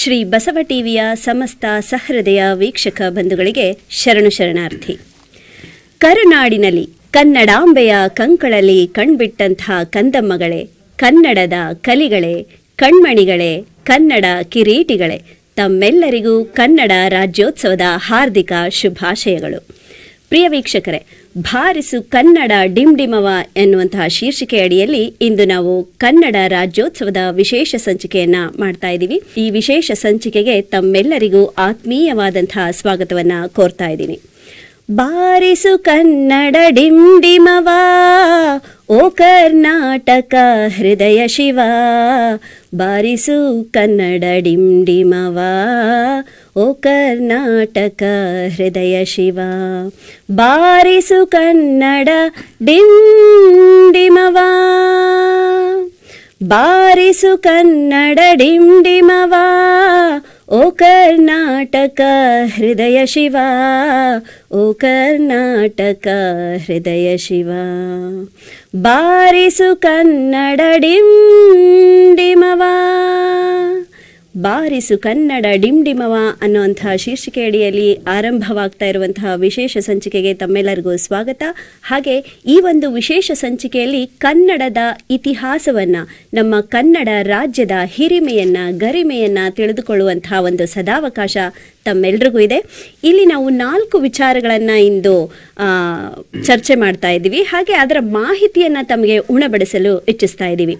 ಶ್ರೀ ಬಸವ ಟಿವಿಯ ಸಮಸ್ತ ಸಹೃದಯ ವೀಕ್ಷಕ ಬಂಧುಗಳಿಗೆ ಶರಣು ಶರಣಾರ್ಥಿ ಕರುನಾಡಿನಲ್ಲಿ ಕನ್ನಡಾಂಬೆಯ ಕಂಕಳಲ್ಲಿ ಕಣ್ಬಿಟ್ಟಂತಹ ಕಂದಮ್ಮಗಳೇ ಕನ್ನಡದ ಕಲಿಗಳೇ ಕಣ್ಮಣಿಗಳೇ ಕನ್ನಡ ಕಿರೀಟಿಗಳೇ ತಮ್ಮೆಲ್ಲರಿಗೂ ಕನ್ನಡ ರಾಜ್ಯೋತ್ಸವದ ಹಾರ್ದಿಕ ಶುಭಾಶಯಗಳು ಪ್ರಿಯ ವೀಕ್ಷಕರೇ ಭಾರಿಸು ಕನ್ನಡ ಡಿಂಡಿಮವ ಎನ್ನುವಂತಹ ಶೀರ್ಷಿಕೆ ಅಡಿಯಲ್ಲಿ ಇಂದು ನಾವು ಕನ್ನಡ ರಾಜ್ಯೋತ್ಸವದ ವಿಶೇಷ ಸಂಚಿಕೆಯನ್ನ ಮಾಡ್ತಾ ಇದ್ದೀವಿ ಈ ವಿಶೇಷ ಸಂಚಿಕೆಗೆ ತಮ್ಮೆಲ್ಲರಿಗೂ ಆತ್ಮೀಯವಾದಂತಹ ಸ್ವಾಗತವನ್ನ ಕೋರ್ತಾ ಇದ್ದೀನಿ ಬಾರಿಸು ಕನ್ನಡ ಡಿಂಡಿಮವ ಓ ಕರ್ನಾಟಕ ಹೃದಯ ಶಿವ ಬಾರಿಸು ಕನ್ನಡ ಡಿಂಡಿಮವ ಓ ಕರ್ನಾಟಕ ಹೃದಯ ಶಿವ ಬಾರಿಸು ಕನ್ನಡ ಡಿಂಡಿಮವಾ ಬಾರಿಸು ಕನ್ನಡ ಡಿಂಡಿಮವಾ ಓ ಕರ್ನಾಟಕ ಹೃದಯ ಶಿವ ಓ ಕರ್ನಾಟಕ ಹೃದಯ ಶಿವ ಬಾರಿಸು ಕನ್ನಡ ಡಿಂಡಿಮವಾ ಬಾರಿಸು ಕನ್ನಡ ಡಿಂಡಿಮವ ಅನ್ನುವಂತಹ ಶೀರ್ಷಿಕೆ ಅಡಿಯಲ್ಲಿ ಆರಂಭವಾಗ್ತಾ ಇರುವಂತಹ ವಿಶೇಷ ಸಂಚಿಕೆಗೆ ತಮ್ಮೆಲ್ಲರಿಗೂ ಸ್ವಾಗತ ಹಾಗೆ ಈ ಒಂದು ವಿಶೇಷ ಸಂಚಿಕೆಯಲ್ಲಿ ಕನ್ನಡದ ಇತಿಹಾಸವನ್ನು ನಮ್ಮ ಕನ್ನಡ ರಾಜ್ಯದ ಹಿರಿಮೆಯನ್ನು ಗರಿಮೆಯನ್ನು ತಿಳಿದುಕೊಳ್ಳುವಂತಹ ಒಂದು ಸದಾವಕಾಶ ತಮ್ಮೆಲ್ರಿಗೂ ಇದೆ ಇಲ್ಲಿ ನಾವು ನಾಲ್ಕು ವಿಚಾರಗಳನ್ನು ಇಂದು ಚರ್ಚೆ ಮಾಡ್ತಾ ಇದ್ದೀವಿ ಹಾಗೆ ಅದರ ಮಾಹಿತಿಯನ್ನು ತಮಗೆ ಉಣಬಡಿಸಲು ಇಚ್ಛಿಸ್ತಾ ಇದ್ದೀವಿ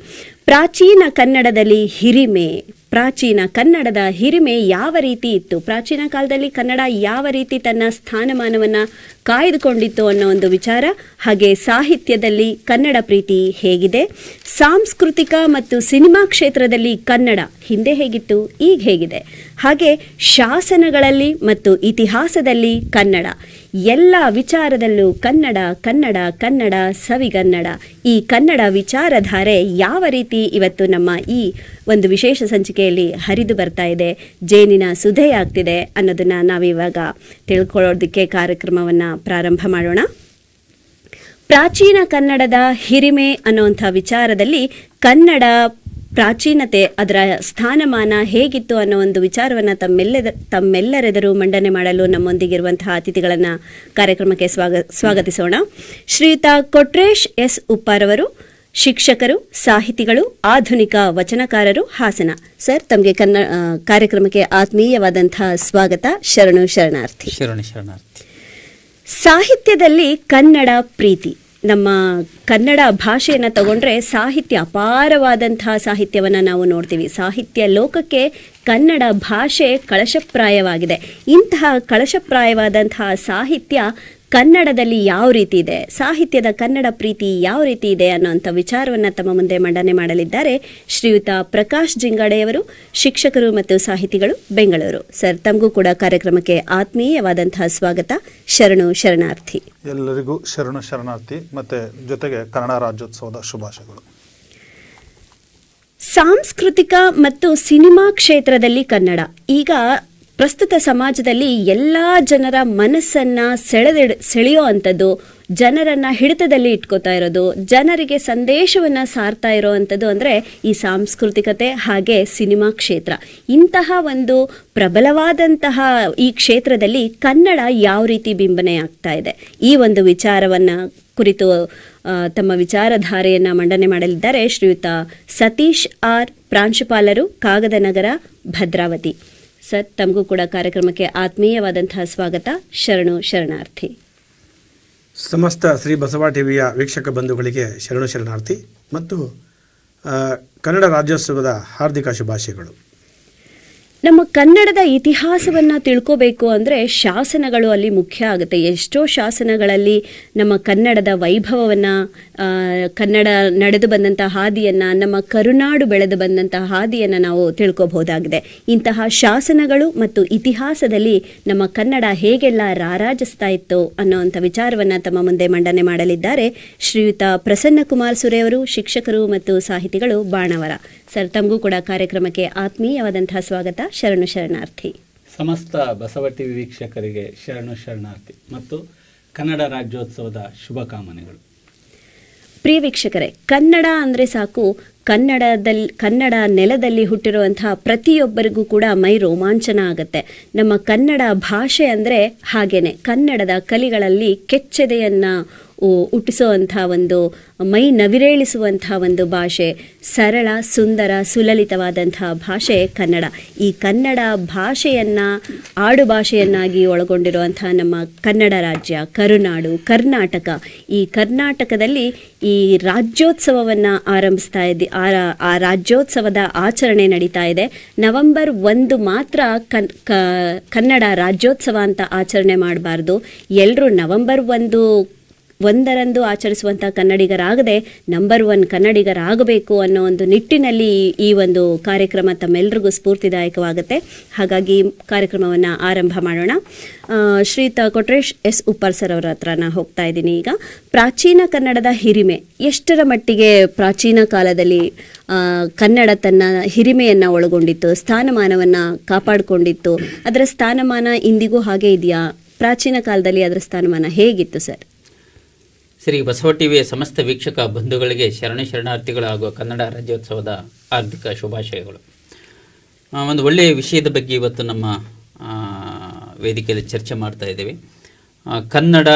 ಪ್ರಾಚೀನ ಕನ್ನಡದಲ್ಲಿ ಹಿರಿಮೆ ಪ್ರಾಚೀನ ಕನ್ನಡದ ಹಿರಿಮೆ ಯಾವ ರೀತಿ ಇತ್ತು ಪ್ರಾಚೀನ ಕಾಲದಲ್ಲಿ ಕನ್ನಡ ಯಾವ ರೀತಿ ತನ್ನ ಸ್ಥಾನಮಾನವನ್ನು ಕಾಯ್ದುಕೊಂಡಿತ್ತು ಅನ್ನೋ ಒಂದು ವಿಚಾರ ಹಾಗೆ ಸಾಹಿತ್ಯದಲ್ಲಿ ಕನ್ನಡ ಪ್ರೀತಿ ಹೇಗಿದೆ ಸಾಂಸ್ಕೃತಿಕ ಮತ್ತು ಸಿನಿಮಾ ಕ್ಷೇತ್ರದಲ್ಲಿ ಕನ್ನಡ ಹಿಂದೆ ಹೇಗಿತ್ತು ಈಗ ಹೇಗಿದೆ ಹಾಗೆ ಶಾಸನಗಳಲ್ಲಿ ಮತ್ತು ಇತಿಹಾಸದಲ್ಲಿ ಕನ್ನಡ ಎಲ್ಲ ವಿಚಾರದಲ್ಲೂ ಕನ್ನಡ ಕನ್ನಡ ಕನ್ನಡ ಸವಿಗನ್ನಡ ಈ ಕನ್ನಡ ವಿಚಾರಧಾರೆ ಯಾವ ರೀತಿ ಇವತ್ತು ನಮ್ಮ ಈ ಒಂದು ವಿಶೇಷ ಸಂಚಿಕೆಯಲ್ಲಿ ಹರಿದು ಬರ್ತಾ ಇದೆ ಜೇನಿನ ಸುಧೆಯಾಗ್ತಿದೆ ಆಗ್ತಿದೆ ಅನ್ನೋದನ್ನು ನಾವಿವಾಗ ತಿಳ್ಕೊಳ್ಳೋದಕ್ಕೆ ಕಾರ್ಯಕ್ರಮವನ್ನು ಪ್ರಾರಂಭ ಮಾಡೋಣ ಪ್ರಾಚೀನ ಕನ್ನಡದ ಹಿರಿಮೆ ಅನ್ನುವಂಥ ವಿಚಾರದಲ್ಲಿ ಕನ್ನಡ ಪ್ರಾಚೀನತೆ ಅದರ ಸ್ಥಾನಮಾನ ಹೇಗಿತ್ತು ಅನ್ನೋ ಒಂದು ವಿಚಾರವನ್ನು ತಮ್ಮೆಲ್ಲದ ತಮ್ಮೆಲ್ಲರೆದರೂ ಮಂಡನೆ ಮಾಡಲು ನಮ್ಮೊಂದಿಗಿರುವಂತಹ ಅತಿಥಿಗಳನ್ನು ಕಾರ್ಯಕ್ರಮಕ್ಕೆ ಸ್ವಾಗ ಸ್ವಾಗತಿಸೋಣ ಶ್ರೀಯುತ ಕೊಟ್ರೇಶ್ ಎಸ್ ಉಪ್ಪಾರವರು ಶಿಕ್ಷಕರು ಸಾಹಿತಿಗಳು ಆಧುನಿಕ ವಚನಕಾರರು ಹಾಸನ ಸರ್ ತಮಗೆ ಕನ್ನ ಕಾರ್ಯಕ್ರಮಕ್ಕೆ ಆತ್ಮೀಯವಾದಂತಹ ಸ್ವಾಗತ ಶರಣು ಶರಣಾರ್ಥಿ ಶರಣು ಶರಣಾರ್ಥಿ ಸಾಹಿತ್ಯದಲ್ಲಿ ಕನ್ನಡ ಪ್ರೀತಿ ನಮ್ಮ ಕನ್ನಡ ಭಾಷೆಯನ್ನು ತಗೊಂಡ್ರೆ ಸಾಹಿತ್ಯ ಅಪಾರವಾದಂತಹ ಸಾಹಿತ್ಯವನ್ನು ನಾವು ನೋಡ್ತೀವಿ ಸಾಹಿತ್ಯ ಲೋಕಕ್ಕೆ ಕನ್ನಡ ಭಾಷೆ ಕಳಶಪ್ರಾಯವಾಗಿದೆ ಇಂತಹ ಕಳಶಪ್ರಾಯವಾದಂತಹ ಸಾಹಿತ್ಯ ಕನ್ನಡದಲ್ಲಿ ಯಾವ ರೀತಿ ಇದೆ ಸಾಹಿತ್ಯದ ಕನ್ನಡ ಪ್ರೀತಿ ಯಾವ ರೀತಿ ಇದೆ ಅನ್ನುವಂಥ ವಿಚಾರವನ್ನು ತಮ್ಮ ಮುಂದೆ ಮಂಡನೆ ಮಾಡಲಿದ್ದಾರೆ ಶ್ರೀಯುತ ಪ್ರಕಾಶ್ ಜಿಂಗಾಡೆಯವರು ಶಿಕ್ಷಕರು ಮತ್ತು ಸಾಹಿತಿಗಳು ಬೆಂಗಳೂರು ಸರ್ ತಮಗೂ ಕೂಡ ಕಾರ್ಯಕ್ರಮಕ್ಕೆ ಆತ್ಮೀಯವಾದಂತಹ ಸ್ವಾಗತ ಶರಣು ಶರಣಾರ್ಥಿ ಎಲ್ಲರಿಗೂ ಶರಣು ಶರಣಾರ್ಥಿ ಮತ್ತೆ ಜೊತೆಗೆ ಕನ್ನಡ ರಾಜ್ಯೋತ್ಸವದ ಶುಭಾಶಯಗಳು ಸಾಂಸ್ಕೃತಿಕ ಮತ್ತು ಸಿನಿಮಾ ಕ್ಷೇತ್ರದಲ್ಲಿ ಕನ್ನಡ ಈಗ ಪ್ರಸ್ತುತ ಸಮಾಜದಲ್ಲಿ ಎಲ್ಲ ಜನರ ಮನಸ್ಸನ್ನು ಸೆಳೆದೆಡ್ ಸೆಳೆಯೋ ಅಂಥದ್ದು ಜನರನ್ನು ಹಿಡಿತದಲ್ಲಿ ಇಟ್ಕೋತಾ ಇರೋದು ಜನರಿಗೆ ಸಂದೇಶವನ್ನು ಸಾರ್ತಾ ಇರೋ ಅಂಥದ್ದು ಅಂದರೆ ಈ ಸಾಂಸ್ಕೃತಿಕತೆ ಹಾಗೆ ಸಿನಿಮಾ ಕ್ಷೇತ್ರ ಇಂತಹ ಒಂದು ಪ್ರಬಲವಾದಂತಹ ಈ ಕ್ಷೇತ್ರದಲ್ಲಿ ಕನ್ನಡ ಯಾವ ರೀತಿ ಬಿಂಬನೆ ಆಗ್ತಾ ಇದೆ ಈ ಒಂದು ವಿಚಾರವನ್ನು ಕುರಿತು ತಮ್ಮ ವಿಚಾರಧಾರೆಯನ್ನು ಮಂಡನೆ ಮಾಡಲಿದ್ದಾರೆ ಶ್ರೀಯುತ ಸತೀಶ್ ಆರ್ ಪ್ರಾಂಶುಪಾಲರು ಕಾಗದನಗರ ಭದ್ರಾವತಿ ಸರ್ ತಮಗೂ ಕೂಡ ಕಾರ್ಯಕ್ರಮಕ್ಕೆ ಆತ್ಮೀಯವಾದಂತಹ ಸ್ವಾಗತ ಶರಣು ಶರಣಾರ್ಥಿ ಸಮಸ್ತ ಶ್ರೀ ಬಸವ ಟಿವಿಯ ವೀಕ್ಷಕ ಬಂಧುಗಳಿಗೆ ಶರಣು ಶರಣಾರ್ಥಿ ಮತ್ತು ಕನ್ನಡ ರಾಜ್ಯೋತ್ಸವದ ಹಾರ್ದಿಕ ಶುಭಾಶಯಗಳು ನಮ್ಮ ಕನ್ನಡದ ಇತಿಹಾಸವನ್ನು ತಿಳ್ಕೋಬೇಕು ಅಂದರೆ ಶಾಸನಗಳು ಅಲ್ಲಿ ಮುಖ್ಯ ಆಗುತ್ತೆ ಎಷ್ಟೋ ಶಾಸನಗಳಲ್ಲಿ ನಮ್ಮ ಕನ್ನಡದ ವೈಭವವನ್ನು ಕನ್ನಡ ನಡೆದು ಬಂದಂಥ ಹಾದಿಯನ್ನು ನಮ್ಮ ಕರುನಾಡು ಬೆಳೆದು ಬಂದಂಥ ಹಾದಿಯನ್ನು ನಾವು ತಿಳ್ಕೋಬಹುದಾಗಿದೆ ಇಂತಹ ಶಾಸನಗಳು ಮತ್ತು ಇತಿಹಾಸದಲ್ಲಿ ನಮ್ಮ ಕನ್ನಡ ಹೇಗೆಲ್ಲ ರಾರಾಜಿಸ್ತಾ ಇತ್ತು ಅನ್ನೋವಂಥ ವಿಚಾರವನ್ನು ತಮ್ಮ ಮುಂದೆ ಮಂಡನೆ ಮಾಡಲಿದ್ದಾರೆ ಶ್ರೀಯುತ ಪ್ರಸನ್ನಕುಮಾರ್ ಸುರೆಯವರು ಶಿಕ್ಷಕರು ಮತ್ತು ಸಾಹಿತಿಗಳು ಬಾಣವರ ಸರ್ ತಮಗೂ ಕೂಡ ಕಾರ್ಯಕ್ರಮಕ್ಕೆ ಆತ್ಮೀಯವಾದಂತಹ ಸ್ವಾಗತ ಶರಣು ಶರಣಾರ್ಥಿ ಸಮಸ್ತ ಬಸವಟಿ ವೀಕ್ಷಕರಿಗೆ ಶರಣು ಶರಣಾರ್ಥಿ ಮತ್ತು ಕನ್ನಡ ರಾಜ್ಯೋತ್ಸವದ ಶುಭಕಾಮನೆಗಳು ಪ್ರಿಯ ವೀಕ್ಷಕರೇ ಕನ್ನಡ ಅಂದರೆ ಸಾಕು ಕನ್ನಡದಲ್ಲಿ ಕನ್ನಡ ನೆಲದಲ್ಲಿ ಹುಟ್ಟಿರುವಂತಹ ಪ್ರತಿಯೊಬ್ಬರಿಗೂ ಕೂಡ ಮೈ ರೋಮಾಂಚನ ಆಗುತ್ತೆ ನಮ್ಮ ಕನ್ನಡ ಭಾಷೆ ಅಂದರೆ ಹಾಗೇನೆ ಕನ್ನಡದ ಕಲಿಗಳಲ್ಲಿ ಕೆಚ್ಚೆದೆಯನ್ನ ಹುಟ್ಟಿಸುವಂಥ ಒಂದು ಮೈ ನವಿರೇಳಿಸುವಂಥ ಒಂದು ಭಾಷೆ ಸರಳ ಸುಂದರ ಸುಲಲಿತವಾದಂಥ ಭಾಷೆ ಕನ್ನಡ ಈ ಕನ್ನಡ ಭಾಷೆಯನ್ನು ಆಡು ಭಾಷೆಯನ್ನಾಗಿ ಒಳಗೊಂಡಿರುವಂಥ ನಮ್ಮ ಕನ್ನಡ ರಾಜ್ಯ ಕರುನಾಡು ಕರ್ನಾಟಕ ಈ ಕರ್ನಾಟಕದಲ್ಲಿ ಈ ರಾಜ್ಯೋತ್ಸವವನ್ನು ಆರಂಭಿಸ್ತಾ ಇದ್ದ ಆ ರಾಜ್ಯೋತ್ಸವದ ಆಚರಣೆ ನಡೀತಾ ಇದೆ ನವೆಂಬರ್ ಒಂದು ಮಾತ್ರ ಕನ್ ಕನ್ನಡ ರಾಜ್ಯೋತ್ಸವ ಅಂತ ಆಚರಣೆ ಮಾಡಬಾರ್ದು ಎಲ್ಲರೂ ನವೆಂಬರ್ ಒಂದು ಒಂದರಂದು ಆಚರಿಸುವಂಥ ಕನ್ನಡಿಗರಾಗದೆ ನಂಬರ್ ಒನ್ ಕನ್ನಡಿಗರಾಗಬೇಕು ಅನ್ನೋ ಒಂದು ನಿಟ್ಟಿನಲ್ಲಿ ಈ ಒಂದು ಕಾರ್ಯಕ್ರಮ ತಮ್ಮೆಲ್ಲರಿಗೂ ಸ್ಫೂರ್ತಿದಾಯಕವಾಗುತ್ತೆ ಹಾಗಾಗಿ ಕಾರ್ಯಕ್ರಮವನ್ನು ಆರಂಭ ಮಾಡೋಣ ಶ್ರೀತ ಕೊಟ್ರೇಶ್ ಎಸ್ ಉಪ್ಪಾರ್ ಸರ್ ಅವರ ಹತ್ರ ನಾನು ಹೋಗ್ತಾ ಇದ್ದೀನಿ ಈಗ ಪ್ರಾಚೀನ ಕನ್ನಡದ ಹಿರಿಮೆ ಎಷ್ಟರ ಮಟ್ಟಿಗೆ ಪ್ರಾಚೀನ ಕಾಲದಲ್ಲಿ ಕನ್ನಡ ತನ್ನ ಹಿರಿಮೆಯನ್ನು ಒಳಗೊಂಡಿತ್ತು ಸ್ಥಾನಮಾನವನ್ನು ಕಾಪಾಡಿಕೊಂಡಿತ್ತು ಅದರ ಸ್ಥಾನಮಾನ ಇಂದಿಗೂ ಹಾಗೆ ಇದೆಯಾ ಪ್ರಾಚೀನ ಕಾಲದಲ್ಲಿ ಅದರ ಸ್ಥಾನಮಾನ ಹೇಗಿತ್ತು ಸರ್ ಶ್ರೀ ಬಸವ ಟಿವಿಯ ಸಮಸ್ತ ವೀಕ್ಷಕ ಬಂಧುಗಳಿಗೆ ಶರಣ ಶರಣಾರ್ಥಿಗಳು ಹಾಗೂ ಕನ್ನಡ ರಾಜ್ಯೋತ್ಸವದ ಆರ್ಥಿಕ ಶುಭಾಶಯಗಳು ಒಂದು ಒಳ್ಳೆಯ ವಿಷಯದ ಬಗ್ಗೆ ಇವತ್ತು ನಮ್ಮ ವೇದಿಕೆಯಲ್ಲಿ ಚರ್ಚೆ ಮಾಡ್ತಾ ಇದ್ದೀವಿ ಕನ್ನಡ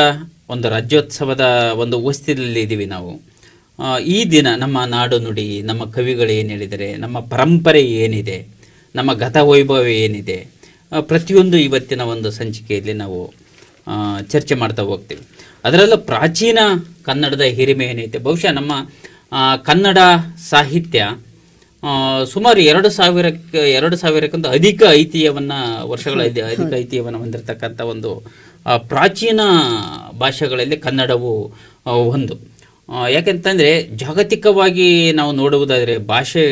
ಒಂದು ರಾಜ್ಯೋತ್ಸವದ ಒಂದು ವಸ್ತಿದಲ್ಲಿ ಇದ್ದೀವಿ ನಾವು ಈ ದಿನ ನಮ್ಮ ನಾಡು ನುಡಿ ನಮ್ಮ ಕವಿಗಳು ಏನು ಹೇಳಿದರೆ ನಮ್ಮ ಪರಂಪರೆ ಏನಿದೆ ನಮ್ಮ ಗತ ವೈಭವ ಏನಿದೆ ಪ್ರತಿಯೊಂದು ಇವತ್ತಿನ ಒಂದು ಸಂಚಿಕೆಯಲ್ಲಿ ನಾವು ಚರ್ಚೆ ಮಾಡ್ತಾ ಹೋಗ್ತೀವಿ ಅದರಲ್ಲೂ ಪ್ರಾಚೀನ ಕನ್ನಡದ ಹಿರಿಮೆ ಏನೈತೆ ಬಹುಶಃ ನಮ್ಮ ಕನ್ನಡ ಸಾಹಿತ್ಯ ಸುಮಾರು ಎರಡು ಸಾವಿರಕ್ಕೆ ಎರಡು ಸಾವಿರಕ್ಕಿಂತ ಅಧಿಕ ಐತಿಹ್ಯವನ್ನು ವರ್ಷಗಳ ಅಧಿಕ ಐತಿಹ್ಯವನ್ನು ಹೊಂದಿರತಕ್ಕಂಥ ಒಂದು ಪ್ರಾಚೀನ ಭಾಷೆಗಳಲ್ಲಿ ಕನ್ನಡವು ಒಂದು ಯಾಕೆಂತಂದರೆ ಜಾಗತಿಕವಾಗಿ ನಾವು ನೋಡುವುದಾದರೆ ಭಾಷೆ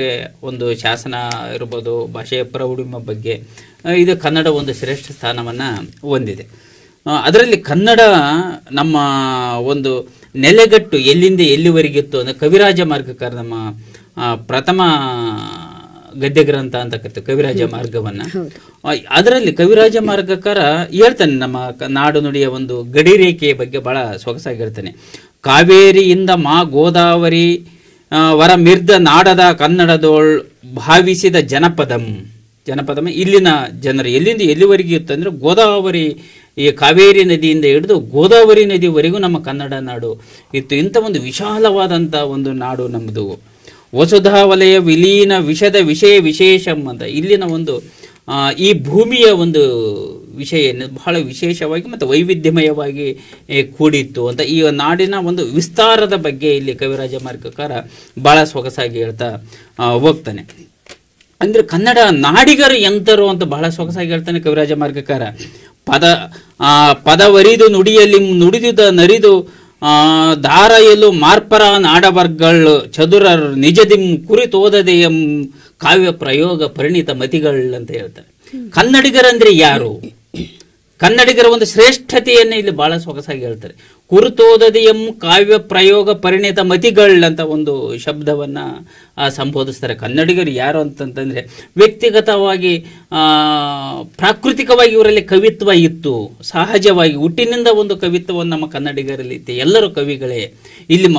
ಒಂದು ಶಾಸನ ಇರ್ಬೋದು ಭಾಷೆಯ ಪ್ರೌಢಿಮ ಬಗ್ಗೆ ಇದು ಕನ್ನಡ ಒಂದು ಶ್ರೇಷ್ಠ ಸ್ಥಾನವನ್ನು ಹೊಂದಿದೆ ಅದರಲ್ಲಿ ಕನ್ನಡ ನಮ್ಮ ಒಂದು ನೆಲೆಗಟ್ಟು ಎಲ್ಲಿಂದ ಎಲ್ಲಿವರೆಗಿತ್ತು ಅಂದರೆ ಕವಿರಾಜ ಮಾರ್ಗಕಾರ ನಮ್ಮ ಪ್ರಥಮ ಗದ್ಯ ಗ್ರಂಥ ಅಂತ ಕರಿತೀವಿ ಕವಿರಾಜ ಮಾರ್ಗವನ್ನು ಅದರಲ್ಲಿ ಕವಿರಾಜ ಮಾರ್ಗಕಾರ ಹೇಳ್ತಾನೆ ನಮ್ಮ ನಾಡು ನುಡಿಯ ಒಂದು ಗಡಿ ರೇಖೆಯ ಬಗ್ಗೆ ಬಹಳ ಹೇಳ್ತಾನೆ ಕಾವೇರಿಯಿಂದ ಮಾ ಗೋದಾವರಿ ವರ ಮಿರ್ದ ನಾಡದ ಕನ್ನಡದೋಳ್ ಭಾವಿಸಿದ ಜನಪದಂ ಜನಪದ ಇಲ್ಲಿನ ಜನರು ಎಲ್ಲಿಂದ ಇತ್ತು ಇತ್ತಂದರೆ ಗೋದಾವರಿ ಈ ಕಾವೇರಿ ನದಿಯಿಂದ ಹಿಡಿದು ಗೋದಾವರಿ ನದಿವರೆಗೂ ನಮ್ಮ ಕನ್ನಡ ನಾಡು ಇತ್ತು ಇಂಥ ಒಂದು ವಿಶಾಲವಾದಂಥ ಒಂದು ನಾಡು ನಮ್ಮದು ವಸುಧಾ ವಲಯ ವಿಲೀನ ವಿಷದ ವಿಷಯ ವಿಶೇಷಂ ಅಂತ ಇಲ್ಲಿನ ಒಂದು ಈ ಭೂಮಿಯ ಒಂದು ವಿಷಯ ಬಹಳ ವಿಶೇಷವಾಗಿ ಮತ್ತು ವೈವಿಧ್ಯಮಯವಾಗಿ ಕೂಡಿತ್ತು ಅಂತ ಈ ನಾಡಿನ ಒಂದು ವಿಸ್ತಾರದ ಬಗ್ಗೆ ಇಲ್ಲಿ ಕವಿರಾಜ ಮಾರ್ಗಕಾರ ಭಾಳ ಸೊಗಸಾಗಿ ಹೇಳ್ತಾ ಹೋಗ್ತಾನೆ ಅಂದ್ರೆ ಕನ್ನಡ ನಾಡಿಗರು ಎಂತರು ಅಂತ ಬಹಳ ಸೊಗಸಾಗಿ ಹೇಳ್ತಾನೆ ಕವಿರಾಜ ಮಾರ್ಗಕಾರ ಪದ ಪದವರಿದು ನುಡಿಯಲ್ಲಿ ನುಡಿದುದ ನರಿದು ಆ ಎಲ್ಲೋ ಮಾರ್ಪರ ನಾಡವರ್ಗಳು ಚದುರರ್ ನಿಜದಿಂ ಕುರಿತೋದದೆ ಎಂ ಕಾವ್ಯ ಪ್ರಯೋಗ ಪರಿಣಿತ ಅಂತ ಹೇಳ್ತಾರೆ ಕನ್ನಡಿಗರಂದ್ರೆ ಯಾರು ಕನ್ನಡಿಗರ ಒಂದು ಶ್ರೇಷ್ಠತೆಯನ್ನು ಇಲ್ಲಿ ಬಹಳ ಸೊಗಸಾಗಿ ಹೇಳ್ತಾರೆ ಕುರುತೋದದಿಯಂ ಕಾವ್ಯ ಪ್ರಯೋಗ ಪರಿಣಿತ ಅಂತ ಒಂದು ಶಬ್ದವನ್ನು ಸಂಬೋಧಿಸ್ತಾರೆ ಕನ್ನಡಿಗರು ಯಾರು ಅಂತಂತಂದರೆ ವ್ಯಕ್ತಿಗತವಾಗಿ ಪ್ರಾಕೃತಿಕವಾಗಿ ಇವರಲ್ಲಿ ಕವಿತ್ವ ಇತ್ತು ಸಹಜವಾಗಿ ಹುಟ್ಟಿನಿಂದ ಒಂದು ಕವಿತ್ವವನ್ನು ನಮ್ಮ ಕನ್ನಡಿಗರಲ್ಲಿ ಇತ್ತು ಎಲ್ಲರೂ ಕವಿಗಳೇ ಇಲ್ಲಿ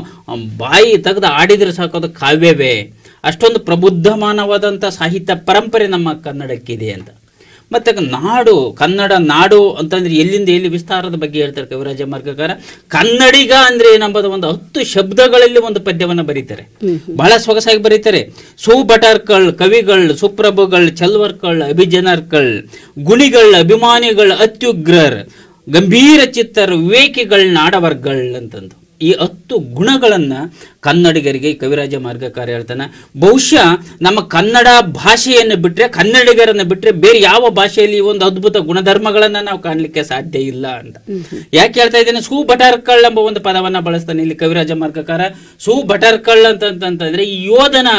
ಬಾಯಿ ತೆಗೆದು ಆಡಿದರೆ ಸಾಕೋದು ಕಾವ್ಯವೇ ಅಷ್ಟೊಂದು ಪ್ರಬುದ್ಧಮಾನವಾದಂಥ ಸಾಹಿತ್ಯ ಪರಂಪರೆ ನಮ್ಮ ಕನ್ನಡಕ್ಕಿದೆ ಅಂತ ಮತ್ತೆ ನಾಡು ಕನ್ನಡ ನಾಡು ಅಂತಂದ್ರೆ ಎಲ್ಲಿಂದ ಎಲ್ಲಿ ವಿಸ್ತಾರದ ಬಗ್ಗೆ ಹೇಳ್ತಾರೆ ಕವಿರಾಜ ಮಾರ್ಗಕಾರ ಕನ್ನಡಿಗ ಅಂದ್ರೆ ಏನಂಬುದು ಒಂದು ಹತ್ತು ಶಬ್ದಗಳಲ್ಲಿ ಒಂದು ಪದ್ಯವನ್ನು ಬರೀತಾರೆ ಬಹಳ ಸೊಗಸಾಗಿ ಬರೀತಾರೆ ಸುಭಟರ್ಕಳ್ ಬಟಾರ್ಕಳ್ ಕವಿಗಳ್ ಸುಪ್ರಭುಗಳ್ ಚಲ್ವರ್ಕಳ್ ಅಭಿಜನರ್ಕಳ್ ಗುಣಿಗಳ್ ಅಭಿಮಾನಿಗಳ್ ಅತ್ಯುಗ್ರರ್ ಗಂಭೀರ ಚಿತ್ತರ್ ವಿವೇಕಿಗಳ್ ನಾಡವರ್ಗಳ್ ಅಂತಂದು ಈ ಹತ್ತು ಗುಣಗಳನ್ನು ಕನ್ನಡಿಗರಿಗೆ ಕವಿರಾಜ ಮಾರ್ಗಕಾರ ಹೇಳ್ತಾನೆ ಬಹುಶಃ ನಮ್ಮ ಕನ್ನಡ ಭಾಷೆಯನ್ನು ಬಿಟ್ಟರೆ ಕನ್ನಡಿಗರನ್ನು ಬಿಟ್ಟರೆ ಬೇರೆ ಯಾವ ಭಾಷೆಯಲ್ಲಿ ಈ ಒಂದು ಅದ್ಭುತ ಗುಣಧರ್ಮಗಳನ್ನ ನಾವು ಕಾಣಲಿಕ್ಕೆ ಸಾಧ್ಯ ಇಲ್ಲ ಅಂತ ಯಾಕೆ ಹೇಳ್ತಾ ಇದ್ದೇನೆ ಸು ಭಟಾರ್ಕಳ್ ಎಂಬ ಒಂದು ಪದವನ್ನ ಬಳಸ್ತಾನೆ ಇಲ್ಲಿ ಕವಿರಾಜ ಮಾರ್ಗಕಾರ ಸು ಭಟಾರ್ಕಳ್ ಅಂತಂದ್ರೆ ಈ ಯೋಧನ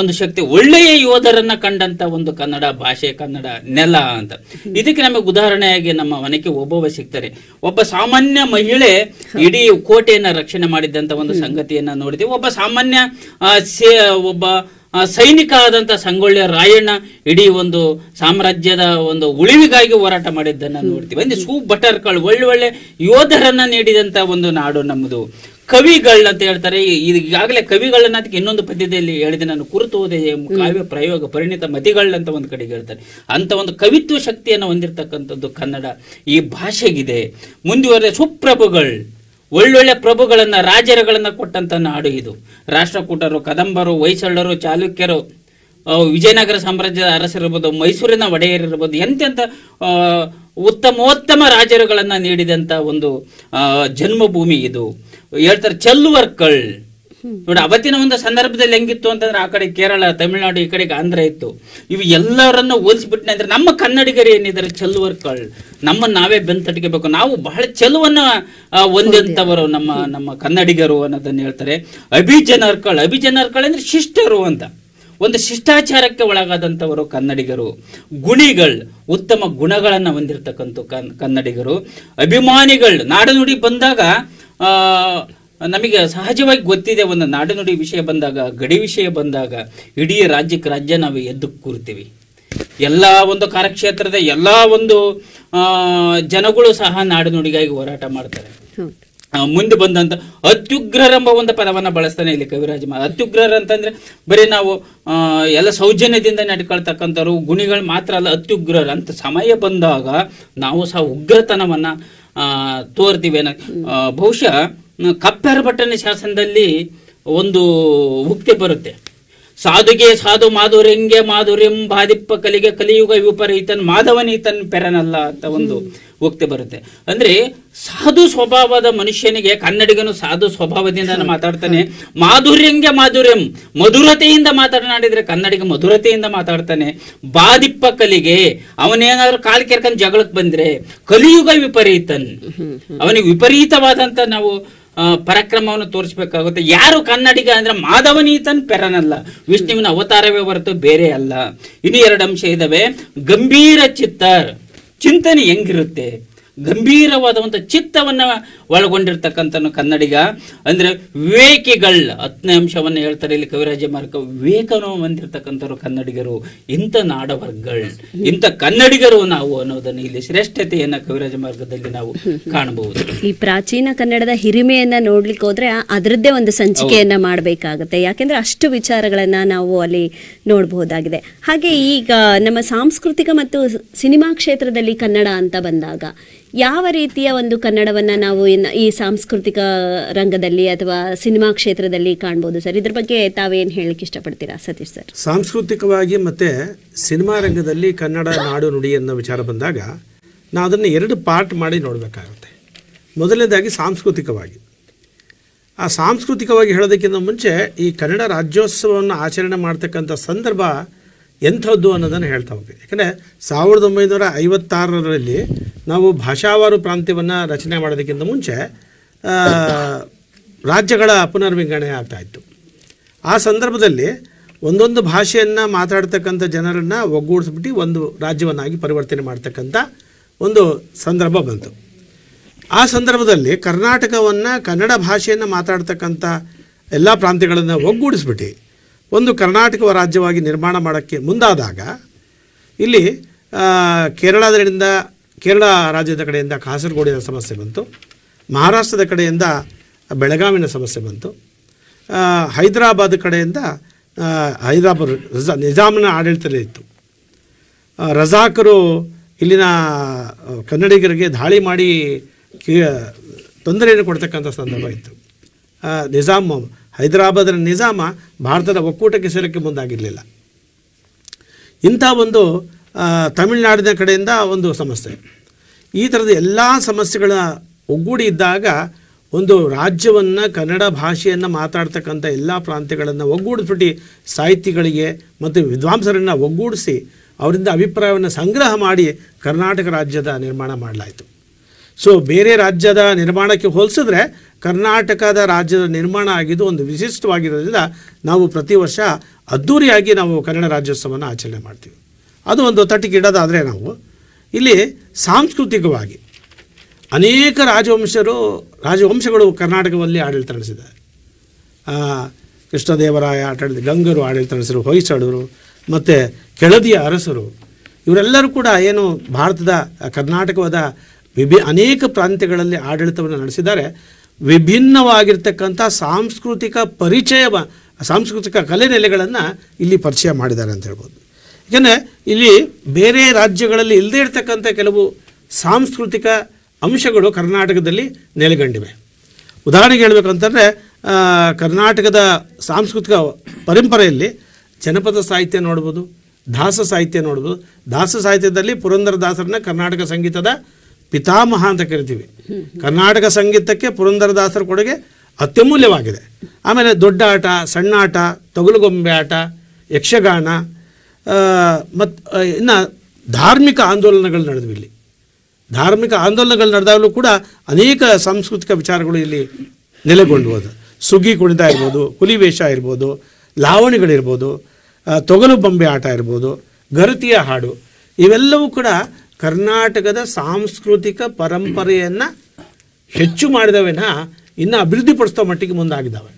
ಒಂದು ಶಕ್ತಿ ಒಳ್ಳೆಯ ಯೋಧರನ್ನ ಕಂಡಂತ ಒಂದು ಕನ್ನಡ ಭಾಷೆ ಕನ್ನಡ ನೆಲ ಅಂತ ಇದಕ್ಕೆ ನಮಗೆ ಉದಾಹರಣೆಯಾಗಿ ನಮ್ಮ ಮನೆಗೆ ಒಬ್ಬೊಬ್ಬ ಸಿಗ್ತಾರೆ ಒಬ್ಬ ಸಾಮಾನ್ಯ ಮಹಿಳೆ ಇಡೀ ಕೋಟೆಯನ್ನ ರಕ್ಷಣೆ ಮಾಡಿದ್ದಂತ ಒಂದು ಸಂಗತಿಯನ್ನ ನೋಡಿದೆ ಒಬ್ಬ ಸಾಮಾನ್ಯ ಒಬ್ಬ ಸೈನಿಕ ಆದಂತ ಸಂಗೊಳ್ಳಿ ರಾಯಣ್ಣ ಇಡೀ ಒಂದು ಸಾಮ್ರಾಜ್ಯದ ಒಂದು ಉಳಿವಿಗಾಗಿ ಹೋರಾಟ ಮಾಡಿದ್ದನ್ನ ನೋಡ್ತೀವಿ ಅಂದ್ರೆ ಸೂ ಒಳ್ಳೆ ಒಳ್ಳೊಳ್ಳೆ ಯೋಧರನ್ನ ನೀಡಿದಂತ ಒಂದು ನಾಡು ನಮ್ಮದು ಅಂತ ಹೇಳ್ತಾರೆ ಈಗಾಗಲೇ ಕವಿಗಳನ್ನ ಅದಕ್ಕೆ ಇನ್ನೊಂದು ಪದ್ಯದಲ್ಲಿ ಹೇಳಿದೆ ನಾನು ಕುರಿತು ಓದೆ ಕಾವ್ಯ ಪ್ರಯೋಗ ಪರಿಣಿತ ಮತಿಗಳಂತ ಒಂದು ಕಡೆಗೆ ಹೇಳ್ತಾರೆ ಅಂತ ಒಂದು ಕವಿತ್ವ ಶಕ್ತಿಯನ್ನು ಹೊಂದಿರತಕ್ಕಂಥದ್ದು ಕನ್ನಡ ಈ ಭಾಷೆಗಿದೆ ಮುಂದುವರೆದ ಸುಪ್ರಭುಗಳು ಒಳ್ಳೊಳ್ಳೆ ಪ್ರಭುಗಳನ್ನು ರಾಜರುಗಳನ್ನು ಕೊಟ್ಟಂತ ನಾಡು ಇದು ರಾಷ್ಟ್ರಕೂಟರು ಕದಂಬರು ಹೊಯ್ಸಳ್ಳರು ಚಾಲುಕ್ಯರು ವಿಜಯನಗರ ಸಾಮ್ರಾಜ್ಯದ ಅರಸರಿರ್ಬೋದು ಮೈಸೂರಿನ ಒಡೆಯರಿರ್ಬೋದು ಎಂತೆಂಥ ಉತ್ತಮೋತ್ತಮ ರಾಜರುಗಳನ್ನು ನೀಡಿದಂಥ ಒಂದು ಜನ್ಮಭೂಮಿ ಇದು ಹೇಳ್ತಾರೆ ಚೆಲ್ಲುವರ್ಕಳ್ ನೋಡಿ ಅವತ್ತಿನ ಒಂದು ಸಂದರ್ಭದಲ್ಲಿ ಹೆಂಗಿತ್ತು ಅಂತಂದ್ರೆ ಆ ಕಡೆ ಕೇರಳ ತಮಿಳುನಾಡು ಈ ಕಡೆಗೆ ಆಂಧ್ರ ಇತ್ತು ಇವು ಎಲ್ಲರನ್ನ ಹೋಲಿಸ್ಬಿಟ್ನೆ ಅಂದ್ರೆ ನಮ್ಮ ಕನ್ನಡಿಗರು ಏನಿದ್ದಾರೆ ಚೆಲುವರ್ಗಳು ನಮ್ಮನ್ನು ನಾವೇ ಬೆನ್ ತಟ್ಕೋಬೇಕು ನಾವು ಬಹಳ ಚೆಲುವನ್ನ ಹೊಂದಂಥವರು ನಮ್ಮ ನಮ್ಮ ಕನ್ನಡಿಗರು ಅನ್ನೋದನ್ನ ಹೇಳ್ತಾರೆ ಅಭಿಜನರ್ಕಳ್ ಅಭಿಜನರ್ಕಳ್ ಅಂದ್ರೆ ಶಿಷ್ಟರು ಅಂತ ಒಂದು ಶಿಷ್ಟಾಚಾರಕ್ಕೆ ಒಳಗಾದಂಥವರು ಕನ್ನಡಿಗರು ಗುಣಿಗಳು ಉತ್ತಮ ಗುಣಗಳನ್ನು ಹೊಂದಿರತಕ್ಕಂಥ ಕನ್ನಡಿಗರು ಅಭಿಮಾನಿಗಳು ನಾಡು ನುಡಿ ಬಂದಾಗ ನಮಗೆ ಸಹಜವಾಗಿ ಗೊತ್ತಿದೆ ಒಂದು ನುಡಿ ವಿಷಯ ಬಂದಾಗ ಗಡಿ ವಿಷಯ ಬಂದಾಗ ಇಡೀ ರಾಜ್ಯಕ್ಕೆ ರಾಜ್ಯ ನಾವು ಎದ್ದು ಕೂರ್ತೀವಿ ಎಲ್ಲ ಒಂದು ಕಾರ್ಯಕ್ಷೇತ್ರದ ಎಲ್ಲ ಒಂದು ಜನಗಳು ಸಹ ನುಡಿಗಾಗಿ ಹೋರಾಟ ಮಾಡ್ತಾರೆ ಮುಂದೆ ಬಂದಂತ ಅತ್ಯುಗ್ರರೆಂಬ ಒಂದು ಪದವನ್ನು ಬಳಸ್ತಾನೆ ಇಲ್ಲಿ ಕವಿರಾಜ ಅತ್ಯುಗ್ರರ ಅಂತಂದ್ರೆ ಬರೀ ನಾವು ಎಲ್ಲ ಸೌಜನ್ಯದಿಂದ ನಡ್ಕೊಳ್ತಕ್ಕಂಥವ್ರು ಗುಣಿಗಳು ಮಾತ್ರ ಅಲ್ಲ ಅತ್ಯುಗ್ರರ ಅಂತ ಸಮಯ ಬಂದಾಗ ನಾವು ಸಹ ಉಗ್ರತನವನ್ನು ತೋರ್ತೀವಿ ಅನ್ನೋ ಬಹುಶಃ ಭಟ್ಟನ ಶಾಸನದಲ್ಲಿ ಒಂದು ಉಕ್ತಿ ಬರುತ್ತೆ ಸಾಧುಗೆ ಸಾಧು ಮಾಧುರ್ಯಂಗೆ ಮಾಧುರ್ಯಂ ಬಾದಿಪ್ಪ ಕಲಿಗೆ ಕಲಿಯುಗ ವಿಪರೀತನ್ ಮಾಧವನೀತನ್ ಪೆರನಲ್ಲ ಅಂತ ಒಂದು ಉಕ್ತಿ ಬರುತ್ತೆ ಅಂದ್ರೆ ಸಾಧು ಸ್ವಭಾವದ ಮನುಷ್ಯನಿಗೆ ಕನ್ನಡಿಗನು ಸಾಧು ಸ್ವಭಾವದಿಂದ ಮಾತಾಡ್ತಾನೆ ಮಾಧುರ್ಯಂಗೆ ಮಾಧುರ್ಯಂ ಮಧುರತೆಯಿಂದ ಮಾತನಾಡಿದ್ರೆ ಕನ್ನಡಿಗ ಮಧುರತೆಯಿಂದ ಮಾತಾಡ್ತಾನೆ ಬಾದಿಪ್ಪ ಕಲಿಗೆ ಅವನೇನಾದ್ರೂ ಕಾಲ್ ಕೆರ್ಕನ್ ಜಗಳಕ್ಕೆ ಬಂದ್ರೆ ಕಲಿಯುಗ ವಿಪರೀತನ್ ಅವನಿಗೆ ವಿಪರೀತವಾದಂತ ನಾವು ಪರಾಕ್ರಮವನ್ನು ತೋರಿಸಬೇಕಾಗುತ್ತೆ ಯಾರು ಕನ್ನಡಿಗ ಅಂದ್ರೆ ಮಾಧವನೀತನ್ ಪೆರನಲ್ಲ ವಿಷ್ಣುವಿನ ಅವತಾರವೇ ಹೊರತು ಬೇರೆ ಅಲ್ಲ ಇನ್ನು ಎರಡು ಅಂಶ ಇದಾವೆ ಗಂಭೀರ ಚಿತ್ತರ್ ಚಿಂತನೆ ಹೆಂಗಿರುತ್ತೆ ಗಂಭೀರವಾದಂಥ ಚಿತ್ತವನ್ನು ಒಳಗೊಂಡಿರ್ತಕ್ಕಂಥ ಕನ್ನಡಿಗ ಅಂದರೆ ವಿವೇಕಿಗಳ ಹತ್ತನೇ ಅಂಶವನ್ನು ಹೇಳ್ತಾರೆ ಇಲ್ಲಿ ಕವಿರಾಜ ಮಾರ್ಗ ವಿವೇಕನೋ ಹೊಂದಿರತಕ್ಕಂಥವ್ರು ಕನ್ನಡಿಗರು ಇಂಥ ನಾಡವರ್ಗಳು ಇಂಥ ಕನ್ನಡಿಗರು ನಾವು ಅನ್ನೋದನ್ನು ಇಲ್ಲಿ ಶ್ರೇಷ್ಠತೆಯನ್ನು ಕವಿರಾಜ ಮಾರ್ಗದಲ್ಲಿ ನಾವು ಕಾಣಬಹುದು ಈ ಪ್ರಾಚೀನ ಕನ್ನಡದ ಹಿರಿಮೆಯನ್ನ ನೋಡ್ಲಿಕ್ಕೆ ಹೋದ್ರೆ ಅದರದ್ದೇ ಒಂದು ಸಂಚಿಕೆಯನ್ನ ಮಾಡಬೇಕಾಗುತ್ತೆ ಯಾಕೆಂದ್ರೆ ಅಷ್ಟು ವಿಚಾರಗಳನ್ನ ನಾವು ಅಲ್ಲಿ ನೋಡಬಹುದಾಗಿದೆ ಹಾಗೆ ಈಗ ನಮ್ಮ ಸಾಂಸ್ಕೃತಿಕ ಮತ್ತು ಸಿನಿಮಾ ಕ್ಷೇತ್ರದಲ್ಲಿ ಕನ್ನಡ ಅಂತ ಬಂದಾಗ ಯಾವ ರೀತಿಯ ಒಂದು ಕನ್ನಡವನ್ನು ನಾವು ಈ ಸಾಂಸ್ಕೃತಿಕ ರಂಗದಲ್ಲಿ ಅಥವಾ ಸಿನಿಮಾ ಕ್ಷೇತ್ರದಲ್ಲಿ ಕಾಣ್ಬೋದು ಸರ್ ಇದ್ರ ಬಗ್ಗೆ ತಾವೇನು ಹೇಳಕ್ಕೆ ಇಷ್ಟಪಡ್ತೀರಾ ಸತೀಶ್ ಸರ್ ಸಾಂಸ್ಕೃತಿಕವಾಗಿ ಮತ್ತೆ ಸಿನಿಮಾ ರಂಗದಲ್ಲಿ ಕನ್ನಡ ನಾಡು ನುಡಿ ಅನ್ನೋ ವಿಚಾರ ಬಂದಾಗ ನಾವು ಅದನ್ನು ಎರಡು ಪಾರ್ಟ್ ಮಾಡಿ ನೋಡಬೇಕಾಗುತ್ತೆ ಮೊದಲನೇದಾಗಿ ಸಾಂಸ್ಕೃತಿಕವಾಗಿ ಆ ಸಾಂಸ್ಕೃತಿಕವಾಗಿ ಹೇಳೋದಕ್ಕಿಂತ ಮುಂಚೆ ಈ ಕನ್ನಡ ರಾಜ್ಯೋತ್ಸವವನ್ನು ಆಚರಣೆ ಮಾಡ್ತಕ್ಕಂಥ ಸಂದರ್ಭ ಎಂಥದ್ದು ಅನ್ನೋದನ್ನು ಹೇಳ್ತಾ ಹೋಗ್ತೀವಿ ಯಾಕಂದರೆ ಸಾವಿರದ ಒಂಬೈನೂರ ಐವತ್ತಾರರಲ್ಲಿ ನಾವು ಭಾಷಾವಾರು ಪ್ರಾಂತ್ಯವನ್ನು ರಚನೆ ಮಾಡೋದಕ್ಕಿಂತ ಮುಂಚೆ ರಾಜ್ಯಗಳ ಆಗ್ತಾ ಆಗ್ತಾಯಿತ್ತು ಆ ಸಂದರ್ಭದಲ್ಲಿ ಒಂದೊಂದು ಭಾಷೆಯನ್ನು ಮಾತಾಡ್ತಕ್ಕಂಥ ಜನರನ್ನು ಒಗ್ಗೂಡಿಸ್ಬಿಟ್ಟು ಒಂದು ರಾಜ್ಯವನ್ನಾಗಿ ಪರಿವರ್ತನೆ ಮಾಡ್ತಕ್ಕಂಥ ಒಂದು ಸಂದರ್ಭ ಬಂತು ಆ ಸಂದರ್ಭದಲ್ಲಿ ಕರ್ನಾಟಕವನ್ನು ಕನ್ನಡ ಭಾಷೆಯನ್ನು ಮಾತಾಡ್ತಕ್ಕಂಥ ಎಲ್ಲ ಪ್ರಾಂತ್ಯಗಳನ್ನು ಒಗ್ಗೂಡಿಸ್ಬಿಟ್ಟು ಒಂದು ಕರ್ನಾಟಕ ರಾಜ್ಯವಾಗಿ ನಿರ್ಮಾಣ ಮಾಡೋಕ್ಕೆ ಮುಂದಾದಾಗ ಇಲ್ಲಿ ಕೇರಳದಿಂದ ಕೇರಳ ರಾಜ್ಯದ ಕಡೆಯಿಂದ ಕಾಸರಗೋಡಿನ ಸಮಸ್ಯೆ ಬಂತು ಮಹಾರಾಷ್ಟ್ರದ ಕಡೆಯಿಂದ ಬೆಳಗಾವಿನ ಸಮಸ್ಯೆ ಬಂತು ಹೈದರಾಬಾದ್ ಕಡೆಯಿಂದ ಹೈದರಾಬಾದ್ ರಜಾ ನಿಜಾಮನ ಆಡಳಿತದಲ್ಲಿ ಇತ್ತು ರಜಾಕರು ಇಲ್ಲಿನ ಕನ್ನಡಿಗರಿಗೆ ದಾಳಿ ಮಾಡಿ ತೊಂದರೆಯನ್ನು ಕೊಡ್ತಕ್ಕಂಥ ಸಂದರ್ಭ ಇತ್ತು ನಿಜಾಮ್ ಹೈದರಾಬಾದಿನ ನಿಜಾಮ ಭಾರತದ ಒಕ್ಕೂಟಕ್ಕೆ ಸೇರೋಕ್ಕೆ ಮುಂದಾಗಿರಲಿಲ್ಲ ಇಂಥ ಒಂದು ತಮಿಳುನಾಡಿನ ಕಡೆಯಿಂದ ಒಂದು ಸಮಸ್ಯೆ ಈ ಥರದ ಎಲ್ಲ ಸಮಸ್ಯೆಗಳ ಒಗ್ಗೂಡಿ ಇದ್ದಾಗ ಒಂದು ರಾಜ್ಯವನ್ನು ಕನ್ನಡ ಭಾಷೆಯನ್ನು ಮಾತಾಡ್ತಕ್ಕಂಥ ಎಲ್ಲ ಪ್ರಾಂತ್ಯಗಳನ್ನು ಒಗ್ಗೂಡಿಸ್ಬಿಟ್ಟು ಸಾಹಿತಿಗಳಿಗೆ ಮತ್ತು ವಿದ್ವಾಂಸರನ್ನು ಒಗ್ಗೂಡಿಸಿ ಅವರಿಂದ ಅಭಿಪ್ರಾಯವನ್ನು ಸಂಗ್ರಹ ಮಾಡಿ ಕರ್ನಾಟಕ ರಾಜ್ಯದ ನಿರ್ಮಾಣ ಮಾಡಲಾಯಿತು ಸೊ ಬೇರೆ ರಾಜ್ಯದ ನಿರ್ಮಾಣಕ್ಕೆ ಹೋಲಿಸಿದ್ರೆ ಕರ್ನಾಟಕದ ರಾಜ್ಯದ ನಿರ್ಮಾಣ ಆಗಿದ್ದು ಒಂದು ವಿಶಿಷ್ಟವಾಗಿರೋದ್ರಿಂದ ನಾವು ಪ್ರತಿ ವರ್ಷ ಅದ್ಧೂರಿಯಾಗಿ ನಾವು ಕನ್ನಡ ರಾಜ್ಯೋತ್ಸವವನ್ನು ಆಚರಣೆ ಮಾಡ್ತೀವಿ ಅದು ಒಂದು ತಟ್ಟಿಗೆ ಇಡೋದಾದರೆ ನಾವು ಇಲ್ಲಿ ಸಾಂಸ್ಕೃತಿಕವಾಗಿ ಅನೇಕ ರಾಜವಂಶರು ರಾಜವಂಶಗಳು ಕರ್ನಾಟಕದಲ್ಲಿ ಆಡಳಿತ ನಡೆಸಿದ್ದಾರೆ ಕೃಷ್ಣದೇವರಾಯ ಆಡಳಿತ ಗಂಗರು ಆಡಳಿತ ನಡೆಸರು ಹೊಯ್ಸಳರು ಮತ್ತು ಕೆಳದಿಯ ಅರಸರು ಇವರೆಲ್ಲರೂ ಕೂಡ ಏನು ಭಾರತದ ಕರ್ನಾಟಕದ ವಿಭಿ ಅನೇಕ ಪ್ರಾಂತ್ಯಗಳಲ್ಲಿ ಆಡಳಿತವನ್ನು ನಡೆಸಿದ್ದಾರೆ ವಿಭಿನ್ನವಾಗಿರ್ತಕ್ಕಂಥ ಸಾಂಸ್ಕೃತಿಕ ಪರಿಚಯ ಸಾಂಸ್ಕೃತಿಕ ಕಲೆ ನೆಲೆಗಳನ್ನು ಇಲ್ಲಿ ಪರಿಚಯ ಮಾಡಿದ್ದಾರೆ ಅಂತ ಹೇಳ್ಬೋದು ಏಕೆಂದರೆ ಇಲ್ಲಿ ಬೇರೆ ರಾಜ್ಯಗಳಲ್ಲಿ ಇಲ್ಲದೇ ಇರತಕ್ಕಂಥ ಕೆಲವು ಸಾಂಸ್ಕೃತಿಕ ಅಂಶಗಳು ಕರ್ನಾಟಕದಲ್ಲಿ ನೆಲೆಗೊಂಡಿವೆ ಉದಾಹರಣೆಗೆ ಹೇಳಬೇಕಂತಂದರೆ ಕರ್ನಾಟಕದ ಸಾಂಸ್ಕೃತಿಕ ಪರಂಪರೆಯಲ್ಲಿ ಜನಪದ ಸಾಹಿತ್ಯ ನೋಡ್ಬೋದು ದಾಸ ಸಾಹಿತ್ಯ ನೋಡ್ಬೋದು ದಾಸ ಸಾಹಿತ್ಯದಲ್ಲಿ ಪುರಂದರ ದಾಸರನ್ನ ಕರ್ನಾಟಕ ಸಂಗೀತದ ಪಿತಾಮಹ ಅಂತ ಕರಿತೀವಿ ಕರ್ನಾಟಕ ಸಂಗೀತಕ್ಕೆ ಪುರಂದರದಾಸರ ಕೊಡುಗೆ ಅತ್ಯಮೂಲ್ಯವಾಗಿದೆ ಆಮೇಲೆ ದೊಡ್ಡ ಆಟ ಸಣ್ಣ ಆಟ ತೊಗಲುಗೊಂಬೆ ಆಟ ಯಕ್ಷಗಾನ ಮತ್ತು ಇನ್ನು ಧಾರ್ಮಿಕ ಆಂದೋಲನಗಳು ನಡೆದವು ಇಲ್ಲಿ ಧಾರ್ಮಿಕ ಆಂದೋಲನಗಳು ನಡೆದಾಗಲೂ ಕೂಡ ಅನೇಕ ಸಾಂಸ್ಕೃತಿಕ ವಿಚಾರಗಳು ಇಲ್ಲಿ ನೆಲೆಗೊಂಡು ಸುಗ್ಗಿ ಕುಣಿತ ಇರ್ಬೋದು ವೇಷ ಇರ್ಬೋದು ಲಾವಣಿಗಳಿರ್ಬೋದು ತೊಗಲು ಬೊಂಬೆ ಆಟ ಇರ್ಬೋದು ಗರುತಿಯ ಹಾಡು ಇವೆಲ್ಲವೂ ಕೂಡ ಕರ್ನಾಟಕದ ಸಾಂಸ್ಕೃತಿಕ ಪರಂಪರೆಯನ್ನು ಹೆಚ್ಚು ಮಾಡಿದವೇನ ಇನ್ನು ಅಭಿವೃದ್ಧಿಪಡಿಸೋ ಮಟ್ಟಿಗೆ ಮುಂದಾಗಿದ್ದಾವೆ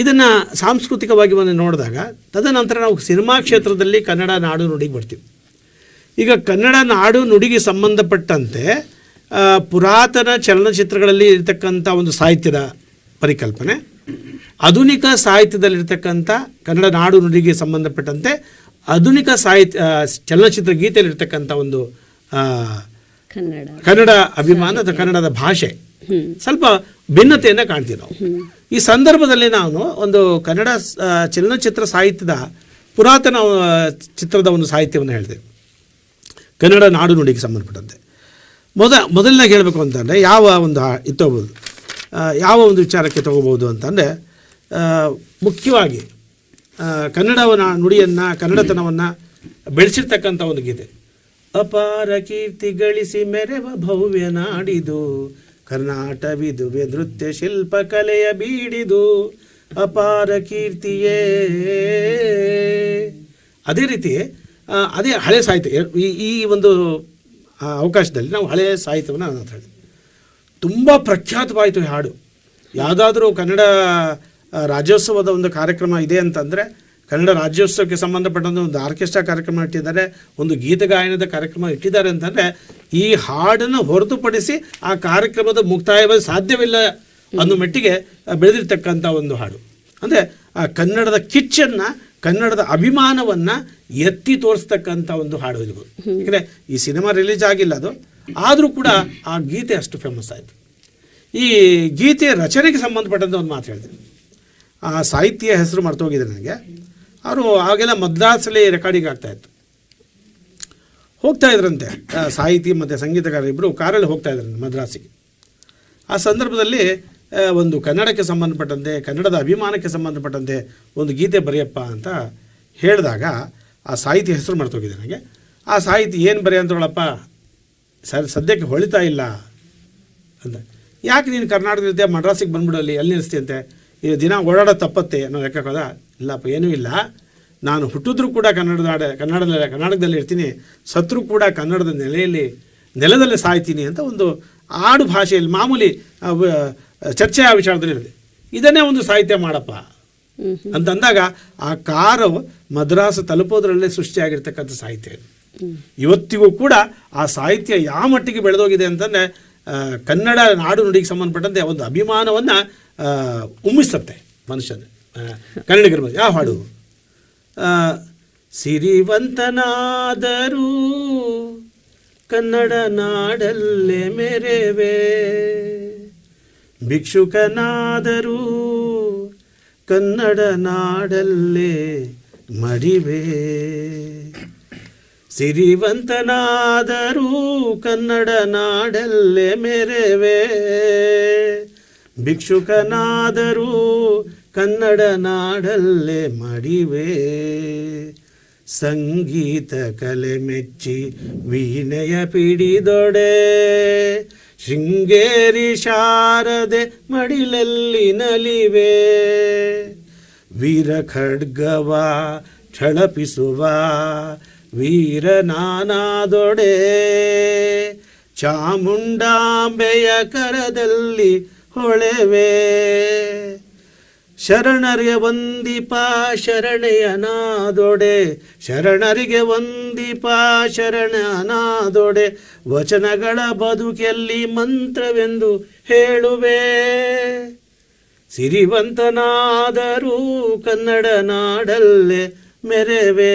ಇದನ್ನು ಸಾಂಸ್ಕೃತಿಕವಾಗಿ ಒಂದು ನೋಡಿದಾಗ ತದನಂತರ ನಾವು ಸಿನಿಮಾ ಕ್ಷೇತ್ರದಲ್ಲಿ ಕನ್ನಡ ನಾಡು ನುಡಿಗೆ ಬರ್ತೀವಿ ಈಗ ಕನ್ನಡ ನಾಡು ನುಡಿಗೆ ಸಂಬಂಧಪಟ್ಟಂತೆ ಪುರಾತನ ಚಲನಚಿತ್ರಗಳಲ್ಲಿ ಇರತಕ್ಕಂಥ ಒಂದು ಸಾಹಿತ್ಯದ ಪರಿಕಲ್ಪನೆ ಆಧುನಿಕ ಸಾಹಿತ್ಯದಲ್ಲಿರ್ತಕ್ಕಂಥ ಕನ್ನಡ ನಾಡು ನುಡಿಗೆ ಸಂಬಂಧಪಟ್ಟಂತೆ ಆಧುನಿಕ ಸಾಹಿತ್ಯ ಚಲನಚಿತ್ರ ಗೀತೆಯಲ್ಲಿರ್ತಕ್ಕಂಥ ಒಂದು ಕನ್ನಡ ಅಭಿಮಾನ ಅಥವಾ ಕನ್ನಡದ ಭಾಷೆ ಸ್ವಲ್ಪ ಭಿನ್ನತೆಯನ್ನು ಕಾಣ್ತೀವಿ ನಾವು ಈ ಸಂದರ್ಭದಲ್ಲಿ ನಾನು ಒಂದು ಕನ್ನಡ ಚಲನಚಿತ್ರ ಸಾಹಿತ್ಯದ ಪುರಾತನ ಚಿತ್ರದ ಒಂದು ಸಾಹಿತ್ಯವನ್ನು ಹೇಳಿದೆ ಕನ್ನಡ ನಾಡು ನುಡಿಗೆ ಸಂಬಂಧಪಟ್ಟಂತೆ ಮೊದ ಮೊದಲನೇ ಹೇಳಬೇಕು ಅಂತಂದರೆ ಯಾವ ಒಂದು ಇತ್ತೋಗ್ಬೋದು ಯಾವ ಒಂದು ವಿಚಾರಕ್ಕೆ ತಗೋಬೋದು ಅಂತಂದರೆ ಮುಖ್ಯವಾಗಿ ಕನ್ನಡವನ ನುಡಿಯನ್ನು ಕನ್ನಡತನವನ್ನು ಬೆಳೆಸಿರ್ತಕ್ಕಂಥ ಒಂದು ಗೀತೆ ಅಪಾರ ಕೀರ್ತಿ ಗಳಿಸಿ ಮೆರೆವ ಭವ್ಯ ನಾಡಿದು ಕರ್ನಾಟವಿದುವೆ ನೃತ್ಯ ಶಿಲ್ಪ ಕಲೆಯ ಬೀಡಿದು ಅಪಾರ ಕೀರ್ತಿಯೇ ಅದೇ ರೀತಿ ಅದೇ ಹಳೆ ಸಾಹಿತ್ಯ ಈ ಒಂದು ಅವಕಾಶದಲ್ಲಿ ನಾವು ಹಳೆಯ ಸಾಹಿತ್ಯವನ್ನು ಮಾತಾಡಿದ್ವಿ ತುಂಬ ಪ್ರಖ್ಯಾತವಾಯಿತು ಈ ಹಾಡು ಯಾವುದಾದ್ರೂ ಕನ್ನಡ ರಾಜ್ಯೋತ್ಸವದ ಒಂದು ಕಾರ್ಯಕ್ರಮ ಇದೆ ಅಂತಂದರೆ ಕನ್ನಡ ರಾಜ್ಯೋತ್ಸವಕ್ಕೆ ಸಂಬಂಧಪಟ್ಟಂಥ ಒಂದು ಆರ್ಕೆಸ್ಟ್ರಾ ಕಾರ್ಯಕ್ರಮ ಇಟ್ಟಿದ್ದಾರೆ ಒಂದು ಗೀತ ಗಾಯನದ ಕಾರ್ಯಕ್ರಮ ಇಟ್ಟಿದ್ದಾರೆ ಅಂತಂದರೆ ಈ ಹಾಡನ್ನು ಹೊರತುಪಡಿಸಿ ಆ ಕಾರ್ಯಕ್ರಮದ ಮುಕ್ತಾಯವಾಗಿ ಸಾಧ್ಯವಿಲ್ಲ ಅನ್ನೋ ಮಟ್ಟಿಗೆ ಬೆಳೆದಿರ್ತಕ್ಕಂಥ ಒಂದು ಹಾಡು ಅಂದರೆ ಆ ಕನ್ನಡದ ಕಿಚ್ಚನ್ನು ಕನ್ನಡದ ಅಭಿಮಾನವನ್ನು ಎತ್ತಿ ತೋರಿಸ್ತಕ್ಕಂಥ ಒಂದು ಹಾಡು ಇದು ಯಾಕಂದರೆ ಈ ಸಿನಿಮಾ ರಿಲೀಸ್ ಆಗಿಲ್ಲ ಅದು ಆದರೂ ಕೂಡ ಆ ಗೀತೆ ಅಷ್ಟು ಫೇಮಸ್ ಆಯಿತು ಈ ಗೀತೆ ರಚನೆಗೆ ಸಂಬಂಧಪಟ್ಟಂಥ ಒಂದು ಮಾತು ಹೇಳ್ತೀನಿ ಆ ಸಾಹಿತ್ಯ ಹೆಸರು ಮರ್ತೋಗಿದ್ದೆ ನನಗೆ ಅವರು ಆಗೆಲ್ಲ ಮದ್ರಾಸಲ್ಲಿ ರೆಕಾರ್ಡಿಂಗ್ ಆಗ್ತಾಯಿತ್ತು ಹೋಗ್ತಾ ಇದ್ರಂತೆ ಸಾಹಿತಿ ಮತ್ತು ಇಬ್ಬರು ಕಾರಲ್ಲಿ ಹೋಗ್ತಾಯಿದ್ರು ಮದ್ರಾಸಿಗೆ ಆ ಸಂದರ್ಭದಲ್ಲಿ ಒಂದು ಕನ್ನಡಕ್ಕೆ ಸಂಬಂಧಪಟ್ಟಂತೆ ಕನ್ನಡದ ಅಭಿಮಾನಕ್ಕೆ ಸಂಬಂಧಪಟ್ಟಂತೆ ಒಂದು ಗೀತೆ ಬರೆಯಪ್ಪ ಅಂತ ಹೇಳಿದಾಗ ಆ ಸಾಹಿತಿ ಹೆಸರು ಮರ್ತೋಗಿದೆ ನನಗೆ ಆ ಸಾಹಿತಿ ಏನು ಹೇಳಪ್ಪ ಸರ್ ಸದ್ಯಕ್ಕೆ ಹೊಳಿತಾ ಇಲ್ಲ ಅಂತ ಯಾಕೆ ನೀನು ಕರ್ನಾಟಕದ ಮದ್ರಾಸಿಗೆ ಬಂದ್ಬಿಡಲ್ಲಿ ಎಲ್ಲಿ ನಿಲ್ಲಿಸ್ತೀಯಂತೆ ಇದು ದಿನ ಓಡಾಡೋ ತಪ್ಪತ್ತೆ ಅನ್ನೋ ಲೆಕ್ಕಕ್ಕೋದ ಇಲ್ಲಪ್ಪ ಏನೂ ಇಲ್ಲ ನಾನು ಹುಟ್ಟಿದ್ರು ಕೂಡ ಕನ್ನಡದ ಆಡ ಕನ್ನಡದಲ್ಲಿ ಕರ್ನಾಟಕದಲ್ಲಿ ಇರ್ತೀನಿ ಸತ್ರು ಕೂಡ ಕನ್ನಡದ ನೆಲೆಯಲ್ಲಿ ನೆಲದಲ್ಲೇ ಸಾಯ್ತೀನಿ ಅಂತ ಒಂದು ಆಡು ಭಾಷೆಯಲ್ಲಿ ಮಾಮೂಲಿ ಚರ್ಚೆಯ ವಿಚಾರದಲ್ಲಿ ಇದನ್ನೇ ಒಂದು ಸಾಹಿತ್ಯ ಮಾಡಪ್ಪ ಅಂತಂದಾಗ ಆ ಕಾರು ಮದ್ರಾಸ್ ತಲುಪೋದ್ರಲ್ಲೇ ಸೃಷ್ಟಿಯಾಗಿರ್ತಕ್ಕಂಥ ಸಾಹಿತ್ಯ ಇವತ್ತಿಗೂ ಕೂಡ ಆ ಸಾಹಿತ್ಯ ಯಾವ ಮಟ್ಟಿಗೆ ಬೆಳೆದೋಗಿದೆ ಅಂತಂದರೆ ಕನ್ನಡ ನಾಡು ನುಡಿಗೆ ಸಂಬಂಧಪಟ್ಟಂತೆ ಒಂದು ಅಭಿಮಾನವನ್ನು ಉಮ್ಮಿಸುತ್ತೆ ಮನುಷ್ಯನ ಕನ್ನಡಿಗರ ಬಗ್ಗೆ ಯಾವ ಹಾಡು ಸಿರಿವಂತನಾದರೂ ಕನ್ನಡ ನಾಡಲ್ಲೇ ಮೆರೆವೆ ಭಿಕ್ಷುಕನಾದರೂ ಕನ್ನಡ ನಾಡಲ್ಲೇ ಮಡಿವೆ ಸಿರಿವಂತನಾದರೂ ಕನ್ನಡ ನಾಡಲ್ಲೇ ಮೆರೆವೆ ಭಿಕ್ಷುಕನಾದರೂ ಕನ್ನಡ ನಾಡಲ್ಲೇ ಮಡಿವೆ ಸಂಗೀತ ಕಲೆ ಮೆಚ್ಚಿ ವೀಣೆಯ ಪಿಡಿದೊಡೆ ಶೃಂಗೇರಿ ಶಾರದೆ ಮಡಿಲಲ್ಲಿ ನಲಿವೆ ವೀರ ಖಡ್ಗವ ಛಳಪಿಸುವ ವೀರನಾನಾದೊಡೆ ಚಾಮುಂಡಾಂಬೆಯ ಕರದಲ್ಲಿ ಹೊಳೆವೆ ಶರಣರಿಯ ವಂದಿಪ ಶರಣೆಯನಾದೊಡೆ ಶರಣರಿಗೆ ವಂದಿಪ ಶರಣನಾದೊಡೆ ವಚನಗಳ ಬದುಕೆಲ್ಲಿ ಮಂತ್ರವೆಂದು ಹೇಳುವೆ ಸಿರಿವಂತನಾದರೂ ಕನ್ನಡ ನಾಡಲ್ಲೇ ಮೆರವೇ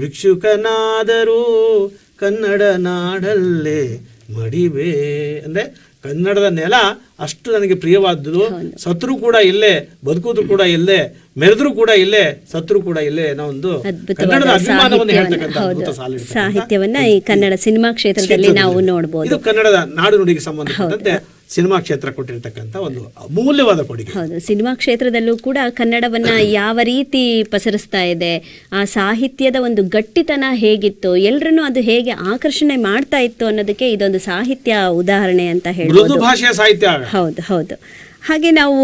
ಭಿಕ್ಷುಕನಾದರೂ ಕನ್ನಡ ನಾಡಲ್ಲೇ ಮಡಿವೆ ಅಂದ್ರೆ ಕನ್ನಡದ ನೆಲ ಅಷ್ಟು ನನಗೆ ಪ್ರಿಯವಾದ್ದು ಸತ್ರು ಕೂಡ ಇಲ್ಲೇ ಬದುಕುದು ಕೂಡ ಇಲ್ಲೇ ಮೆರೆದ್ರು ಕೂಡ ಇಲ್ಲೇ ಸತ್ರು ಕೂಡ ಇಲ್ಲೇ ನಾವೊಂದು ಸಾಹಿತ್ಯವನ್ನ ಈ ಕನ್ನಡ ಸಿನಿಮಾ ಕ್ಷೇತ್ರದಲ್ಲಿ ನಾವು ನೋಡಬಹುದು ಇದು ಕನ್ನಡದ ನಾಡು ನುಡಿಗೆ ಸಂಬಂಧಪಟ್ಟಂತೆ ಸಿನಿಮಾ ಕ್ಷೇತ್ರ ಕೊಟ್ಟಿರ್ತಕ್ಕಂಥ ಒಂದು ಅಮೂಲ್ಯವಾದ ಕೊಡುಗೆ ಹೌದು ಸಿನಿಮಾ ಕ್ಷೇತ್ರದಲ್ಲೂ ಕೂಡ ಕನ್ನಡವನ್ನ ಯಾವ ರೀತಿ ಪಸರಿಸ್ತಾ ಇದೆ ಆ ಸಾಹಿತ್ಯದ ಒಂದು ಗಟ್ಟಿತನ ಹೇಗಿತ್ತು ಎಲ್ರನ್ನೂ ಅದು ಹೇಗೆ ಆಕರ್ಷಣೆ ಮಾಡ್ತಾ ಇತ್ತು ಅನ್ನೋದಕ್ಕೆ ಇದೊಂದು ಸಾಹಿತ್ಯ ಉದಾಹರಣೆ ಅಂತ ಹೇಳಿ ಭಾಷೆಯ ಸಾಹಿತ್ಯ ಹೌದು ಹೌದು ಹಾಗೆ ನಾವು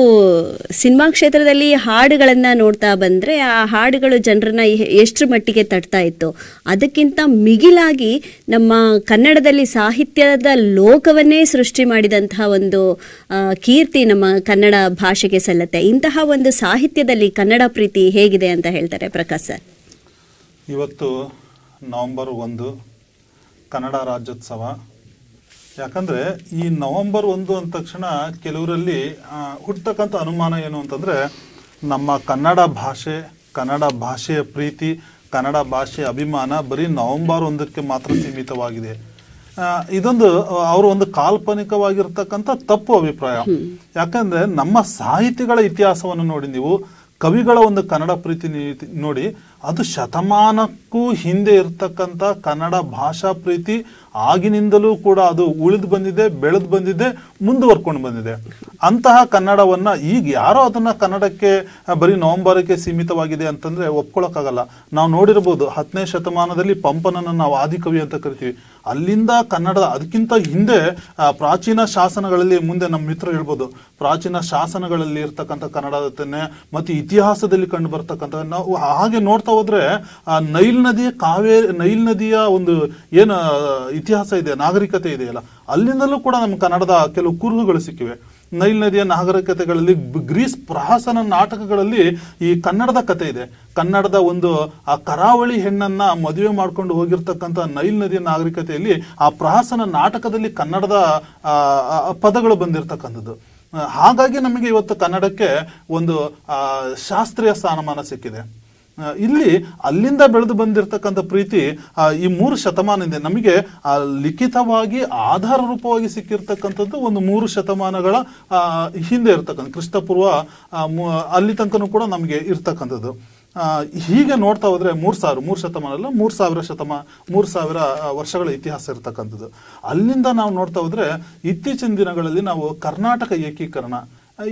ಸಿನಿಮಾ ಕ್ಷೇತ್ರದಲ್ಲಿ ಹಾಡುಗಳನ್ನ ನೋಡ್ತಾ ಬಂದ್ರೆ ಆ ಹಾಡುಗಳು ಜನರನ್ನ ಎಷ್ಟು ಮಟ್ಟಿಗೆ ತಟ್ತಾ ಇತ್ತು ಅದಕ್ಕಿಂತ ಮಿಗಿಲಾಗಿ ನಮ್ಮ ಕನ್ನಡದಲ್ಲಿ ಸಾಹಿತ್ಯದ ಲೋಕವನ್ನೇ ಸೃಷ್ಟಿ ಮಾಡಿದಂತಹ ಒಂದು ಕೀರ್ತಿ ನಮ್ಮ ಕನ್ನಡ ಭಾಷೆಗೆ ಸಲ್ಲತ್ತೆ ಇಂತಹ ಒಂದು ಸಾಹಿತ್ಯದಲ್ಲಿ ಕನ್ನಡ ಪ್ರೀತಿ ಹೇಗಿದೆ ಅಂತ ಹೇಳ್ತಾರೆ ಪ್ರಕಾಶ್ ಸರ್ ಇವತ್ತು ನವೆಂಬರ್ ಒಂದು ಕನ್ನಡ ರಾಜ್ಯೋತ್ಸವ ಯಾಕಂದ್ರೆ ಈ ನವೆಂಬರ್ ಒಂದು ಅಂದ ತಕ್ಷಣ ಕೆಲವರಲ್ಲಿ ಹುಟ್ಟತಕ್ಕಂಥ ಅನುಮಾನ ಏನು ಅಂತಂದ್ರೆ ನಮ್ಮ ಕನ್ನಡ ಭಾಷೆ ಕನ್ನಡ ಭಾಷೆಯ ಪ್ರೀತಿ ಕನ್ನಡ ಭಾಷೆಯ ಅಭಿಮಾನ ಬರೀ ನವಂಬರ್ ಒಂದಕ್ಕೆ ಮಾತ್ರ ಸೀಮಿತವಾಗಿದೆ ಇದೊಂದು ಅವರು ಒಂದು ಕಾಲ್ಪನಿಕವಾಗಿರ್ತಕ್ಕಂಥ ತಪ್ಪು ಅಭಿಪ್ರಾಯ ಯಾಕಂದ್ರೆ ನಮ್ಮ ಸಾಹಿತಿಗಳ ಇತಿಹಾಸವನ್ನು ನೋಡಿ ನೀವು ಕವಿಗಳ ಒಂದು ಕನ್ನಡ ಪ್ರೀತಿ ನೋಡಿ ಅದು ಶತಮಾನಕ್ಕೂ ಹಿಂದೆ ಇರ್ತಕ್ಕಂಥ ಕನ್ನಡ ಭಾಷಾ ಪ್ರೀತಿ ಆಗಿನಿಂದಲೂ ಕೂಡ ಅದು ಉಳಿದು ಬಂದಿದೆ ಬೆಳೆದು ಬಂದಿದೆ ಮುಂದುವರ್ಕೊಂಡು ಬಂದಿದೆ ಅಂತಹ ಕನ್ನಡವನ್ನು ಈಗ ಯಾರೋ ಅದನ್ನು ಕನ್ನಡಕ್ಕೆ ಬರೀ ನವಂಬರಕ್ಕೆ ಸೀಮಿತವಾಗಿದೆ ಅಂತಂದರೆ ಒಪ್ಕೊಳ್ಳೋಕ್ಕಾಗಲ್ಲ ನಾವು ನೋಡಿರ್ಬೋದು ಹತ್ತನೇ ಶತಮಾನದಲ್ಲಿ ಪಂಪನನ್ನು ನಾವು ಆದಿಕವಿ ಅಂತ ಕರಿತೀವಿ ಅಲ್ಲಿಂದ ಕನ್ನಡದ ಅದಕ್ಕಿಂತ ಹಿಂದೆ ಪ್ರಾಚೀನ ಶಾಸನಗಳಲ್ಲಿ ಮುಂದೆ ನಮ್ಮ ಮಿತ್ರ ಹೇಳ್ಬೋದು ಪ್ರಾಚೀನ ಶಾಸನಗಳಲ್ಲಿ ಇರ್ತಕ್ಕಂಥ ಕನ್ನಡದತನೇ ಮತ್ತು ಇತಿಹಾಸದಲ್ಲಿ ಕಂಡು ಬರ್ತಕ್ಕಂಥ ನಾವು ಹಾಗೆ ನೋಡ್ತಾ ಹೋದ್ರೆ ನೈಲ್ ನದಿ ಕಾವೇರಿ ನೈಲ್ ನದಿಯ ಒಂದು ಏನು ಇತಿಹಾಸ ಇದೆ ನಾಗರಿಕತೆ ಇದೆಯಲ್ಲ ಅಲ್ಲಿಂದಲೂ ಕೂಡ ನಮ್ಮ ಕನ್ನಡದ ಕೆಲವು ಕುರುಹುಗಳು ಸಿಕ್ಕಿವೆ ನೈಲ್ ನದಿಯ ನಾಗರಿಕತೆಗಳಲ್ಲಿ ಗ್ರೀಸ್ ಪ್ರಹಸನ ನಾಟಕಗಳಲ್ಲಿ ಈ ಕನ್ನಡದ ಕತೆ ಇದೆ ಕನ್ನಡದ ಒಂದು ಆ ಕರಾವಳಿ ಹೆಣ್ಣನ್ನ ಮದುವೆ ಮಾಡ್ಕೊಂಡು ಹೋಗಿರ್ತಕ್ಕಂಥ ನೈಲ್ ನದಿಯ ನಾಗರಿಕತೆಯಲ್ಲಿ ಆ ಪ್ರಹಸನ ನಾಟಕದಲ್ಲಿ ಕನ್ನಡದ ಪದಗಳು ಬಂದಿರತಕ್ಕಂಥದ್ದು ಹಾಗಾಗಿ ನಮಗೆ ಇವತ್ತು ಕನ್ನಡಕ್ಕೆ ಒಂದು ಶಾಸ್ತ್ರೀಯ ಸ್ಥಾನಮಾನ ಸಿಕ್ಕಿದೆ ಇಲ್ಲಿ ಅಲ್ಲಿಂದ ಬೆಳೆದು ಬಂದಿರತಕ್ಕಂಥ ಪ್ರೀತಿ ಈ ಮೂರು ಶತಮಾನದಿಂದ ನಮಗೆ ಲಿಖಿತವಾಗಿ ಆಧಾರ ರೂಪವಾಗಿ ಸಿಕ್ಕಿರ್ತಕ್ಕಂಥದ್ದು ಒಂದು ಮೂರು ಶತಮಾನಗಳ ಹಿಂದೆ ಇರ್ತಕ್ಕಂಥ ಕ್ರಿಸ್ತಪೂರ್ವ ಅಲ್ಲಿ ತನಕನೂ ಕೂಡ ನಮಗೆ ಇರ್ತಕ್ಕಂಥದ್ದು ಹೀಗೆ ನೋಡ್ತಾ ಹೋದ್ರೆ ಮೂರು ಸಾವಿರ ಮೂರು ಶತಮಾನ ಅಲ್ಲ ಮೂರು ಸಾವಿರ ಶತಮ ಮೂರು ಸಾವಿರ ವರ್ಷಗಳ ಇತಿಹಾಸ ಇರ್ತಕ್ಕಂಥದ್ದು ಅಲ್ಲಿಂದ ನಾವು ನೋಡ್ತಾ ಹೋದ್ರೆ ಇತ್ತೀಚಿನ ದಿನಗಳಲ್ಲಿ ನಾವು ಕರ್ನಾಟಕ ಏಕೀಕರಣ